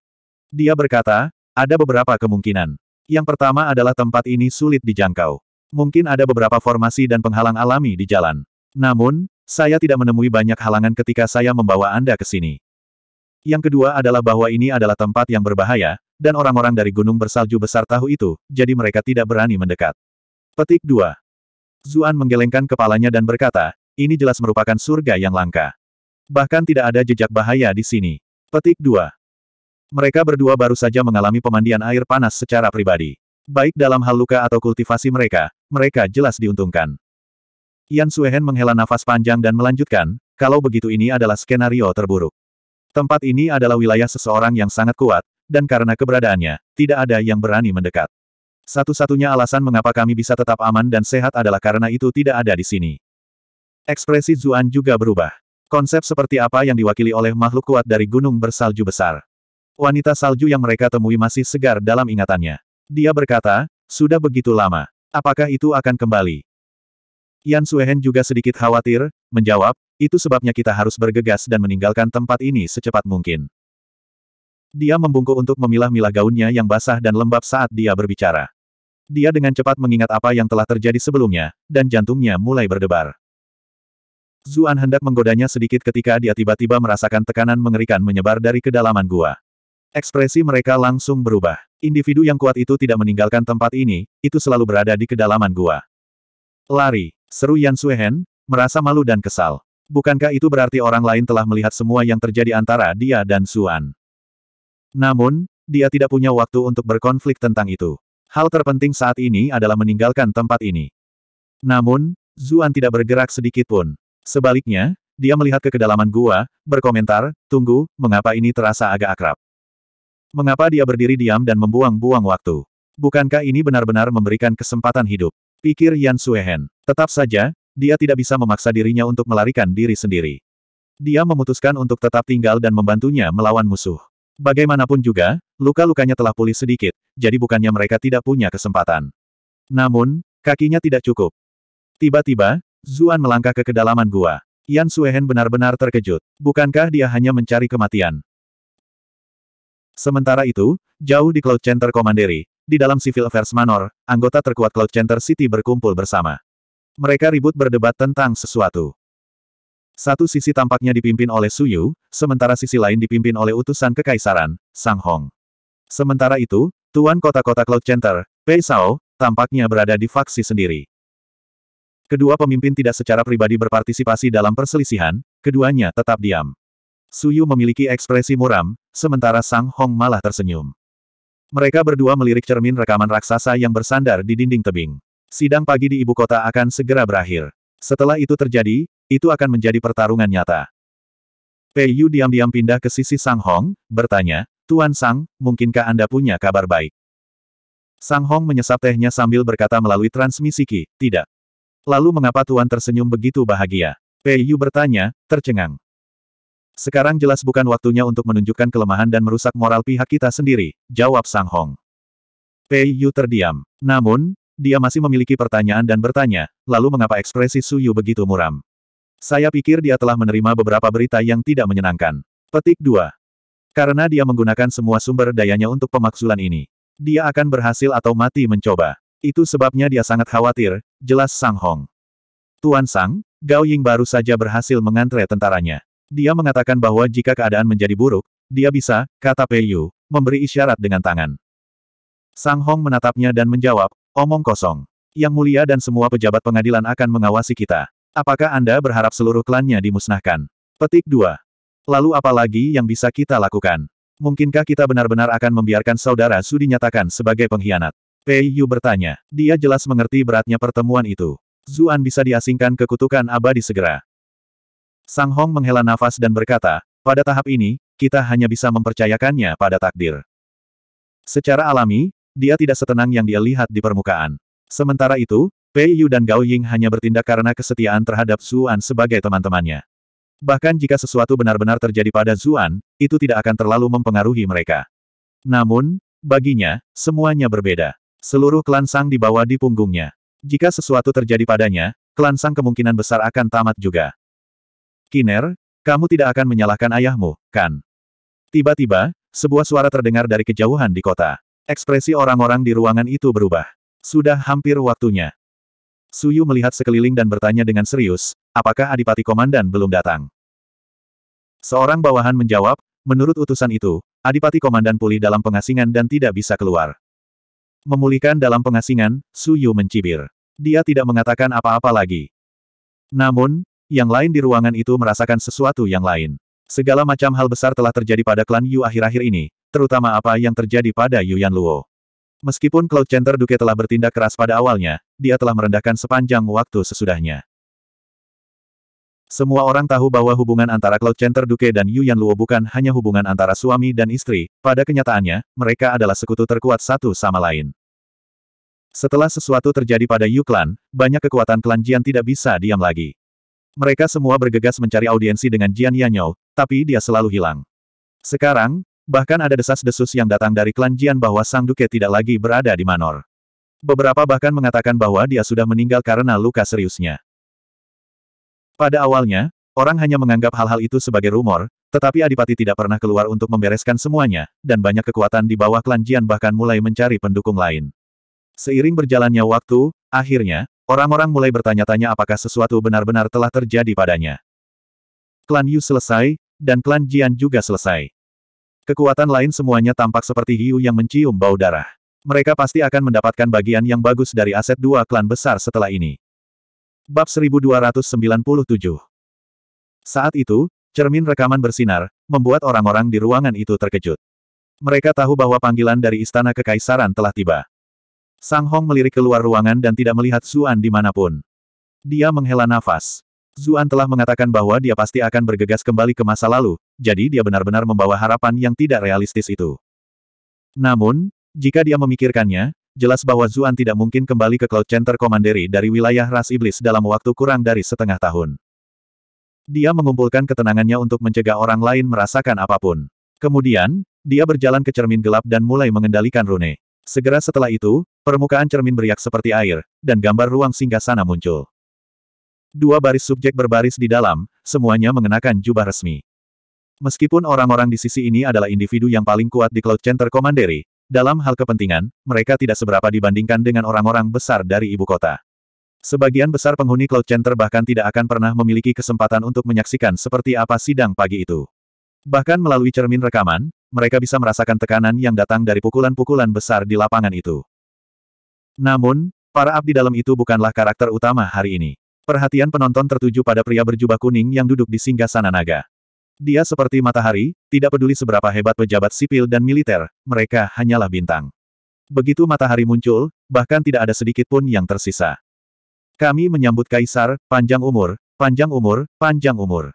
Dia berkata, ada beberapa kemungkinan. Yang pertama adalah tempat ini sulit dijangkau. Mungkin ada beberapa formasi dan penghalang alami di jalan. Namun, saya tidak menemui banyak halangan ketika saya membawa Anda ke sini. Yang kedua adalah bahwa ini adalah tempat yang berbahaya, dan orang-orang dari gunung bersalju besar tahu itu, jadi mereka tidak berani mendekat. Petik 2. Zuan menggelengkan kepalanya dan berkata, ini jelas merupakan surga yang langka. Bahkan tidak ada jejak bahaya di sini. Petik 2. Mereka berdua baru saja mengalami pemandian air panas secara pribadi. Baik dalam hal luka atau kultivasi mereka, mereka jelas diuntungkan. Yan Suehen menghela nafas panjang dan melanjutkan, kalau begitu ini adalah skenario terburuk. Tempat ini adalah wilayah seseorang yang sangat kuat, dan karena keberadaannya, tidak ada yang berani mendekat. Satu-satunya alasan mengapa kami bisa tetap aman dan sehat adalah karena itu tidak ada di sini. Ekspresi Zuan juga berubah. Konsep seperti apa yang diwakili oleh makhluk kuat dari gunung bersalju besar. Wanita salju yang mereka temui masih segar dalam ingatannya. Dia berkata, sudah begitu lama. Apakah itu akan kembali? Yan Suehen juga sedikit khawatir, menjawab, itu sebabnya kita harus bergegas dan meninggalkan tempat ini secepat mungkin. Dia membungkuk untuk memilah-milah gaunnya yang basah dan lembab saat dia berbicara. Dia dengan cepat mengingat apa yang telah terjadi sebelumnya, dan jantungnya mulai berdebar. Zuan hendak menggodanya sedikit ketika dia tiba-tiba merasakan tekanan mengerikan menyebar dari kedalaman gua. Ekspresi mereka langsung berubah. Individu yang kuat itu tidak meninggalkan tempat ini, itu selalu berada di kedalaman gua. Lari, seru Yan Suehen, merasa malu dan kesal. Bukankah itu berarti orang lain telah melihat semua yang terjadi antara dia dan Suan? Namun, dia tidak punya waktu untuk berkonflik tentang itu. Hal terpenting saat ini adalah meninggalkan tempat ini. Namun, Zuan tidak bergerak sedikit pun. Sebaliknya, dia melihat ke kedalaman gua, berkomentar, tunggu, mengapa ini terasa agak akrab. Mengapa dia berdiri diam dan membuang-buang waktu? Bukankah ini benar-benar memberikan kesempatan hidup? Pikir Yan Suehen. Tetap saja, dia tidak bisa memaksa dirinya untuk melarikan diri sendiri. Dia memutuskan untuk tetap tinggal dan membantunya melawan musuh. Bagaimanapun juga, luka-lukanya telah pulih sedikit, jadi bukannya mereka tidak punya kesempatan. Namun, kakinya tidak cukup. Tiba-tiba, Zuan melangkah ke kedalaman gua. Yan Suehen benar-benar terkejut. Bukankah dia hanya mencari kematian? Sementara itu, jauh di Cloud Center Commandery, di dalam Civil Affairs Manor, anggota terkuat Cloud Center City berkumpul bersama. Mereka ribut berdebat tentang sesuatu. Satu sisi tampaknya dipimpin oleh Suyu, sementara sisi lain dipimpin oleh utusan kekaisaran, Sang Hong. Sementara itu, Tuan kota-kota Cloud Center, Pei Sao, tampaknya berada di faksi sendiri. Kedua pemimpin tidak secara pribadi berpartisipasi dalam perselisihan, keduanya tetap diam. Suyu memiliki ekspresi muram, sementara Sang Hong malah tersenyum. Mereka berdua melirik cermin rekaman raksasa yang bersandar di dinding tebing. Sidang pagi di ibu kota akan segera berakhir. Setelah itu terjadi, itu akan menjadi pertarungan nyata. Pei Yu diam-diam pindah ke sisi Sang Hong, bertanya, Tuan Sang, mungkinkah Anda punya kabar baik? Sang Hong menyesap tehnya sambil berkata melalui transmisi Ki, tidak. Lalu mengapa Tuan tersenyum begitu bahagia? Pei Yu bertanya, tercengang. Sekarang jelas bukan waktunya untuk menunjukkan kelemahan dan merusak moral pihak kita sendiri, jawab Sang Hong. Pei Yu terdiam. Namun, dia masih memiliki pertanyaan dan bertanya, lalu mengapa ekspresi Su Yu begitu muram? Saya pikir dia telah menerima beberapa berita yang tidak menyenangkan. Petik 2. Karena dia menggunakan semua sumber dayanya untuk pemaksulan ini. Dia akan berhasil atau mati mencoba. Itu sebabnya dia sangat khawatir, jelas Sang Hong. Tuan Sang, Gao Ying baru saja berhasil mengantre tentaranya. Dia mengatakan bahwa jika keadaan menjadi buruk, dia bisa, kata Pei Yu, memberi isyarat dengan tangan. Sang Hong menatapnya dan menjawab, omong kosong. Yang mulia dan semua pejabat pengadilan akan mengawasi kita. Apakah Anda berharap seluruh klannya dimusnahkan? Petik 2. Lalu apa lagi yang bisa kita lakukan? Mungkinkah kita benar-benar akan membiarkan saudara Su dinyatakan sebagai pengkhianat? Pei Yu bertanya. Dia jelas mengerti beratnya pertemuan itu. Zuan bisa diasingkan ke kutukan abadi segera. Sang Hong menghela nafas dan berkata, pada tahap ini, kita hanya bisa mempercayakannya pada takdir. Secara alami, dia tidak setenang yang dia lihat di permukaan. Sementara itu, Pei Yu dan Gao Ying hanya bertindak karena kesetiaan terhadap Zuan sebagai teman-temannya. Bahkan jika sesuatu benar-benar terjadi pada Zuan, itu tidak akan terlalu mempengaruhi mereka. Namun, baginya, semuanya berbeda. Seluruh klan Sang dibawa di punggungnya. Jika sesuatu terjadi padanya, klan Sang kemungkinan besar akan tamat juga. Kiner, kamu tidak akan menyalahkan ayahmu, kan? Tiba-tiba, sebuah suara terdengar dari kejauhan di kota. Ekspresi orang-orang di ruangan itu berubah. Sudah hampir waktunya. Suyu melihat sekeliling dan bertanya dengan serius, apakah Adipati Komandan belum datang? Seorang bawahan menjawab, menurut utusan itu, Adipati Komandan pulih dalam pengasingan dan tidak bisa keluar. Memulihkan dalam pengasingan, Suyu mencibir. Dia tidak mengatakan apa-apa lagi. Namun, yang lain di ruangan itu merasakan sesuatu yang lain. Segala macam hal besar telah terjadi pada klan Yu akhir-akhir ini, terutama apa yang terjadi pada Yu Yan Luo. Meskipun Cloud Center Duke telah bertindak keras pada awalnya, dia telah merendahkan sepanjang waktu sesudahnya. Semua orang tahu bahwa hubungan antara Cloud Center Duke dan Yu Yan Luo bukan hanya hubungan antara suami dan istri, pada kenyataannya, mereka adalah sekutu terkuat satu sama lain. Setelah sesuatu terjadi pada Yu Clan, banyak kekuatan klan Jian tidak bisa diam lagi. Mereka semua bergegas mencari audiensi dengan Jian Yanyou, tapi dia selalu hilang. Sekarang, bahkan ada desas-desus yang datang dari klan Jian bahwa Sang Duke tidak lagi berada di Manor. Beberapa bahkan mengatakan bahwa dia sudah meninggal karena luka seriusnya. Pada awalnya, orang hanya menganggap hal-hal itu sebagai rumor, tetapi Adipati tidak pernah keluar untuk membereskan semuanya, dan banyak kekuatan di bawah klan Jian bahkan mulai mencari pendukung lain. Seiring berjalannya waktu, akhirnya, Orang-orang mulai bertanya-tanya apakah sesuatu benar-benar telah terjadi padanya. Klan Yu selesai, dan klan Jian juga selesai. Kekuatan lain semuanya tampak seperti hiu yang mencium bau darah. Mereka pasti akan mendapatkan bagian yang bagus dari aset dua klan besar setelah ini. Bab 1297 Saat itu, cermin rekaman bersinar, membuat orang-orang di ruangan itu terkejut. Mereka tahu bahwa panggilan dari Istana Kekaisaran telah tiba. Sang Hong melirik keluar ruangan dan tidak melihat Zuan dimanapun. Dia menghela nafas. Zuan telah mengatakan bahwa dia pasti akan bergegas kembali ke masa lalu, jadi dia benar-benar membawa harapan yang tidak realistis itu. Namun, jika dia memikirkannya, jelas bahwa Zuan tidak mungkin kembali ke Cloud Center Commandery dari wilayah ras iblis dalam waktu kurang dari setengah tahun. Dia mengumpulkan ketenangannya untuk mencegah orang lain merasakan apapun. Kemudian, dia berjalan ke cermin gelap dan mulai mengendalikan rune. Segera setelah itu, permukaan cermin beriak seperti air, dan gambar ruang singgah sana muncul. Dua baris subjek berbaris di dalam, semuanya mengenakan jubah resmi. Meskipun orang-orang di sisi ini adalah individu yang paling kuat di Cloud Center Commandery, dalam hal kepentingan, mereka tidak seberapa dibandingkan dengan orang-orang besar dari ibu kota. Sebagian besar penghuni Cloud Center bahkan tidak akan pernah memiliki kesempatan untuk menyaksikan seperti apa sidang pagi itu. Bahkan melalui cermin rekaman, mereka bisa merasakan tekanan yang datang dari pukulan-pukulan besar di lapangan itu. Namun, para abdi dalam itu bukanlah karakter utama hari ini. Perhatian penonton tertuju pada pria berjubah kuning yang duduk di singgah sana naga. Dia seperti matahari, tidak peduli seberapa hebat pejabat sipil dan militer, mereka hanyalah bintang. Begitu matahari muncul, bahkan tidak ada sedikit pun yang tersisa. Kami menyambut kaisar, panjang umur, panjang umur, panjang umur.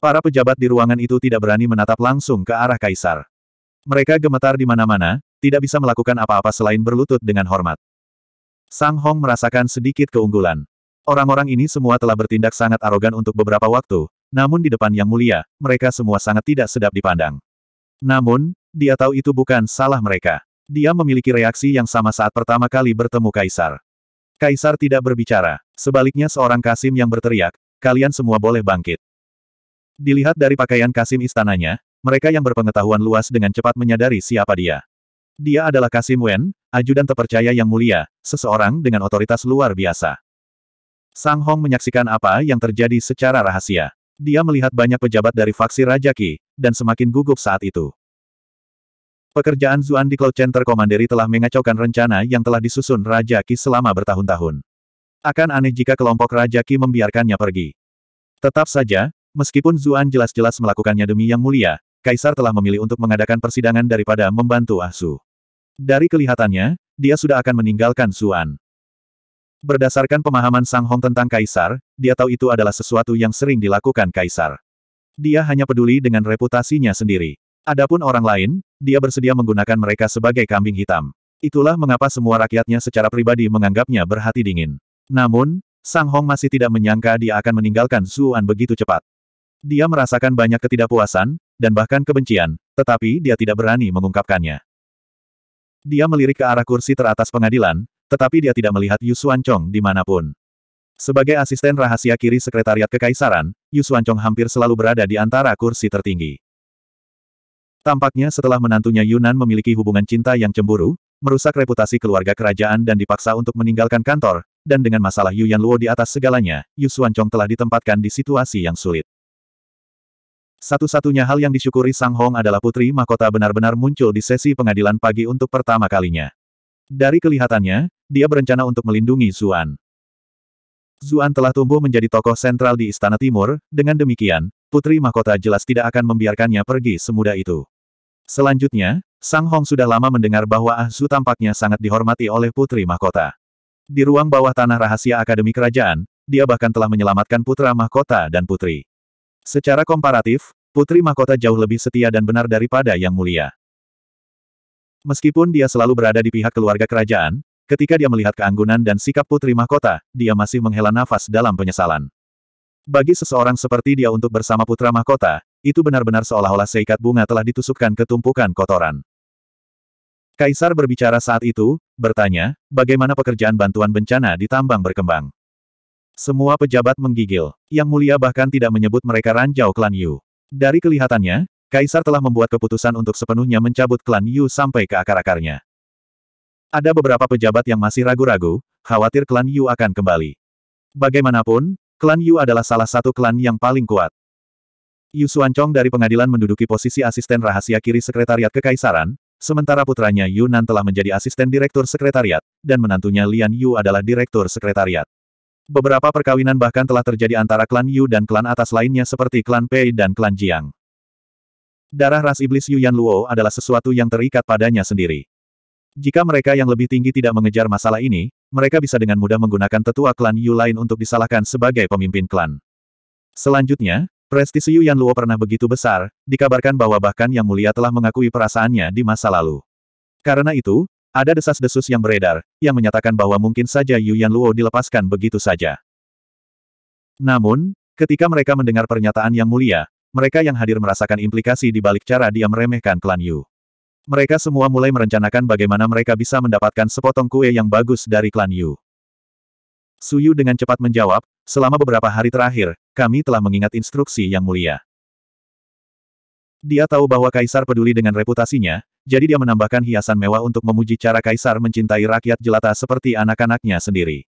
Para pejabat di ruangan itu tidak berani menatap langsung ke arah kaisar. Mereka gemetar di mana-mana, tidak bisa melakukan apa-apa selain berlutut dengan hormat. Sang Hong merasakan sedikit keunggulan. Orang-orang ini semua telah bertindak sangat arogan untuk beberapa waktu, namun di depan Yang Mulia, mereka semua sangat tidak sedap dipandang. Namun, dia tahu itu bukan salah mereka. Dia memiliki reaksi yang sama saat pertama kali bertemu Kaisar. Kaisar tidak berbicara, sebaliknya seorang Kasim yang berteriak, kalian semua boleh bangkit. Dilihat dari pakaian Kasim istananya, mereka yang berpengetahuan luas dengan cepat menyadari siapa dia. Dia adalah Kasim Wen, ajudan terpercaya yang mulia, seseorang dengan otoritas luar biasa. Sang Hong menyaksikan apa yang terjadi secara rahasia. Dia melihat banyak pejabat dari faksi Raja Ki, dan semakin gugup saat itu. Pekerjaan Zuan di Cloud Center Komanderi telah mengacaukan rencana yang telah disusun Raja Ki selama bertahun-tahun. Akan aneh jika kelompok Raja Ki membiarkannya pergi. Tetap saja, Meskipun Zuan jelas-jelas melakukannya demi yang mulia, Kaisar telah memilih untuk mengadakan persidangan daripada membantu Asu. Ah Dari kelihatannya, dia sudah akan meninggalkan Zuan. Berdasarkan pemahaman Sang Hong tentang Kaisar, dia tahu itu adalah sesuatu yang sering dilakukan Kaisar. Dia hanya peduli dengan reputasinya sendiri. Adapun orang lain, dia bersedia menggunakan mereka sebagai kambing hitam. Itulah mengapa semua rakyatnya secara pribadi menganggapnya berhati dingin. Namun, Sang Hong masih tidak menyangka dia akan meninggalkan Zuan begitu cepat. Dia merasakan banyak ketidakpuasan, dan bahkan kebencian, tetapi dia tidak berani mengungkapkannya. Dia melirik ke arah kursi teratas pengadilan, tetapi dia tidak melihat Yu di dimanapun. Sebagai asisten rahasia kiri sekretariat kekaisaran, Yu Suancong hampir selalu berada di antara kursi tertinggi. Tampaknya setelah menantunya Yunan memiliki hubungan cinta yang cemburu, merusak reputasi keluarga kerajaan dan dipaksa untuk meninggalkan kantor, dan dengan masalah Yu Luo di atas segalanya, Yu Suancong telah ditempatkan di situasi yang sulit. Satu-satunya hal yang disyukuri Sang Hong adalah putri mahkota benar-benar muncul di sesi pengadilan pagi untuk pertama kalinya. Dari kelihatannya, dia berencana untuk melindungi Zuan. Zuan telah tumbuh menjadi tokoh sentral di Istana Timur, dengan demikian, putri mahkota jelas tidak akan membiarkannya pergi semudah itu. Selanjutnya, Sang Hong sudah lama mendengar bahwa Ah Zu tampaknya sangat dihormati oleh putri mahkota. Di ruang bawah tanah rahasia Akademi Kerajaan, dia bahkan telah menyelamatkan putra mahkota dan putri. Secara komparatif, Putri Mahkota jauh lebih setia dan benar daripada Yang Mulia. Meskipun dia selalu berada di pihak keluarga kerajaan, ketika dia melihat keanggunan dan sikap Putri Mahkota, dia masih menghela nafas dalam penyesalan. Bagi seseorang seperti dia untuk bersama Putra Mahkota, itu benar-benar seolah-olah seikat bunga telah ditusukkan ke tumpukan kotoran. Kaisar berbicara saat itu, bertanya, bagaimana pekerjaan bantuan bencana di tambang berkembang. Semua pejabat menggigil. Yang mulia bahkan tidak menyebut mereka ranjau klan Yu. Dari kelihatannya, Kaisar telah membuat keputusan untuk sepenuhnya mencabut klan Yu sampai ke akar-akarnya. Ada beberapa pejabat yang masih ragu-ragu, khawatir klan Yu akan kembali. Bagaimanapun, klan Yu adalah salah satu klan yang paling kuat. Yu Suancong dari pengadilan menduduki posisi asisten rahasia kiri sekretariat kekaisaran, sementara putranya Yu Nan telah menjadi asisten direktur sekretariat, dan menantunya Lian Yu adalah direktur sekretariat. Beberapa perkawinan bahkan telah terjadi antara klan Yu dan klan atas lainnya seperti klan Pei dan klan Jiang. Darah ras iblis Yu Yan Luo adalah sesuatu yang terikat padanya sendiri. Jika mereka yang lebih tinggi tidak mengejar masalah ini, mereka bisa dengan mudah menggunakan tetua klan Yu lain untuk disalahkan sebagai pemimpin klan. Selanjutnya, prestisi Yu Yan Luo pernah begitu besar, dikabarkan bahwa bahkan Yang Mulia telah mengakui perasaannya di masa lalu. Karena itu, ada desas-desus yang beredar, yang menyatakan bahwa mungkin saja Yu Yan Luo dilepaskan begitu saja. Namun, ketika mereka mendengar pernyataan yang mulia, mereka yang hadir merasakan implikasi di balik cara dia meremehkan klan Yu. Mereka semua mulai merencanakan bagaimana mereka bisa mendapatkan sepotong kue yang bagus dari klan Yu. Suyu dengan cepat menjawab, selama beberapa hari terakhir, kami telah mengingat instruksi yang mulia. Dia tahu bahwa kaisar peduli dengan reputasinya, jadi dia menambahkan hiasan mewah untuk memuji cara kaisar mencintai rakyat jelata seperti anak-anaknya sendiri.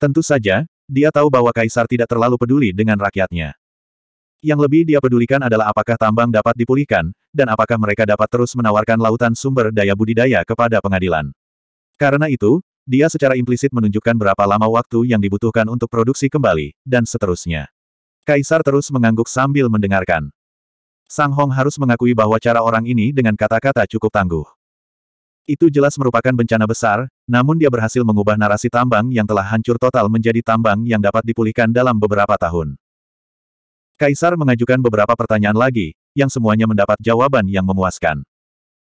Tentu saja, dia tahu bahwa kaisar tidak terlalu peduli dengan rakyatnya. Yang lebih dia pedulikan adalah apakah tambang dapat dipulihkan, dan apakah mereka dapat terus menawarkan lautan sumber daya budidaya kepada pengadilan. Karena itu, dia secara implisit menunjukkan berapa lama waktu yang dibutuhkan untuk produksi kembali, dan seterusnya. Kaisar terus mengangguk sambil mendengarkan. Sang Hong harus mengakui bahwa cara orang ini dengan kata-kata cukup tangguh. Itu jelas merupakan bencana besar, namun dia berhasil mengubah narasi tambang yang telah hancur total menjadi tambang yang dapat dipulihkan dalam beberapa tahun. Kaisar mengajukan beberapa pertanyaan lagi, yang semuanya mendapat jawaban yang memuaskan.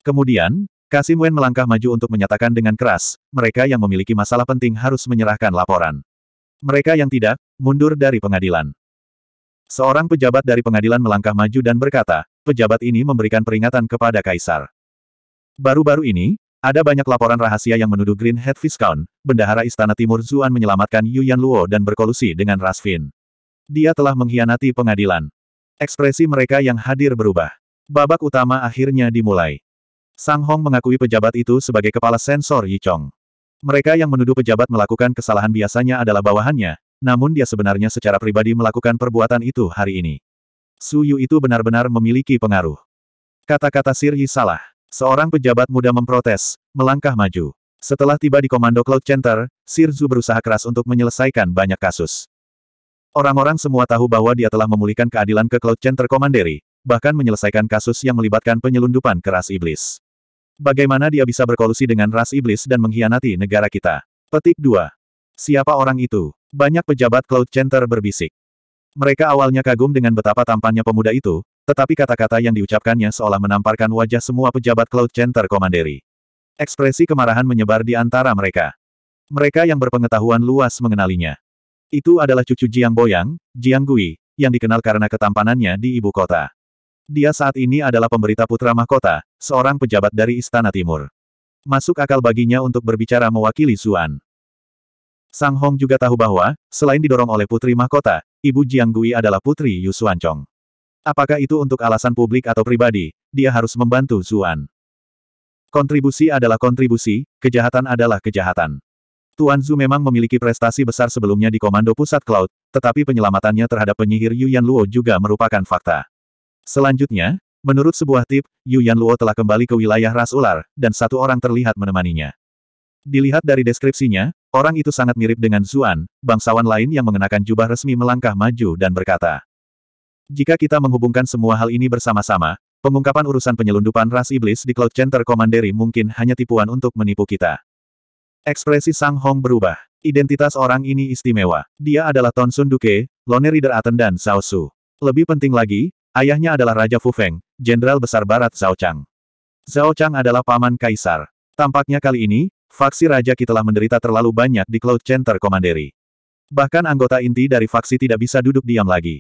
Kemudian, Kasim Wen melangkah maju untuk menyatakan dengan keras, mereka yang memiliki masalah penting harus menyerahkan laporan. Mereka yang tidak, mundur dari pengadilan. Seorang pejabat dari pengadilan melangkah maju dan berkata, pejabat ini memberikan peringatan kepada Kaisar. Baru-baru ini, ada banyak laporan rahasia yang menuduh Green Head Viscount, Bendahara Istana Timur Zuan menyelamatkan Yuyan Luo dan berkolusi dengan Rasfin. Dia telah mengkhianati pengadilan. Ekspresi mereka yang hadir berubah. Babak utama akhirnya dimulai. Sang Hong mengakui pejabat itu sebagai kepala sensor Yichong. Mereka yang menuduh pejabat melakukan kesalahan biasanya adalah bawahannya, namun dia sebenarnya secara pribadi melakukan perbuatan itu hari ini. Su Yu itu benar-benar memiliki pengaruh. Kata-kata Sir Yi salah. Seorang pejabat muda memprotes, melangkah maju. Setelah tiba di Komando Cloud Center, Sir Zhu berusaha keras untuk menyelesaikan banyak kasus. Orang-orang semua tahu bahwa dia telah memulihkan keadilan ke Cloud Center Komanderi, bahkan menyelesaikan kasus yang melibatkan penyelundupan ke ras iblis. Bagaimana dia bisa berkolusi dengan ras iblis dan mengkhianati negara kita? Petik 2. Siapa orang itu? Banyak pejabat Cloud Center berbisik. Mereka awalnya kagum dengan betapa tampannya pemuda itu, tetapi kata-kata yang diucapkannya seolah menamparkan wajah semua pejabat Cloud Center Komanderi. Ekspresi kemarahan menyebar di antara mereka. Mereka yang berpengetahuan luas mengenalinya. Itu adalah cucu Jiang Boyang, Jiang Gui, yang dikenal karena ketampanannya di ibu kota. Dia saat ini adalah pemberita putra mahkota, seorang pejabat dari Istana Timur. Masuk akal baginya untuk berbicara mewakili Zuan. Sang Hong juga tahu bahwa, selain didorong oleh Putri Mahkota, Ibu Jiang Gui adalah Putri Yu Suancong. Apakah itu untuk alasan publik atau pribadi, dia harus membantu Zuan. Kontribusi adalah kontribusi, kejahatan adalah kejahatan. Tuan Zhu memang memiliki prestasi besar sebelumnya di Komando Pusat Cloud, tetapi penyelamatannya terhadap penyihir Yuan Luo juga merupakan fakta. Selanjutnya, menurut sebuah tip, Yuan Luo telah kembali ke wilayah ras ular, dan satu orang terlihat menemaninya. Dilihat dari deskripsinya, orang itu sangat mirip dengan Zuan, bangsawan lain yang mengenakan jubah resmi melangkah maju dan berkata. Jika kita menghubungkan semua hal ini bersama-sama, pengungkapan urusan penyelundupan ras iblis di Cloud Center Commandery mungkin hanya tipuan untuk menipu kita. Ekspresi Sang Hong berubah. Identitas orang ini istimewa. Dia adalah Sun Duke, Lone Reader dan Zhao Su. Lebih penting lagi, ayahnya adalah Raja Fu Feng, Jenderal Besar Barat Zhao Chang. Zhao Chang adalah paman kaisar. Tampaknya kali ini, Faksi Raja Ki telah menderita terlalu banyak di Cloud Center Komanderi. Bahkan anggota inti dari faksi tidak bisa duduk diam lagi.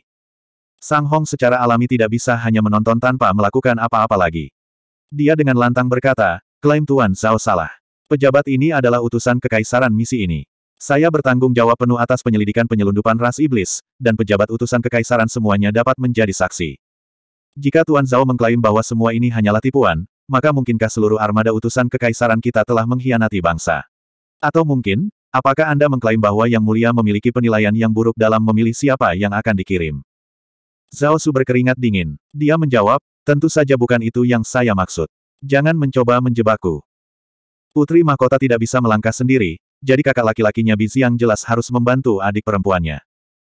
Sang Hong secara alami tidak bisa hanya menonton tanpa melakukan apa-apa lagi. Dia dengan lantang berkata, klaim Tuan Zhao salah. Pejabat ini adalah utusan kekaisaran misi ini. Saya bertanggung jawab penuh atas penyelidikan penyelundupan ras iblis, dan pejabat utusan kekaisaran semuanya dapat menjadi saksi. Jika Tuan Zhao mengklaim bahwa semua ini hanyalah tipuan, maka mungkinkah seluruh armada utusan kekaisaran kita telah mengkhianati bangsa? Atau mungkin, apakah Anda mengklaim bahwa Yang Mulia memiliki penilaian yang buruk dalam memilih siapa yang akan dikirim? Zhao Su berkeringat dingin. Dia menjawab, tentu saja bukan itu yang saya maksud. Jangan mencoba menjebakku. Putri mahkota tidak bisa melangkah sendiri, jadi kakak laki-lakinya yang jelas harus membantu adik perempuannya.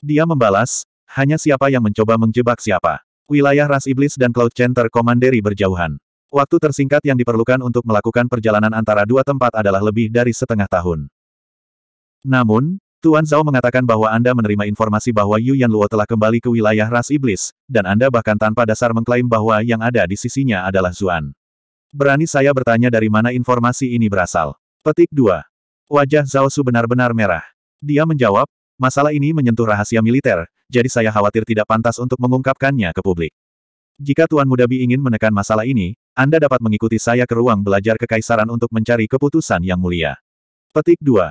Dia membalas, hanya siapa yang mencoba menjebak siapa. Wilayah ras iblis dan Cloud Center Commandery berjauhan. Waktu tersingkat yang diperlukan untuk melakukan perjalanan antara dua tempat adalah lebih dari setengah tahun. Namun, Tuan Zhao mengatakan bahwa Anda menerima informasi bahwa Yu Yan Luo telah kembali ke wilayah ras iblis, dan Anda bahkan tanpa dasar mengklaim bahwa yang ada di sisinya adalah Zuan. Berani saya bertanya dari mana informasi ini berasal. Petik 2. Wajah Zhao Su benar-benar merah. Dia menjawab, masalah ini menyentuh rahasia militer, jadi saya khawatir tidak pantas untuk mengungkapkannya ke publik. Jika Tuan Muda Bi ingin menekan masalah ini, Anda dapat mengikuti saya ke ruang belajar kekaisaran untuk mencari keputusan yang mulia. Petik 2.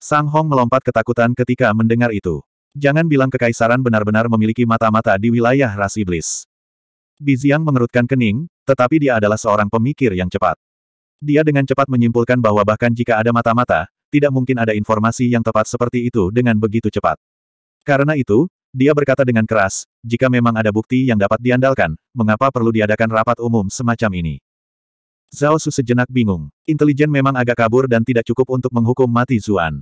Sang Hong melompat ketakutan ketika mendengar itu. Jangan bilang kekaisaran benar-benar memiliki mata-mata di wilayah ras iblis. Biziang mengerutkan kening, tetapi dia adalah seorang pemikir yang cepat. Dia dengan cepat menyimpulkan bahwa bahkan jika ada mata-mata, tidak mungkin ada informasi yang tepat seperti itu dengan begitu cepat. Karena itu, dia berkata dengan keras, jika memang ada bukti yang dapat diandalkan, mengapa perlu diadakan rapat umum semacam ini? Zhao Su sejenak bingung. Intelijen memang agak kabur dan tidak cukup untuk menghukum mati Zuan.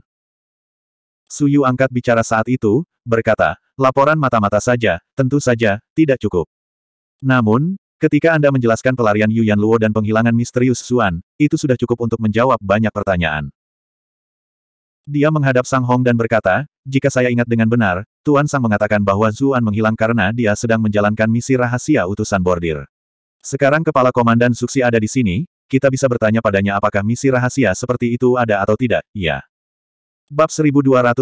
Su Yu angkat bicara saat itu, berkata, laporan mata-mata saja, tentu saja, tidak cukup. Namun, ketika Anda menjelaskan pelarian Yuan Luo dan penghilangan misterius Zuan, itu sudah cukup untuk menjawab banyak pertanyaan. Dia menghadap Sang Hong dan berkata, jika saya ingat dengan benar, Tuan Sang mengatakan bahwa Zuan menghilang karena dia sedang menjalankan misi rahasia utusan bordir. Sekarang kepala komandan Suksi ada di sini, kita bisa bertanya padanya apakah misi rahasia seperti itu ada atau tidak, ya. Bab 1298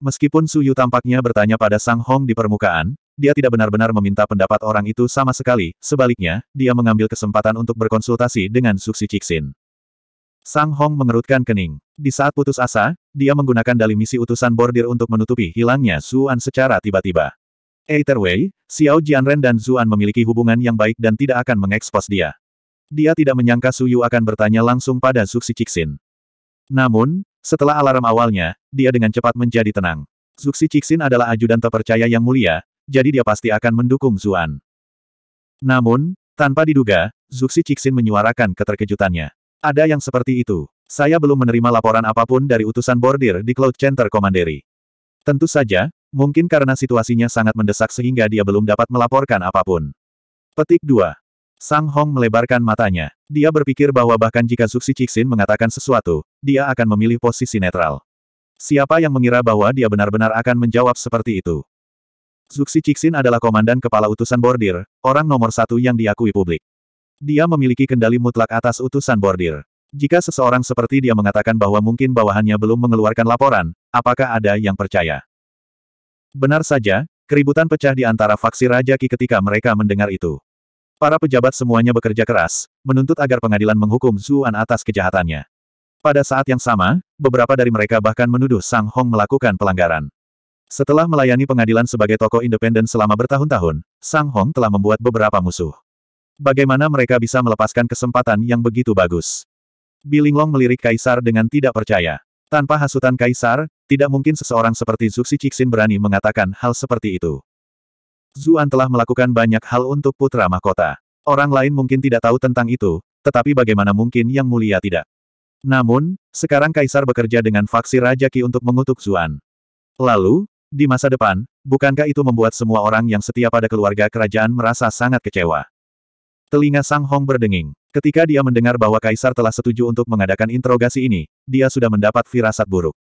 Meskipun Suyu tampaknya bertanya pada Sang Hong di permukaan, dia tidak benar-benar meminta pendapat orang itu sama sekali, sebaliknya, dia mengambil kesempatan untuk berkonsultasi dengan Suksi Cixin. Sang Hong mengerutkan kening. Di saat putus asa, dia menggunakan dali misi utusan bordir untuk menutupi hilangnya Zuan secara tiba-tiba. Either way, Xiao Jianren dan Zuan memiliki hubungan yang baik dan tidak akan mengekspos dia. Dia tidak menyangka Su Yu akan bertanya langsung pada Zuxi Cixin. Namun, setelah alarm awalnya, dia dengan cepat menjadi tenang. Zuxi Cixin adalah ajudan terpercaya yang mulia, jadi dia pasti akan mendukung Zuan. Namun, tanpa diduga, Zuxi Cixin menyuarakan keterkejutannya. Ada yang seperti itu. Saya belum menerima laporan apapun dari utusan bordir di Cloud Center Komanderi. Tentu saja, mungkin karena situasinya sangat mendesak sehingga dia belum dapat melaporkan apapun. Petik 2. Sang Hong melebarkan matanya. Dia berpikir bahwa bahkan jika Zuxi Cixin mengatakan sesuatu, dia akan memilih posisi netral. Siapa yang mengira bahwa dia benar-benar akan menjawab seperti itu? Zuxi Cixin adalah komandan kepala utusan bordir, orang nomor satu yang diakui publik. Dia memiliki kendali mutlak atas utusan bordir. Jika seseorang seperti dia mengatakan bahwa mungkin bawahannya belum mengeluarkan laporan, apakah ada yang percaya? Benar saja, keributan pecah di antara faksi Raja Ki ketika mereka mendengar itu. Para pejabat semuanya bekerja keras, menuntut agar pengadilan menghukum Zuan atas kejahatannya. Pada saat yang sama, beberapa dari mereka bahkan menuduh Sang Hong melakukan pelanggaran. Setelah melayani pengadilan sebagai tokoh independen selama bertahun-tahun, Sang Hong telah membuat beberapa musuh. Bagaimana mereka bisa melepaskan kesempatan yang begitu bagus? Bilinglong melirik Kaisar dengan tidak percaya. Tanpa hasutan Kaisar, tidak mungkin seseorang seperti Zuxi Cixin berani mengatakan hal seperti itu. Zuan telah melakukan banyak hal untuk putra mahkota. Orang lain mungkin tidak tahu tentang itu, tetapi bagaimana mungkin yang mulia tidak. Namun, sekarang Kaisar bekerja dengan faksi Raja Ki untuk mengutuk Zuan. Lalu, di masa depan, bukankah itu membuat semua orang yang setia pada keluarga kerajaan merasa sangat kecewa? Telinga Sang Hong berdenging. Ketika dia mendengar bahwa Kaisar telah setuju untuk mengadakan interogasi ini, dia sudah mendapat firasat buruk.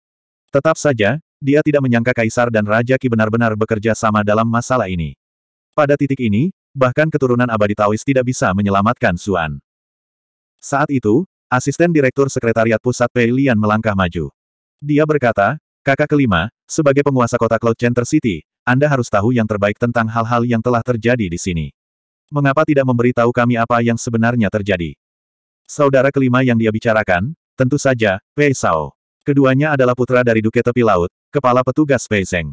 Tetap saja, dia tidak menyangka Kaisar dan Raja Ki benar-benar bekerja sama dalam masalah ini. Pada titik ini, bahkan keturunan abadi Taois tidak bisa menyelamatkan Suan. Saat itu, asisten direktur sekretariat pusat Pei Lian melangkah maju. Dia berkata, kakak kelima, sebagai penguasa kota Cloud Center City, Anda harus tahu yang terbaik tentang hal-hal yang telah terjadi di sini. Mengapa tidak memberitahu kami apa yang sebenarnya terjadi? Saudara kelima yang dia bicarakan, tentu saja, Pei Sao. Keduanya adalah putra dari Duke Tepi Laut, kepala petugas Pei Zeng.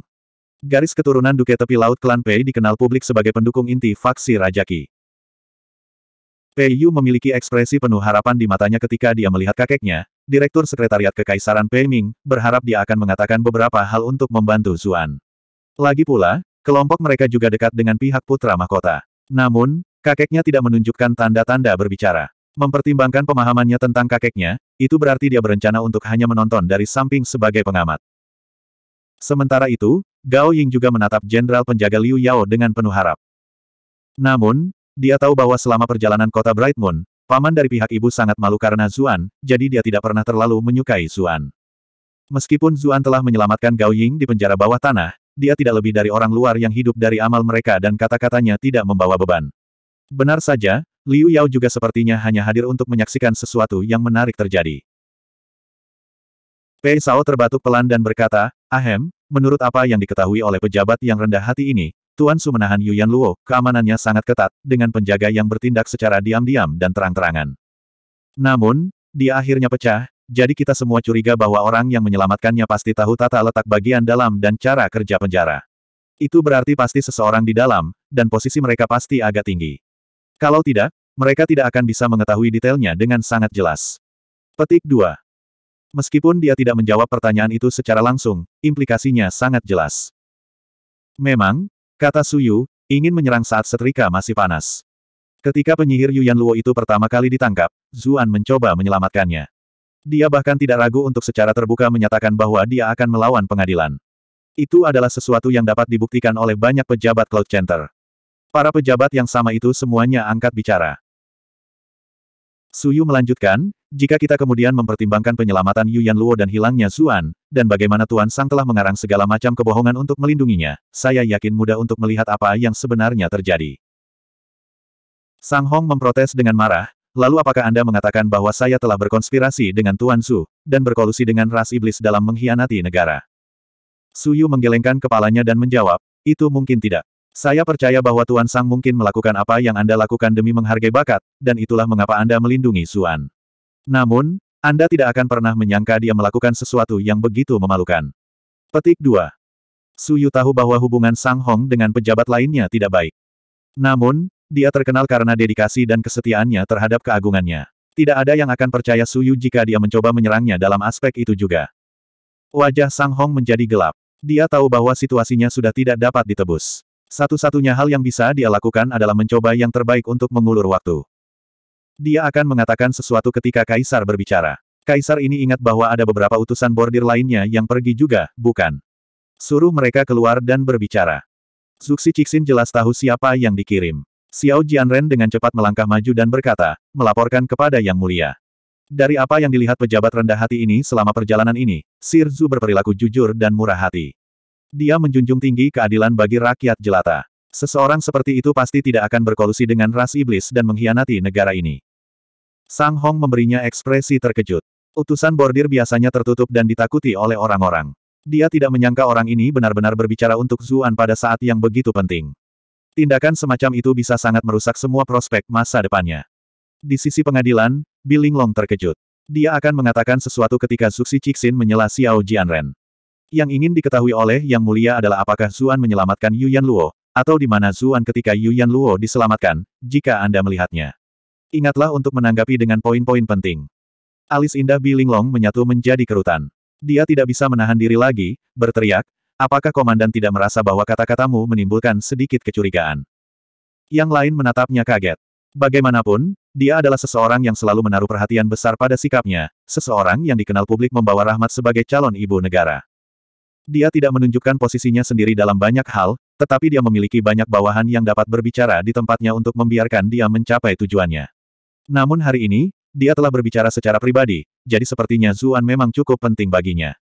Garis keturunan Duke Tepi Laut klan Pei dikenal publik sebagai pendukung inti faksi Rajaki. Pei Yu memiliki ekspresi penuh harapan di matanya ketika dia melihat kakeknya, Direktur Sekretariat Kekaisaran Pei Ming, berharap dia akan mengatakan beberapa hal untuk membantu Zuan. Lagi pula, kelompok mereka juga dekat dengan pihak putra mahkota. Namun, kakeknya tidak menunjukkan tanda-tanda berbicara. Mempertimbangkan pemahamannya tentang kakeknya, itu berarti dia berencana untuk hanya menonton dari samping sebagai pengamat. Sementara itu, Gao Ying juga menatap Jenderal Penjaga Liu Yao dengan penuh harap. Namun, dia tahu bahwa selama perjalanan kota Bright Moon, paman dari pihak ibu sangat malu karena Zuan, jadi dia tidak pernah terlalu menyukai Zuan. Meskipun Zuan telah menyelamatkan Gao Ying di penjara bawah tanah, dia tidak lebih dari orang luar yang hidup dari amal mereka dan kata-katanya tidak membawa beban. Benar saja, Liu Yao juga sepertinya hanya hadir untuk menyaksikan sesuatu yang menarik terjadi. Pei Sao terbatuk pelan dan berkata, Ahem, menurut apa yang diketahui oleh pejabat yang rendah hati ini, Tuan Su menahan Yuan Luo, keamanannya sangat ketat, dengan penjaga yang bertindak secara diam-diam dan terang-terangan. Namun, dia akhirnya pecah, jadi kita semua curiga bahwa orang yang menyelamatkannya pasti tahu tata letak bagian dalam dan cara kerja penjara. Itu berarti pasti seseorang di dalam, dan posisi mereka pasti agak tinggi. Kalau tidak, mereka tidak akan bisa mengetahui detailnya dengan sangat jelas. Petik 2. Meskipun dia tidak menjawab pertanyaan itu secara langsung, implikasinya sangat jelas. Memang, kata Suyu, ingin menyerang saat setrika masih panas. Ketika penyihir Yuan Luo itu pertama kali ditangkap, Zuan mencoba menyelamatkannya. Dia bahkan tidak ragu untuk secara terbuka menyatakan bahwa dia akan melawan pengadilan. Itu adalah sesuatu yang dapat dibuktikan oleh banyak pejabat Cloud Center. Para pejabat yang sama itu semuanya angkat bicara. Suyu melanjutkan, jika kita kemudian mempertimbangkan penyelamatan Yuan Luo dan hilangnya Zuan, dan bagaimana Tuan Sang telah mengarang segala macam kebohongan untuk melindunginya, saya yakin mudah untuk melihat apa yang sebenarnya terjadi. Sang Hong memprotes dengan marah, Lalu apakah Anda mengatakan bahwa saya telah berkonspirasi dengan Tuan Su, dan berkolusi dengan ras iblis dalam mengkhianati negara? Su Yu menggelengkan kepalanya dan menjawab, itu mungkin tidak. Saya percaya bahwa Tuan Sang mungkin melakukan apa yang Anda lakukan demi menghargai bakat, dan itulah mengapa Anda melindungi Suan. Namun, Anda tidak akan pernah menyangka dia melakukan sesuatu yang begitu memalukan. Petik 2. Suyu tahu bahwa hubungan Sang Hong dengan pejabat lainnya tidak baik. Namun, dia terkenal karena dedikasi dan kesetiaannya terhadap keagungannya. Tidak ada yang akan percaya Suyu jika dia mencoba menyerangnya dalam aspek itu juga. Wajah Sang Hong menjadi gelap. Dia tahu bahwa situasinya sudah tidak dapat ditebus. Satu-satunya hal yang bisa dia lakukan adalah mencoba yang terbaik untuk mengulur waktu. Dia akan mengatakan sesuatu ketika Kaisar berbicara. Kaisar ini ingat bahwa ada beberapa utusan bordir lainnya yang pergi juga, bukan? Suruh mereka keluar dan berbicara. Zuxi Cixin jelas tahu siapa yang dikirim. Xiao Jianren dengan cepat melangkah maju dan berkata, melaporkan kepada Yang Mulia. Dari apa yang dilihat pejabat rendah hati ini selama perjalanan ini, Sir Zhu berperilaku jujur dan murah hati. Dia menjunjung tinggi keadilan bagi rakyat jelata. Seseorang seperti itu pasti tidak akan berkolusi dengan ras iblis dan mengkhianati negara ini. Sang Hong memberinya ekspresi terkejut. Utusan bordir biasanya tertutup dan ditakuti oleh orang-orang. Dia tidak menyangka orang ini benar-benar berbicara untuk Zuan pada saat yang begitu penting. Tindakan semacam itu bisa sangat merusak semua prospek masa depannya. Di sisi pengadilan, Billing Long terkejut. Dia akan mengatakan sesuatu ketika Zuxi Cixin menyela Xiao Jianren. Yang ingin diketahui oleh Yang Mulia adalah apakah Zuan menyelamatkan Yuan Luo, atau di mana Zuan ketika Yuan Luo diselamatkan, jika Anda melihatnya. Ingatlah untuk menanggapi dengan poin-poin penting. Alis indah Billing Long menyatu menjadi kerutan. Dia tidak bisa menahan diri lagi, berteriak, Apakah komandan tidak merasa bahwa kata-katamu menimbulkan sedikit kecurigaan? Yang lain menatapnya kaget. Bagaimanapun, dia adalah seseorang yang selalu menaruh perhatian besar pada sikapnya, seseorang yang dikenal publik membawa rahmat sebagai calon ibu negara. Dia tidak menunjukkan posisinya sendiri dalam banyak hal, tetapi dia memiliki banyak bawahan yang dapat berbicara di tempatnya untuk membiarkan dia mencapai tujuannya. Namun hari ini, dia telah berbicara secara pribadi, jadi sepertinya Zuan memang cukup penting baginya.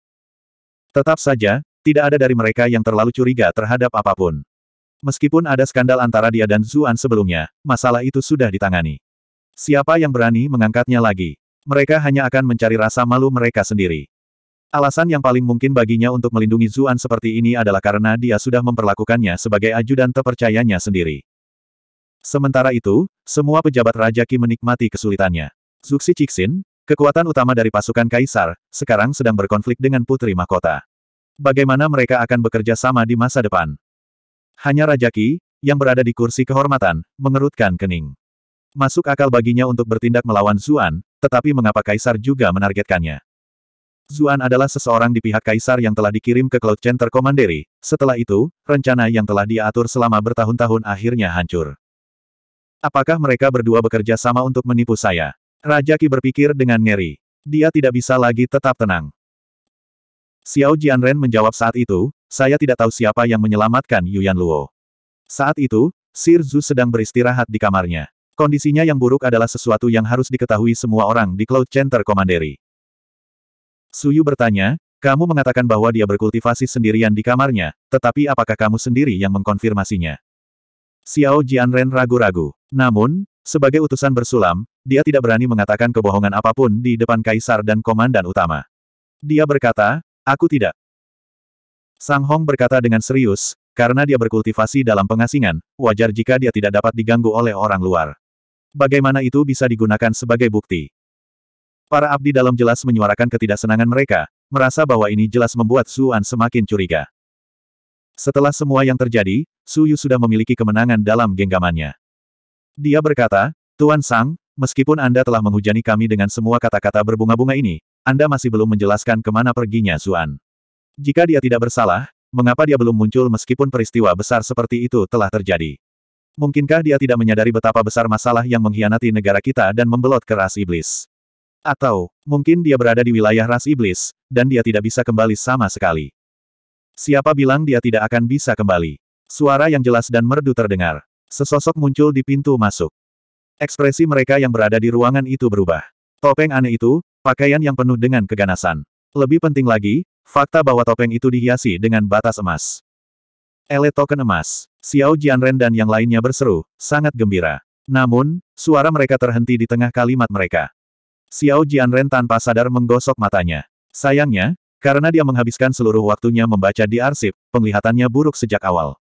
Tetap saja, tidak ada dari mereka yang terlalu curiga terhadap apapun. Meskipun ada skandal antara dia dan Zuan sebelumnya, masalah itu sudah ditangani. Siapa yang berani mengangkatnya lagi? Mereka hanya akan mencari rasa malu mereka sendiri. Alasan yang paling mungkin baginya untuk melindungi Zuan seperti ini adalah karena dia sudah memperlakukannya sebagai ajudan terpercayanya sendiri. Sementara itu, semua pejabat Raja Qi menikmati kesulitannya. Zuxi Cixin, kekuatan utama dari pasukan Kaisar, sekarang sedang berkonflik dengan Putri Mahkota bagaimana mereka akan bekerja sama di masa depan. Hanya Rajaki yang berada di kursi kehormatan, mengerutkan kening. Masuk akal baginya untuk bertindak melawan Zuan, tetapi mengapa Kaisar juga menargetkannya? Zuan adalah seseorang di pihak Kaisar yang telah dikirim ke Cloud Center Komanderi, setelah itu, rencana yang telah diatur selama bertahun-tahun akhirnya hancur. Apakah mereka berdua bekerja sama untuk menipu saya? Rajaki berpikir dengan ngeri. Dia tidak bisa lagi tetap tenang. Xiao Jianren menjawab saat itu, saya tidak tahu siapa yang menyelamatkan Yuan Luo. Saat itu, Sir Zhu sedang beristirahat di kamarnya. Kondisinya yang buruk adalah sesuatu yang harus diketahui semua orang di Cloud Center Su Suyu bertanya, kamu mengatakan bahwa dia berkultivasi sendirian di kamarnya, tetapi apakah kamu sendiri yang mengkonfirmasinya? Xiao Jianren ragu-ragu. Namun, sebagai utusan bersulam, dia tidak berani mengatakan kebohongan apapun di depan kaisar dan komandan utama. Dia berkata, Aku tidak. Sang Hong berkata dengan serius, karena dia berkultivasi dalam pengasingan, wajar jika dia tidak dapat diganggu oleh orang luar. Bagaimana itu bisa digunakan sebagai bukti? Para abdi dalam jelas menyuarakan ketidaksenangan mereka, merasa bahwa ini jelas membuat Suan semakin curiga. Setelah semua yang terjadi, Su Yu sudah memiliki kemenangan dalam genggamannya. Dia berkata, Tuan Sang, meskipun Anda telah menghujani kami dengan semua kata-kata berbunga-bunga ini, anda masih belum menjelaskan kemana perginya Zuan. Jika dia tidak bersalah, mengapa dia belum muncul meskipun peristiwa besar seperti itu telah terjadi? Mungkinkah dia tidak menyadari betapa besar masalah yang mengkhianati negara kita dan membelot ke ras iblis? Atau, mungkin dia berada di wilayah ras iblis, dan dia tidak bisa kembali sama sekali. Siapa bilang dia tidak akan bisa kembali? Suara yang jelas dan merdu terdengar. Sesosok muncul di pintu masuk. Ekspresi mereka yang berada di ruangan itu berubah. Topeng aneh itu, Pakaian yang penuh dengan keganasan. Lebih penting lagi, fakta bahwa topeng itu dihiasi dengan batas emas. Elite token emas. Xiao Jianren dan yang lainnya berseru, sangat gembira. Namun, suara mereka terhenti di tengah kalimat mereka. Xiao Jianren tanpa sadar menggosok matanya. Sayangnya, karena dia menghabiskan seluruh waktunya membaca di arsip, penglihatannya buruk sejak awal.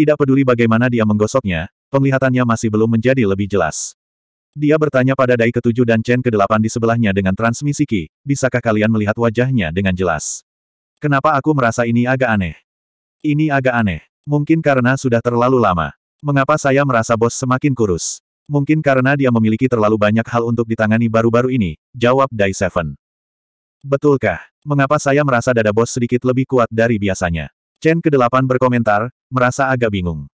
Tidak peduli bagaimana dia menggosoknya, penglihatannya masih belum menjadi lebih jelas. Dia bertanya pada Dai ke ketujuh dan Chen ke kedelapan di sebelahnya dengan transmisi Qi, bisakah kalian melihat wajahnya dengan jelas? Kenapa aku merasa ini agak aneh? Ini agak aneh. Mungkin karena sudah terlalu lama. Mengapa saya merasa bos semakin kurus? Mungkin karena dia memiliki terlalu banyak hal untuk ditangani baru-baru ini, jawab Dai Seven. Betulkah? Mengapa saya merasa dada bos sedikit lebih kuat dari biasanya? Chen ke kedelapan berkomentar, merasa agak bingung.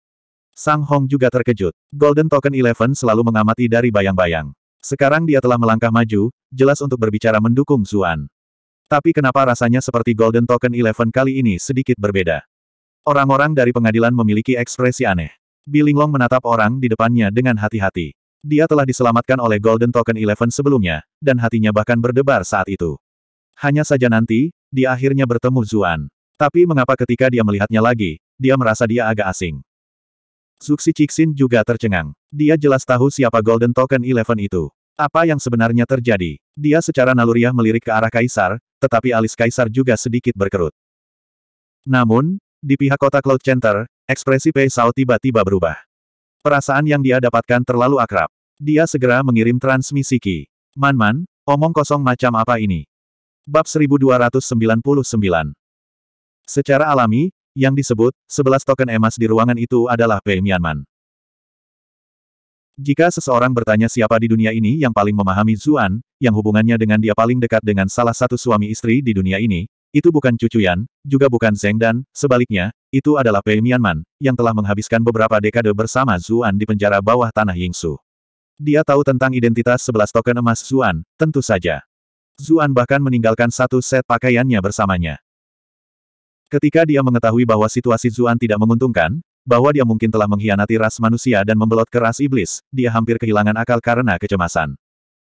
Sang Hong juga terkejut. Golden Token Eleven selalu mengamati dari bayang-bayang. Sekarang dia telah melangkah maju, jelas untuk berbicara mendukung Zuan. Tapi kenapa rasanya seperti Golden Token Eleven kali ini sedikit berbeda? Orang-orang dari pengadilan memiliki ekspresi aneh. Bilinglong menatap orang di depannya dengan hati-hati. Dia telah diselamatkan oleh Golden Token Eleven sebelumnya, dan hatinya bahkan berdebar saat itu. Hanya saja nanti, dia akhirnya bertemu Zuan. Tapi mengapa ketika dia melihatnya lagi, dia merasa dia agak asing. Suksi Cixin juga tercengang. Dia jelas tahu siapa Golden Token Eleven itu. Apa yang sebenarnya terjadi? Dia secara naluriah melirik ke arah Kaisar, tetapi alis Kaisar juga sedikit berkerut. Namun, di pihak kota Cloud Center, ekspresi Pei Sao tiba-tiba berubah. Perasaan yang dia dapatkan terlalu akrab. Dia segera mengirim transmisi Ki. Man-man, omong kosong macam apa ini? Bab 1299 Secara alami, yang disebut, 11 token emas di ruangan itu adalah Pei Mianman. Jika seseorang bertanya siapa di dunia ini yang paling memahami Zuan, yang hubungannya dengan dia paling dekat dengan salah satu suami istri di dunia ini, itu bukan Cucu Yan, juga bukan Zeng Dan, sebaliknya, itu adalah Pei Mianman, yang telah menghabiskan beberapa dekade bersama Zuan di penjara bawah tanah Yingsu. Dia tahu tentang identitas 11 token emas Zuan, tentu saja. Zuan bahkan meninggalkan satu set pakaiannya bersamanya. Ketika dia mengetahui bahwa situasi Zuan tidak menguntungkan, bahwa dia mungkin telah mengkhianati ras manusia dan membelot ke ras iblis, dia hampir kehilangan akal karena kecemasan.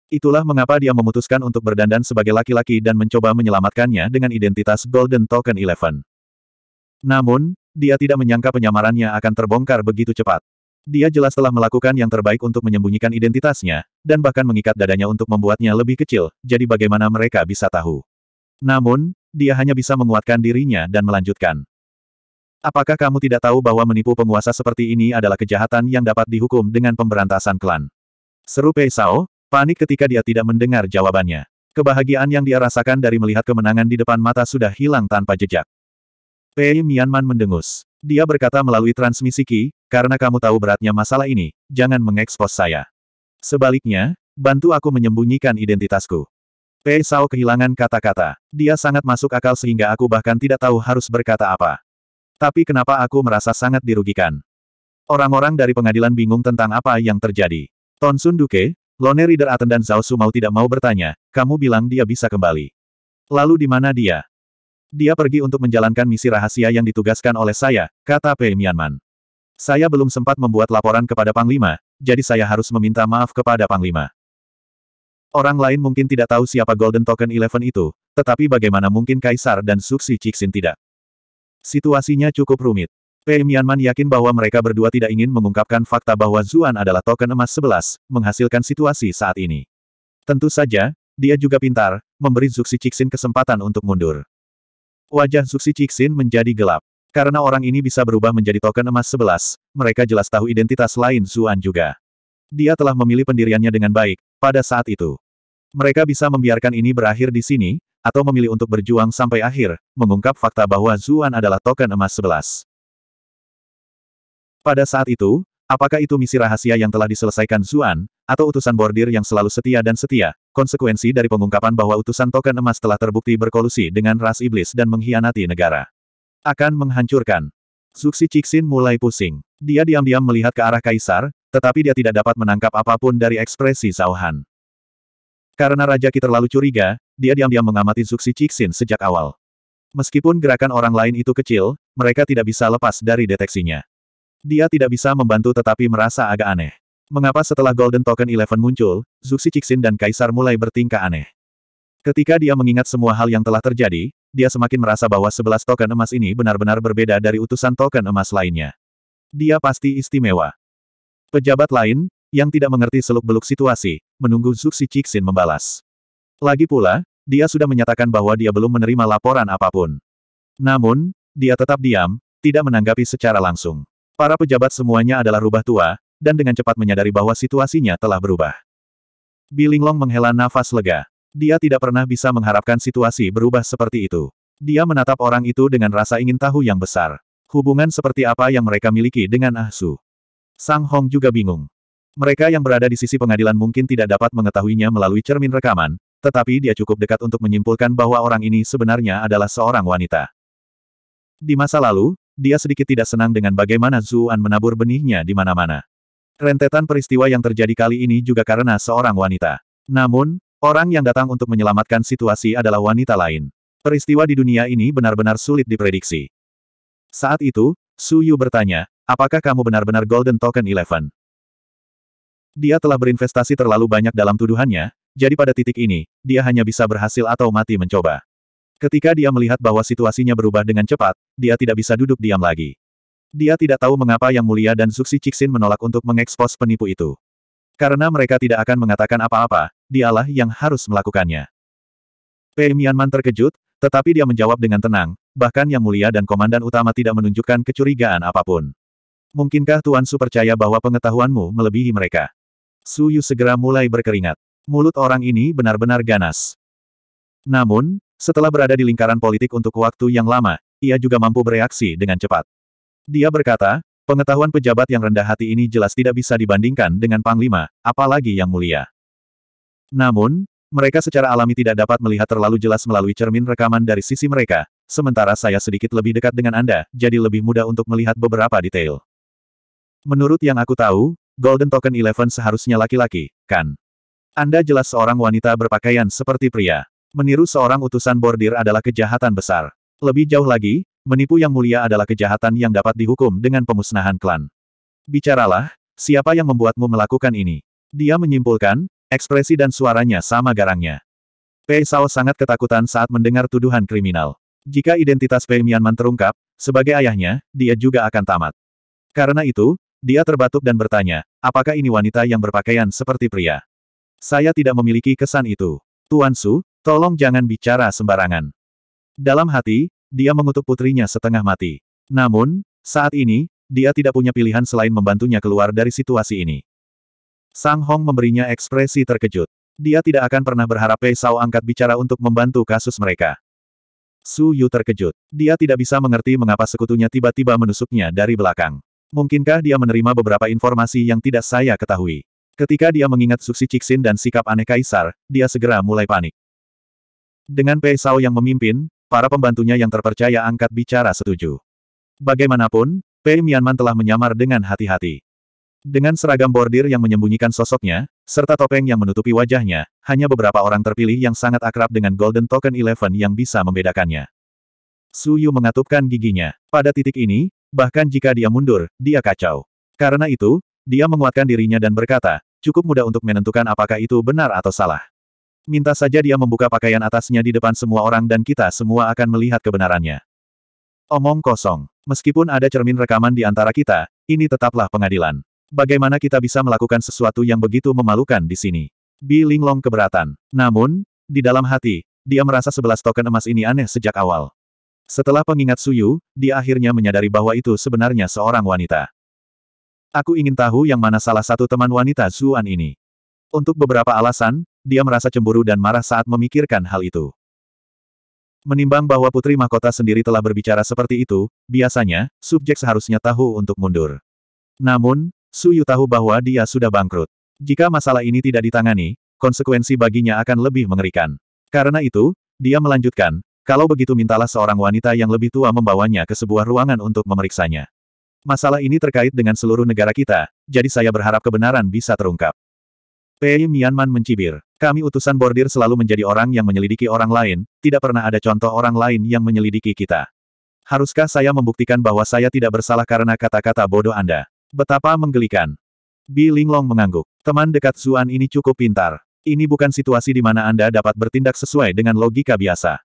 Itulah mengapa dia memutuskan untuk berdandan sebagai laki-laki dan mencoba menyelamatkannya dengan identitas Golden Token Eleven. Namun, dia tidak menyangka penyamarannya akan terbongkar begitu cepat. Dia jelas telah melakukan yang terbaik untuk menyembunyikan identitasnya, dan bahkan mengikat dadanya untuk membuatnya lebih kecil, jadi bagaimana mereka bisa tahu. Namun, dia hanya bisa menguatkan dirinya dan melanjutkan. Apakah kamu tidak tahu bahwa menipu penguasa seperti ini adalah kejahatan yang dapat dihukum dengan pemberantasan klan? Seru Pei Sao, panik ketika dia tidak mendengar jawabannya. Kebahagiaan yang dia rasakan dari melihat kemenangan di depan mata sudah hilang tanpa jejak. Pei Mianman mendengus. Dia berkata melalui transmisi Ki, karena kamu tahu beratnya masalah ini, jangan mengekspos saya. Sebaliknya, bantu aku menyembunyikan identitasku. Pei Sao kehilangan kata-kata. Dia sangat masuk akal sehingga aku bahkan tidak tahu harus berkata apa. Tapi kenapa aku merasa sangat dirugikan? Orang-orang dari pengadilan bingung tentang apa yang terjadi. Tonsun Duke, Lone Reader Aten dan Zhao Su mau tidak mau bertanya, kamu bilang dia bisa kembali. Lalu di mana dia? Dia pergi untuk menjalankan misi rahasia yang ditugaskan oleh saya, kata Pei Mianman. Saya belum sempat membuat laporan kepada Panglima, jadi saya harus meminta maaf kepada Panglima. Orang lain mungkin tidak tahu siapa Golden Token Eleven itu, tetapi bagaimana mungkin Kaisar dan Suksi Cixin tidak? Situasinya cukup rumit. Pei Mianman yakin bahwa mereka berdua tidak ingin mengungkapkan fakta bahwa Zuan adalah token emas 11, menghasilkan situasi saat ini. Tentu saja, dia juga pintar, memberi Zuxi Cixin kesempatan untuk mundur. Wajah Zuxi Cixin menjadi gelap. Karena orang ini bisa berubah menjadi token emas 11, mereka jelas tahu identitas lain Zuan juga. Dia telah memilih pendiriannya dengan baik, pada saat itu, mereka bisa membiarkan ini berakhir di sini, atau memilih untuk berjuang sampai akhir, mengungkap fakta bahwa Zuan adalah token emas 11. Pada saat itu, apakah itu misi rahasia yang telah diselesaikan Zuan, atau utusan bordir yang selalu setia dan setia, konsekuensi dari pengungkapan bahwa utusan token emas telah terbukti berkolusi dengan ras iblis dan mengkhianati negara. Akan menghancurkan. Zuxi Cixin mulai pusing. Dia diam-diam melihat ke arah Kaisar, tetapi dia tidak dapat menangkap apapun dari ekspresi Zhao Han. Karena Raja Ki terlalu curiga, dia diam-diam mengamati Zuxi Cixin sejak awal. Meskipun gerakan orang lain itu kecil, mereka tidak bisa lepas dari deteksinya. Dia tidak bisa membantu tetapi merasa agak aneh. Mengapa setelah Golden Token Eleven muncul, Zuxi Cixin dan Kaisar mulai bertingkah aneh? Ketika dia mengingat semua hal yang telah terjadi, dia semakin merasa bahwa sebelas token emas ini benar-benar berbeda dari utusan token emas lainnya. Dia pasti istimewa. Pejabat lain, yang tidak mengerti seluk-beluk situasi, menunggu Zuxi Cixin membalas. Lagi pula, dia sudah menyatakan bahwa dia belum menerima laporan apapun. Namun, dia tetap diam, tidak menanggapi secara langsung. Para pejabat semuanya adalah rubah tua, dan dengan cepat menyadari bahwa situasinya telah berubah. Bilinglong menghela nafas lega. Dia tidak pernah bisa mengharapkan situasi berubah seperti itu. Dia menatap orang itu dengan rasa ingin tahu yang besar. Hubungan seperti apa yang mereka miliki dengan Ahsu. Sang Hong juga bingung. Mereka yang berada di sisi pengadilan mungkin tidak dapat mengetahuinya melalui cermin rekaman, tetapi dia cukup dekat untuk menyimpulkan bahwa orang ini sebenarnya adalah seorang wanita. Di masa lalu, dia sedikit tidak senang dengan bagaimana Zuan menabur benihnya di mana-mana. Rentetan peristiwa yang terjadi kali ini juga karena seorang wanita. Namun, orang yang datang untuk menyelamatkan situasi adalah wanita lain. Peristiwa di dunia ini benar-benar sulit diprediksi. Saat itu, Su Yu bertanya, Apakah kamu benar-benar Golden Token Eleven? Dia telah berinvestasi terlalu banyak dalam tuduhannya, jadi pada titik ini, dia hanya bisa berhasil atau mati mencoba. Ketika dia melihat bahwa situasinya berubah dengan cepat, dia tidak bisa duduk diam lagi. Dia tidak tahu mengapa Yang Mulia dan Zuxi Cixin menolak untuk mengekspos penipu itu. Karena mereka tidak akan mengatakan apa-apa, dialah yang harus melakukannya. Pei Mianman terkejut, tetapi dia menjawab dengan tenang, bahkan Yang Mulia dan Komandan Utama tidak menunjukkan kecurigaan apapun. Mungkinkah Tuan Su percaya bahwa pengetahuanmu melebihi mereka? Su Yu segera mulai berkeringat. Mulut orang ini benar-benar ganas. Namun, setelah berada di lingkaran politik untuk waktu yang lama, ia juga mampu bereaksi dengan cepat. Dia berkata, Pengetahuan pejabat yang rendah hati ini jelas tidak bisa dibandingkan dengan Panglima, apalagi yang mulia. Namun, mereka secara alami tidak dapat melihat terlalu jelas melalui cermin rekaman dari sisi mereka, sementara saya sedikit lebih dekat dengan Anda, jadi lebih mudah untuk melihat beberapa detail. Menurut yang aku tahu, Golden Token Eleven seharusnya laki-laki, kan? Anda jelas seorang wanita berpakaian seperti pria. Meniru seorang utusan bordir adalah kejahatan besar. Lebih jauh lagi, menipu yang mulia adalah kejahatan yang dapat dihukum dengan pemusnahan klan. Bicaralah, siapa yang membuatmu melakukan ini? Dia menyimpulkan, ekspresi dan suaranya sama garangnya. Pei Sao sangat ketakutan saat mendengar tuduhan kriminal. Jika identitas Pei Mianman terungkap, sebagai ayahnya, dia juga akan tamat. Karena itu, dia terbatuk dan bertanya, apakah ini wanita yang berpakaian seperti pria? Saya tidak memiliki kesan itu. Tuan Su, tolong jangan bicara sembarangan. Dalam hati, dia mengutuk putrinya setengah mati. Namun, saat ini, dia tidak punya pilihan selain membantunya keluar dari situasi ini. Sang Hong memberinya ekspresi terkejut. Dia tidak akan pernah berharap Pei Sao angkat bicara untuk membantu kasus mereka. Su Yu terkejut. Dia tidak bisa mengerti mengapa sekutunya tiba-tiba menusuknya dari belakang. Mungkinkah dia menerima beberapa informasi yang tidak saya ketahui? Ketika dia mengingat Suksi Ciksin dan sikap aneh Kaisar, dia segera mulai panik. Dengan Pei Sao yang memimpin, para pembantunya yang terpercaya angkat bicara setuju. Bagaimanapun, Pei Mianman telah menyamar dengan hati-hati. Dengan seragam bordir yang menyembunyikan sosoknya, serta topeng yang menutupi wajahnya, hanya beberapa orang terpilih yang sangat akrab dengan Golden Token Eleven yang bisa membedakannya. Su Yu mengatupkan giginya. Pada titik ini, Bahkan jika dia mundur, dia kacau. Karena itu, dia menguatkan dirinya dan berkata, cukup mudah untuk menentukan apakah itu benar atau salah. Minta saja dia membuka pakaian atasnya di depan semua orang dan kita semua akan melihat kebenarannya. Omong kosong. Meskipun ada cermin rekaman di antara kita, ini tetaplah pengadilan. Bagaimana kita bisa melakukan sesuatu yang begitu memalukan di sini? Bi Linglong keberatan. Namun, di dalam hati, dia merasa sebelas token emas ini aneh sejak awal. Setelah pengingat Suyu, dia akhirnya menyadari bahwa itu sebenarnya seorang wanita. Aku ingin tahu yang mana salah satu teman wanita Zuan ini. Untuk beberapa alasan, dia merasa cemburu dan marah saat memikirkan hal itu. Menimbang bahwa Putri Mahkota sendiri telah berbicara seperti itu, biasanya, subjek seharusnya tahu untuk mundur. Namun, Suyu tahu bahwa dia sudah bangkrut. Jika masalah ini tidak ditangani, konsekuensi baginya akan lebih mengerikan. Karena itu, dia melanjutkan, kalau begitu mintalah seorang wanita yang lebih tua membawanya ke sebuah ruangan untuk memeriksanya. Masalah ini terkait dengan seluruh negara kita, jadi saya berharap kebenaran bisa terungkap. Pei Mianman mencibir. Kami utusan bordir selalu menjadi orang yang menyelidiki orang lain, tidak pernah ada contoh orang lain yang menyelidiki kita. Haruskah saya membuktikan bahwa saya tidak bersalah karena kata-kata bodoh Anda? Betapa menggelikan. Bi Linglong mengangguk. Teman dekat Zuan ini cukup pintar. Ini bukan situasi di mana Anda dapat bertindak sesuai dengan logika biasa.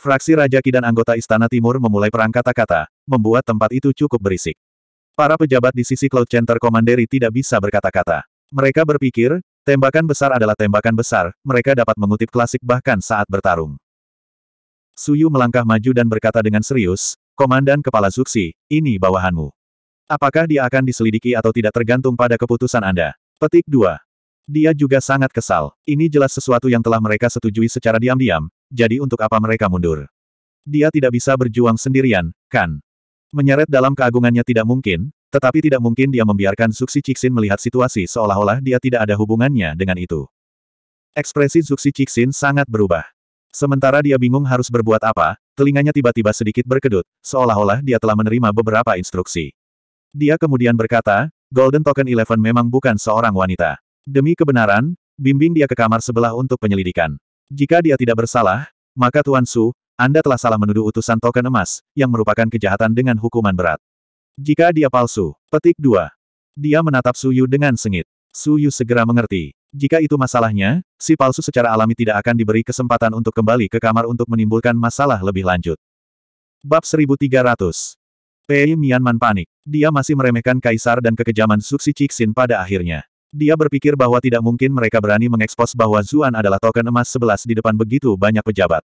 Fraksi Raja Ki dan anggota Istana Timur memulai perang kata-kata, membuat tempat itu cukup berisik. Para pejabat di sisi Cloud Center Commandery tidak bisa berkata-kata. Mereka berpikir, tembakan besar adalah tembakan besar, mereka dapat mengutip klasik bahkan saat bertarung. Suyu melangkah maju dan berkata dengan serius, Komandan Kepala Zuxi, ini bawahanmu. Apakah dia akan diselidiki atau tidak tergantung pada keputusan Anda? Petik 2. Dia juga sangat kesal. Ini jelas sesuatu yang telah mereka setujui secara diam-diam, jadi untuk apa mereka mundur? Dia tidak bisa berjuang sendirian, kan? Menyeret dalam keagungannya tidak mungkin, tetapi tidak mungkin dia membiarkan Zuxi Cixin melihat situasi seolah-olah dia tidak ada hubungannya dengan itu. Ekspresi Zuxi Cixin sangat berubah. Sementara dia bingung harus berbuat apa, telinganya tiba-tiba sedikit berkedut, seolah-olah dia telah menerima beberapa instruksi. Dia kemudian berkata, Golden Token Eleven memang bukan seorang wanita. Demi kebenaran, bimbing dia ke kamar sebelah untuk penyelidikan. Jika dia tidak bersalah, maka Tuan Su, Anda telah salah menuduh utusan token emas, yang merupakan kejahatan dengan hukuman berat. Jika dia palsu, petik 2. Dia menatap Su Yu dengan sengit. Su Yu segera mengerti. Jika itu masalahnya, si palsu secara alami tidak akan diberi kesempatan untuk kembali ke kamar untuk menimbulkan masalah lebih lanjut. Bab 1300 Pei Mianman panik. Dia masih meremehkan kaisar dan kekejaman Suksi Cixin pada akhirnya. Dia berpikir bahwa tidak mungkin mereka berani mengekspos bahwa Zuan adalah token emas sebelas di depan begitu banyak pejabat.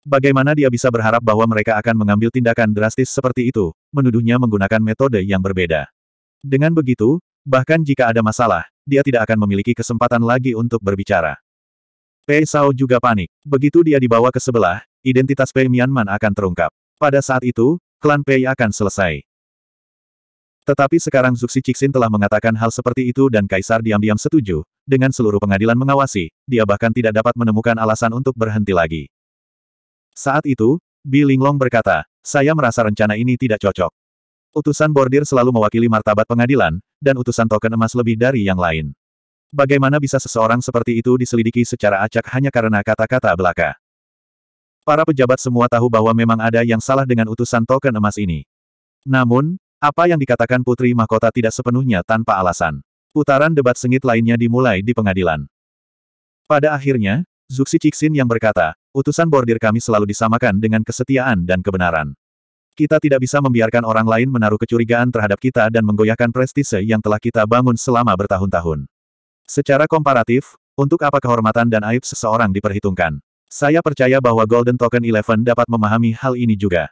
Bagaimana dia bisa berharap bahwa mereka akan mengambil tindakan drastis seperti itu, menuduhnya menggunakan metode yang berbeda. Dengan begitu, bahkan jika ada masalah, dia tidak akan memiliki kesempatan lagi untuk berbicara. Pei Sao juga panik. Begitu dia dibawa ke sebelah, identitas Pei Mianman akan terungkap. Pada saat itu, klan Pei akan selesai. Tetapi sekarang Zuxi Cixin telah mengatakan hal seperti itu dan Kaisar diam-diam setuju, dengan seluruh pengadilan mengawasi, dia bahkan tidak dapat menemukan alasan untuk berhenti lagi. Saat itu, Bi Linglong berkata, saya merasa rencana ini tidak cocok. Utusan bordir selalu mewakili martabat pengadilan, dan utusan token emas lebih dari yang lain. Bagaimana bisa seseorang seperti itu diselidiki secara acak hanya karena kata-kata belaka? Para pejabat semua tahu bahwa memang ada yang salah dengan utusan token emas ini. Namun, apa yang dikatakan Putri Mahkota tidak sepenuhnya tanpa alasan. Putaran debat sengit lainnya dimulai di pengadilan. Pada akhirnya, Zuxi Cixin yang berkata, utusan bordir kami selalu disamakan dengan kesetiaan dan kebenaran. Kita tidak bisa membiarkan orang lain menaruh kecurigaan terhadap kita dan menggoyahkan prestise yang telah kita bangun selama bertahun-tahun. Secara komparatif, untuk apa kehormatan dan aib seseorang diperhitungkan? Saya percaya bahwa Golden Token Eleven dapat memahami hal ini juga.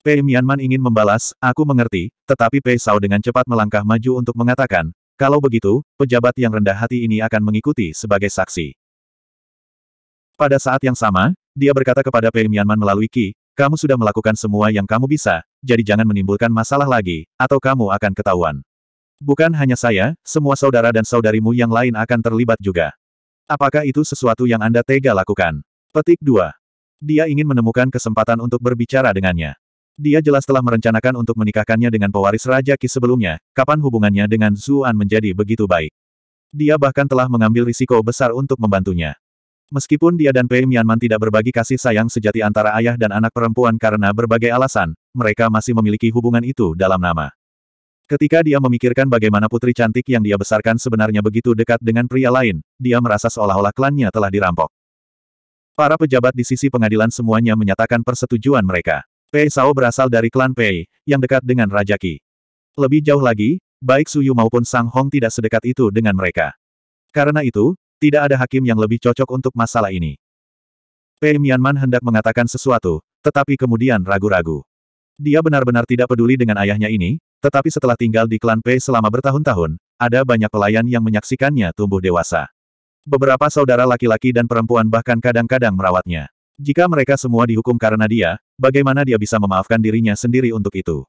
Pei Mianman ingin membalas, aku mengerti, tetapi Pei Sao dengan cepat melangkah maju untuk mengatakan, kalau begitu, pejabat yang rendah hati ini akan mengikuti sebagai saksi. Pada saat yang sama, dia berkata kepada Pei Mianman melalui Ki, kamu sudah melakukan semua yang kamu bisa, jadi jangan menimbulkan masalah lagi, atau kamu akan ketahuan. Bukan hanya saya, semua saudara dan saudarimu yang lain akan terlibat juga. Apakah itu sesuatu yang Anda tega lakukan? Petik 2. Dia ingin menemukan kesempatan untuk berbicara dengannya. Dia jelas telah merencanakan untuk menikahkannya dengan pewaris Raja Ki sebelumnya, kapan hubungannya dengan Zuan menjadi begitu baik. Dia bahkan telah mengambil risiko besar untuk membantunya. Meskipun dia dan Pei Mianman tidak berbagi kasih sayang sejati antara ayah dan anak perempuan karena berbagai alasan, mereka masih memiliki hubungan itu dalam nama. Ketika dia memikirkan bagaimana putri cantik yang dia besarkan sebenarnya begitu dekat dengan pria lain, dia merasa seolah-olah klannya telah dirampok. Para pejabat di sisi pengadilan semuanya menyatakan persetujuan mereka. Pei Sao berasal dari klan Pei, yang dekat dengan Raja Qi. Lebih jauh lagi, baik Suyu maupun Sang Hong tidak sedekat itu dengan mereka. Karena itu, tidak ada hakim yang lebih cocok untuk masalah ini. Pei Mianman hendak mengatakan sesuatu, tetapi kemudian ragu-ragu. Dia benar-benar tidak peduli dengan ayahnya ini, tetapi setelah tinggal di klan Pei selama bertahun-tahun, ada banyak pelayan yang menyaksikannya tumbuh dewasa. Beberapa saudara laki-laki dan perempuan bahkan kadang-kadang merawatnya. Jika mereka semua dihukum karena dia, bagaimana dia bisa memaafkan dirinya sendiri untuk itu?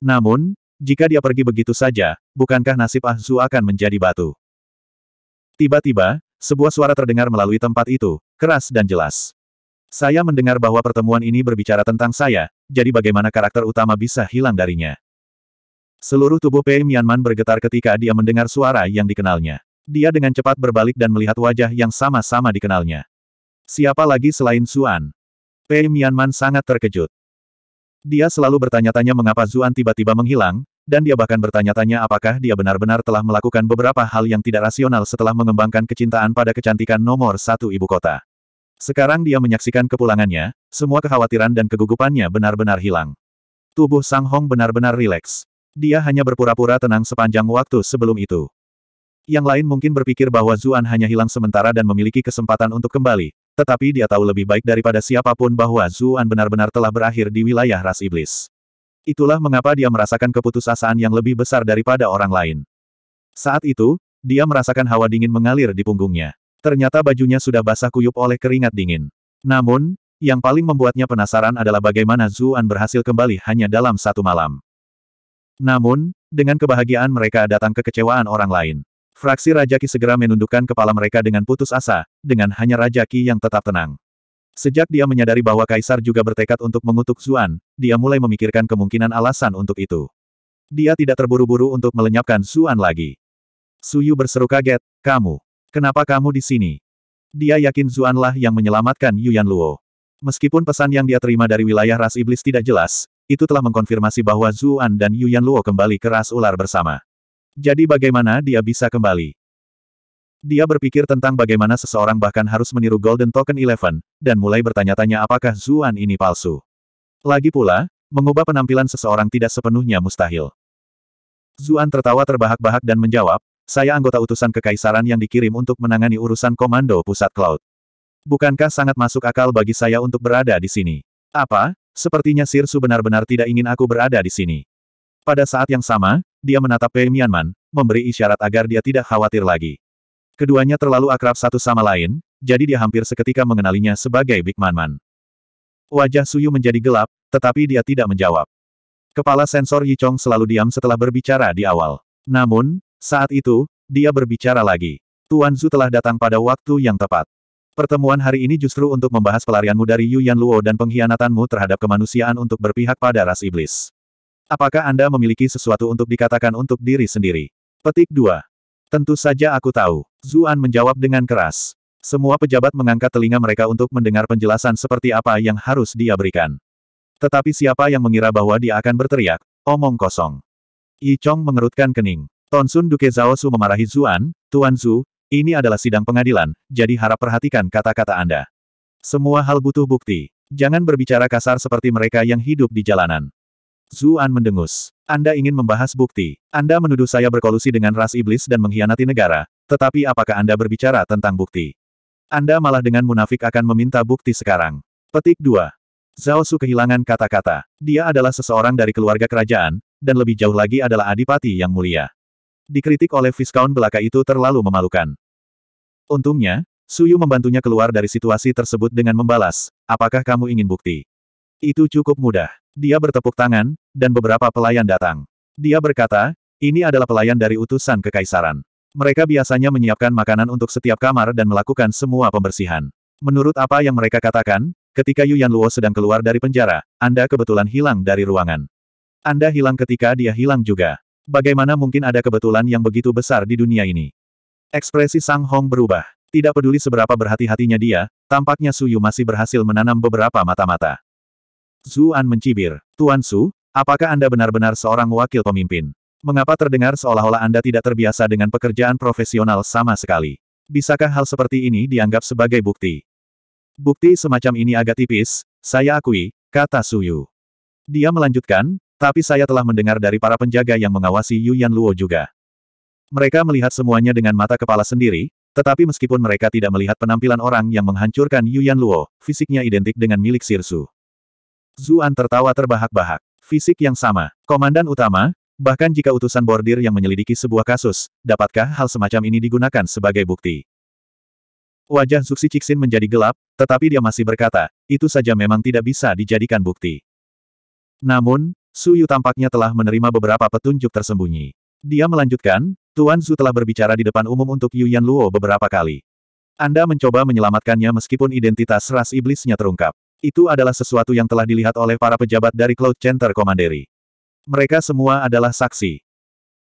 Namun, jika dia pergi begitu saja, bukankah nasib Ahzu akan menjadi batu? Tiba-tiba, sebuah suara terdengar melalui tempat itu, keras dan jelas. Saya mendengar bahwa pertemuan ini berbicara tentang saya, jadi bagaimana karakter utama bisa hilang darinya. Seluruh tubuh Pei Mianman bergetar ketika dia mendengar suara yang dikenalnya. Dia dengan cepat berbalik dan melihat wajah yang sama-sama dikenalnya. Siapa lagi selain Zuan? Pei Mianman sangat terkejut. Dia selalu bertanya-tanya mengapa Zuan tiba-tiba menghilang, dan dia bahkan bertanya-tanya apakah dia benar-benar telah melakukan beberapa hal yang tidak rasional setelah mengembangkan kecintaan pada kecantikan nomor satu ibu kota. Sekarang dia menyaksikan kepulangannya, semua kekhawatiran dan kegugupannya benar-benar hilang. Tubuh Sang Hong benar-benar rileks. Dia hanya berpura-pura tenang sepanjang waktu sebelum itu. Yang lain mungkin berpikir bahwa Zuan hanya hilang sementara dan memiliki kesempatan untuk kembali, tetapi dia tahu lebih baik daripada siapapun bahwa Zuan benar-benar telah berakhir di wilayah ras iblis. Itulah mengapa dia merasakan keputusasaan yang lebih besar daripada orang lain. Saat itu, dia merasakan hawa dingin mengalir di punggungnya. Ternyata bajunya sudah basah kuyup oleh keringat dingin. Namun, yang paling membuatnya penasaran adalah bagaimana Zuan berhasil kembali hanya dalam satu malam. Namun, dengan kebahagiaan mereka datang kekecewaan orang lain. Fraksi Raja Ki segera menundukkan kepala mereka dengan putus asa, dengan hanya Raja Ki yang tetap tenang. Sejak dia menyadari bahwa Kaisar juga bertekad untuk mengutuk Zuan, dia mulai memikirkan kemungkinan alasan untuk itu. Dia tidak terburu-buru untuk melenyapkan Zuan lagi. Suyu berseru kaget, kamu, kenapa kamu di sini? Dia yakin Zuanlah yang menyelamatkan Yuan Luo. Meskipun pesan yang dia terima dari wilayah ras iblis tidak jelas, itu telah mengkonfirmasi bahwa Zuan dan Yuyan Luo kembali ke ras ular bersama. Jadi bagaimana dia bisa kembali? Dia berpikir tentang bagaimana seseorang bahkan harus meniru Golden Token Eleven, dan mulai bertanya-tanya apakah Zuan ini palsu. Lagi pula, mengubah penampilan seseorang tidak sepenuhnya mustahil. Zuan tertawa terbahak-bahak dan menjawab, saya anggota utusan kekaisaran yang dikirim untuk menangani urusan komando pusat cloud. Bukankah sangat masuk akal bagi saya untuk berada di sini? Apa? Sepertinya Sirsu benar-benar tidak ingin aku berada di sini. Pada saat yang sama, dia menatap Pei Mianman, memberi isyarat agar dia tidak khawatir lagi. Keduanya terlalu akrab satu sama lain, jadi dia hampir seketika mengenalinya sebagai Big man Man. Wajah Suyu menjadi gelap, tetapi dia tidak menjawab. Kepala sensor Yi Chong selalu diam setelah berbicara di awal. Namun, saat itu, dia berbicara lagi. Tuan Zhu telah datang pada waktu yang tepat. Pertemuan hari ini justru untuk membahas pelarianmu dari Yu Luo dan pengkhianatanmu terhadap kemanusiaan untuk berpihak pada ras iblis. Apakah Anda memiliki sesuatu untuk dikatakan untuk diri sendiri? Petik 2. Tentu saja aku tahu. Zuan menjawab dengan keras. Semua pejabat mengangkat telinga mereka untuk mendengar penjelasan seperti apa yang harus dia berikan. Tetapi siapa yang mengira bahwa dia akan berteriak, omong kosong. Yi Chong mengerutkan kening. Tonsun Duke Zhao Su memarahi Zuan, Tuan Zhu, ini adalah sidang pengadilan, jadi harap perhatikan kata-kata Anda. Semua hal butuh bukti. Jangan berbicara kasar seperti mereka yang hidup di jalanan. Zuan mendengus. Anda ingin membahas bukti. Anda menuduh saya berkolusi dengan ras iblis dan mengkhianati negara, tetapi apakah Anda berbicara tentang bukti? Anda malah dengan munafik akan meminta bukti sekarang. Petik 2. Zhao Su kehilangan kata-kata. Dia adalah seseorang dari keluarga kerajaan, dan lebih jauh lagi adalah adipati yang mulia. Dikritik oleh Viscount belaka itu terlalu memalukan. Untungnya, Suyu membantunya keluar dari situasi tersebut dengan membalas, apakah kamu ingin bukti? Itu cukup mudah. Dia bertepuk tangan, dan beberapa pelayan datang. Dia berkata, ini adalah pelayan dari utusan kekaisaran. Mereka biasanya menyiapkan makanan untuk setiap kamar dan melakukan semua pembersihan. Menurut apa yang mereka katakan, ketika Yuan Luo sedang keluar dari penjara, Anda kebetulan hilang dari ruangan. Anda hilang ketika dia hilang juga. Bagaimana mungkin ada kebetulan yang begitu besar di dunia ini? Ekspresi Sang Hong berubah. Tidak peduli seberapa berhati-hatinya dia, tampaknya Suyu masih berhasil menanam beberapa mata-mata. Zuan mencibir. Tuan Su, apakah Anda benar-benar seorang wakil pemimpin? Mengapa terdengar seolah-olah Anda tidak terbiasa dengan pekerjaan profesional sama sekali? Bisakah hal seperti ini dianggap sebagai bukti? Bukti semacam ini agak tipis, saya akui, kata Su Yu. Dia melanjutkan, tapi saya telah mendengar dari para penjaga yang mengawasi Yuan Luo juga. Mereka melihat semuanya dengan mata kepala sendiri, tetapi meskipun mereka tidak melihat penampilan orang yang menghancurkan Yuan Luo, fisiknya identik dengan milik Sirsu. Zuan tertawa terbahak-bahak. Fisik yang sama. Komandan utama, bahkan jika utusan bordir yang menyelidiki sebuah kasus, dapatkah hal semacam ini digunakan sebagai bukti? Wajah Zuxi Cixin menjadi gelap, tetapi dia masih berkata, itu saja memang tidak bisa dijadikan bukti. Namun, Su Yu tampaknya telah menerima beberapa petunjuk tersembunyi. Dia melanjutkan, Tuan Zhu telah berbicara di depan umum untuk Yuan Luo beberapa kali. Anda mencoba menyelamatkannya meskipun identitas ras iblisnya terungkap. Itu adalah sesuatu yang telah dilihat oleh para pejabat dari Cloud Center Commandery. Mereka semua adalah saksi.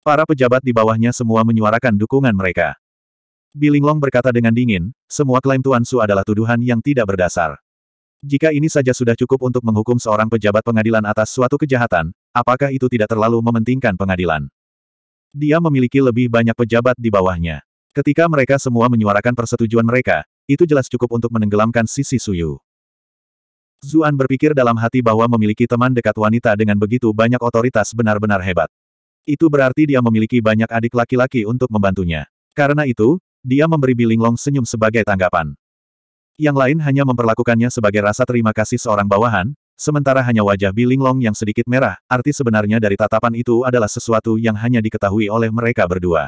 Para pejabat di bawahnya semua menyuarakan dukungan mereka. Bilinglong berkata dengan dingin, semua klaim Tuan Su adalah tuduhan yang tidak berdasar. Jika ini saja sudah cukup untuk menghukum seorang pejabat pengadilan atas suatu kejahatan, apakah itu tidak terlalu mementingkan pengadilan? Dia memiliki lebih banyak pejabat di bawahnya. Ketika mereka semua menyuarakan persetujuan mereka, itu jelas cukup untuk menenggelamkan sisi Suyu. Zuan berpikir dalam hati bahwa memiliki teman dekat wanita dengan begitu banyak otoritas benar-benar hebat. Itu berarti dia memiliki banyak adik laki-laki untuk membantunya. Karena itu, dia memberi Bilinglong senyum sebagai tanggapan. Yang lain hanya memperlakukannya sebagai rasa terima kasih seorang bawahan, sementara hanya wajah Bilinglong yang sedikit merah, arti sebenarnya dari tatapan itu adalah sesuatu yang hanya diketahui oleh mereka berdua.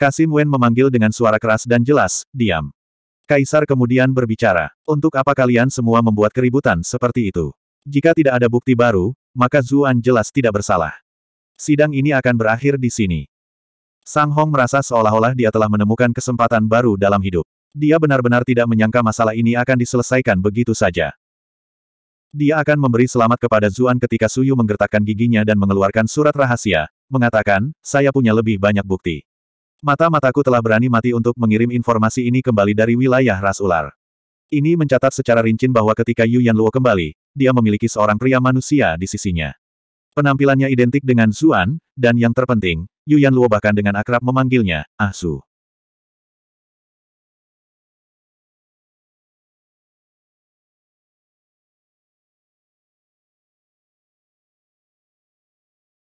Kasim Wen memanggil dengan suara keras dan jelas, diam. Kaisar kemudian berbicara, untuk apa kalian semua membuat keributan seperti itu? Jika tidak ada bukti baru, maka Zuan jelas tidak bersalah. Sidang ini akan berakhir di sini. Sang Hong merasa seolah-olah dia telah menemukan kesempatan baru dalam hidup. Dia benar-benar tidak menyangka masalah ini akan diselesaikan begitu saja. Dia akan memberi selamat kepada Zuan ketika Suyu menggertakkan giginya dan mengeluarkan surat rahasia, mengatakan, saya punya lebih banyak bukti. Mata-mataku telah berani mati untuk mengirim informasi ini kembali dari wilayah ras ular. Ini mencatat secara rinci bahwa ketika Yu Yan Luo kembali, dia memiliki seorang pria manusia di sisinya. Penampilannya identik dengan Zuan, dan yang terpenting, Yu Yan Luo bahkan dengan akrab memanggilnya, Ah Su.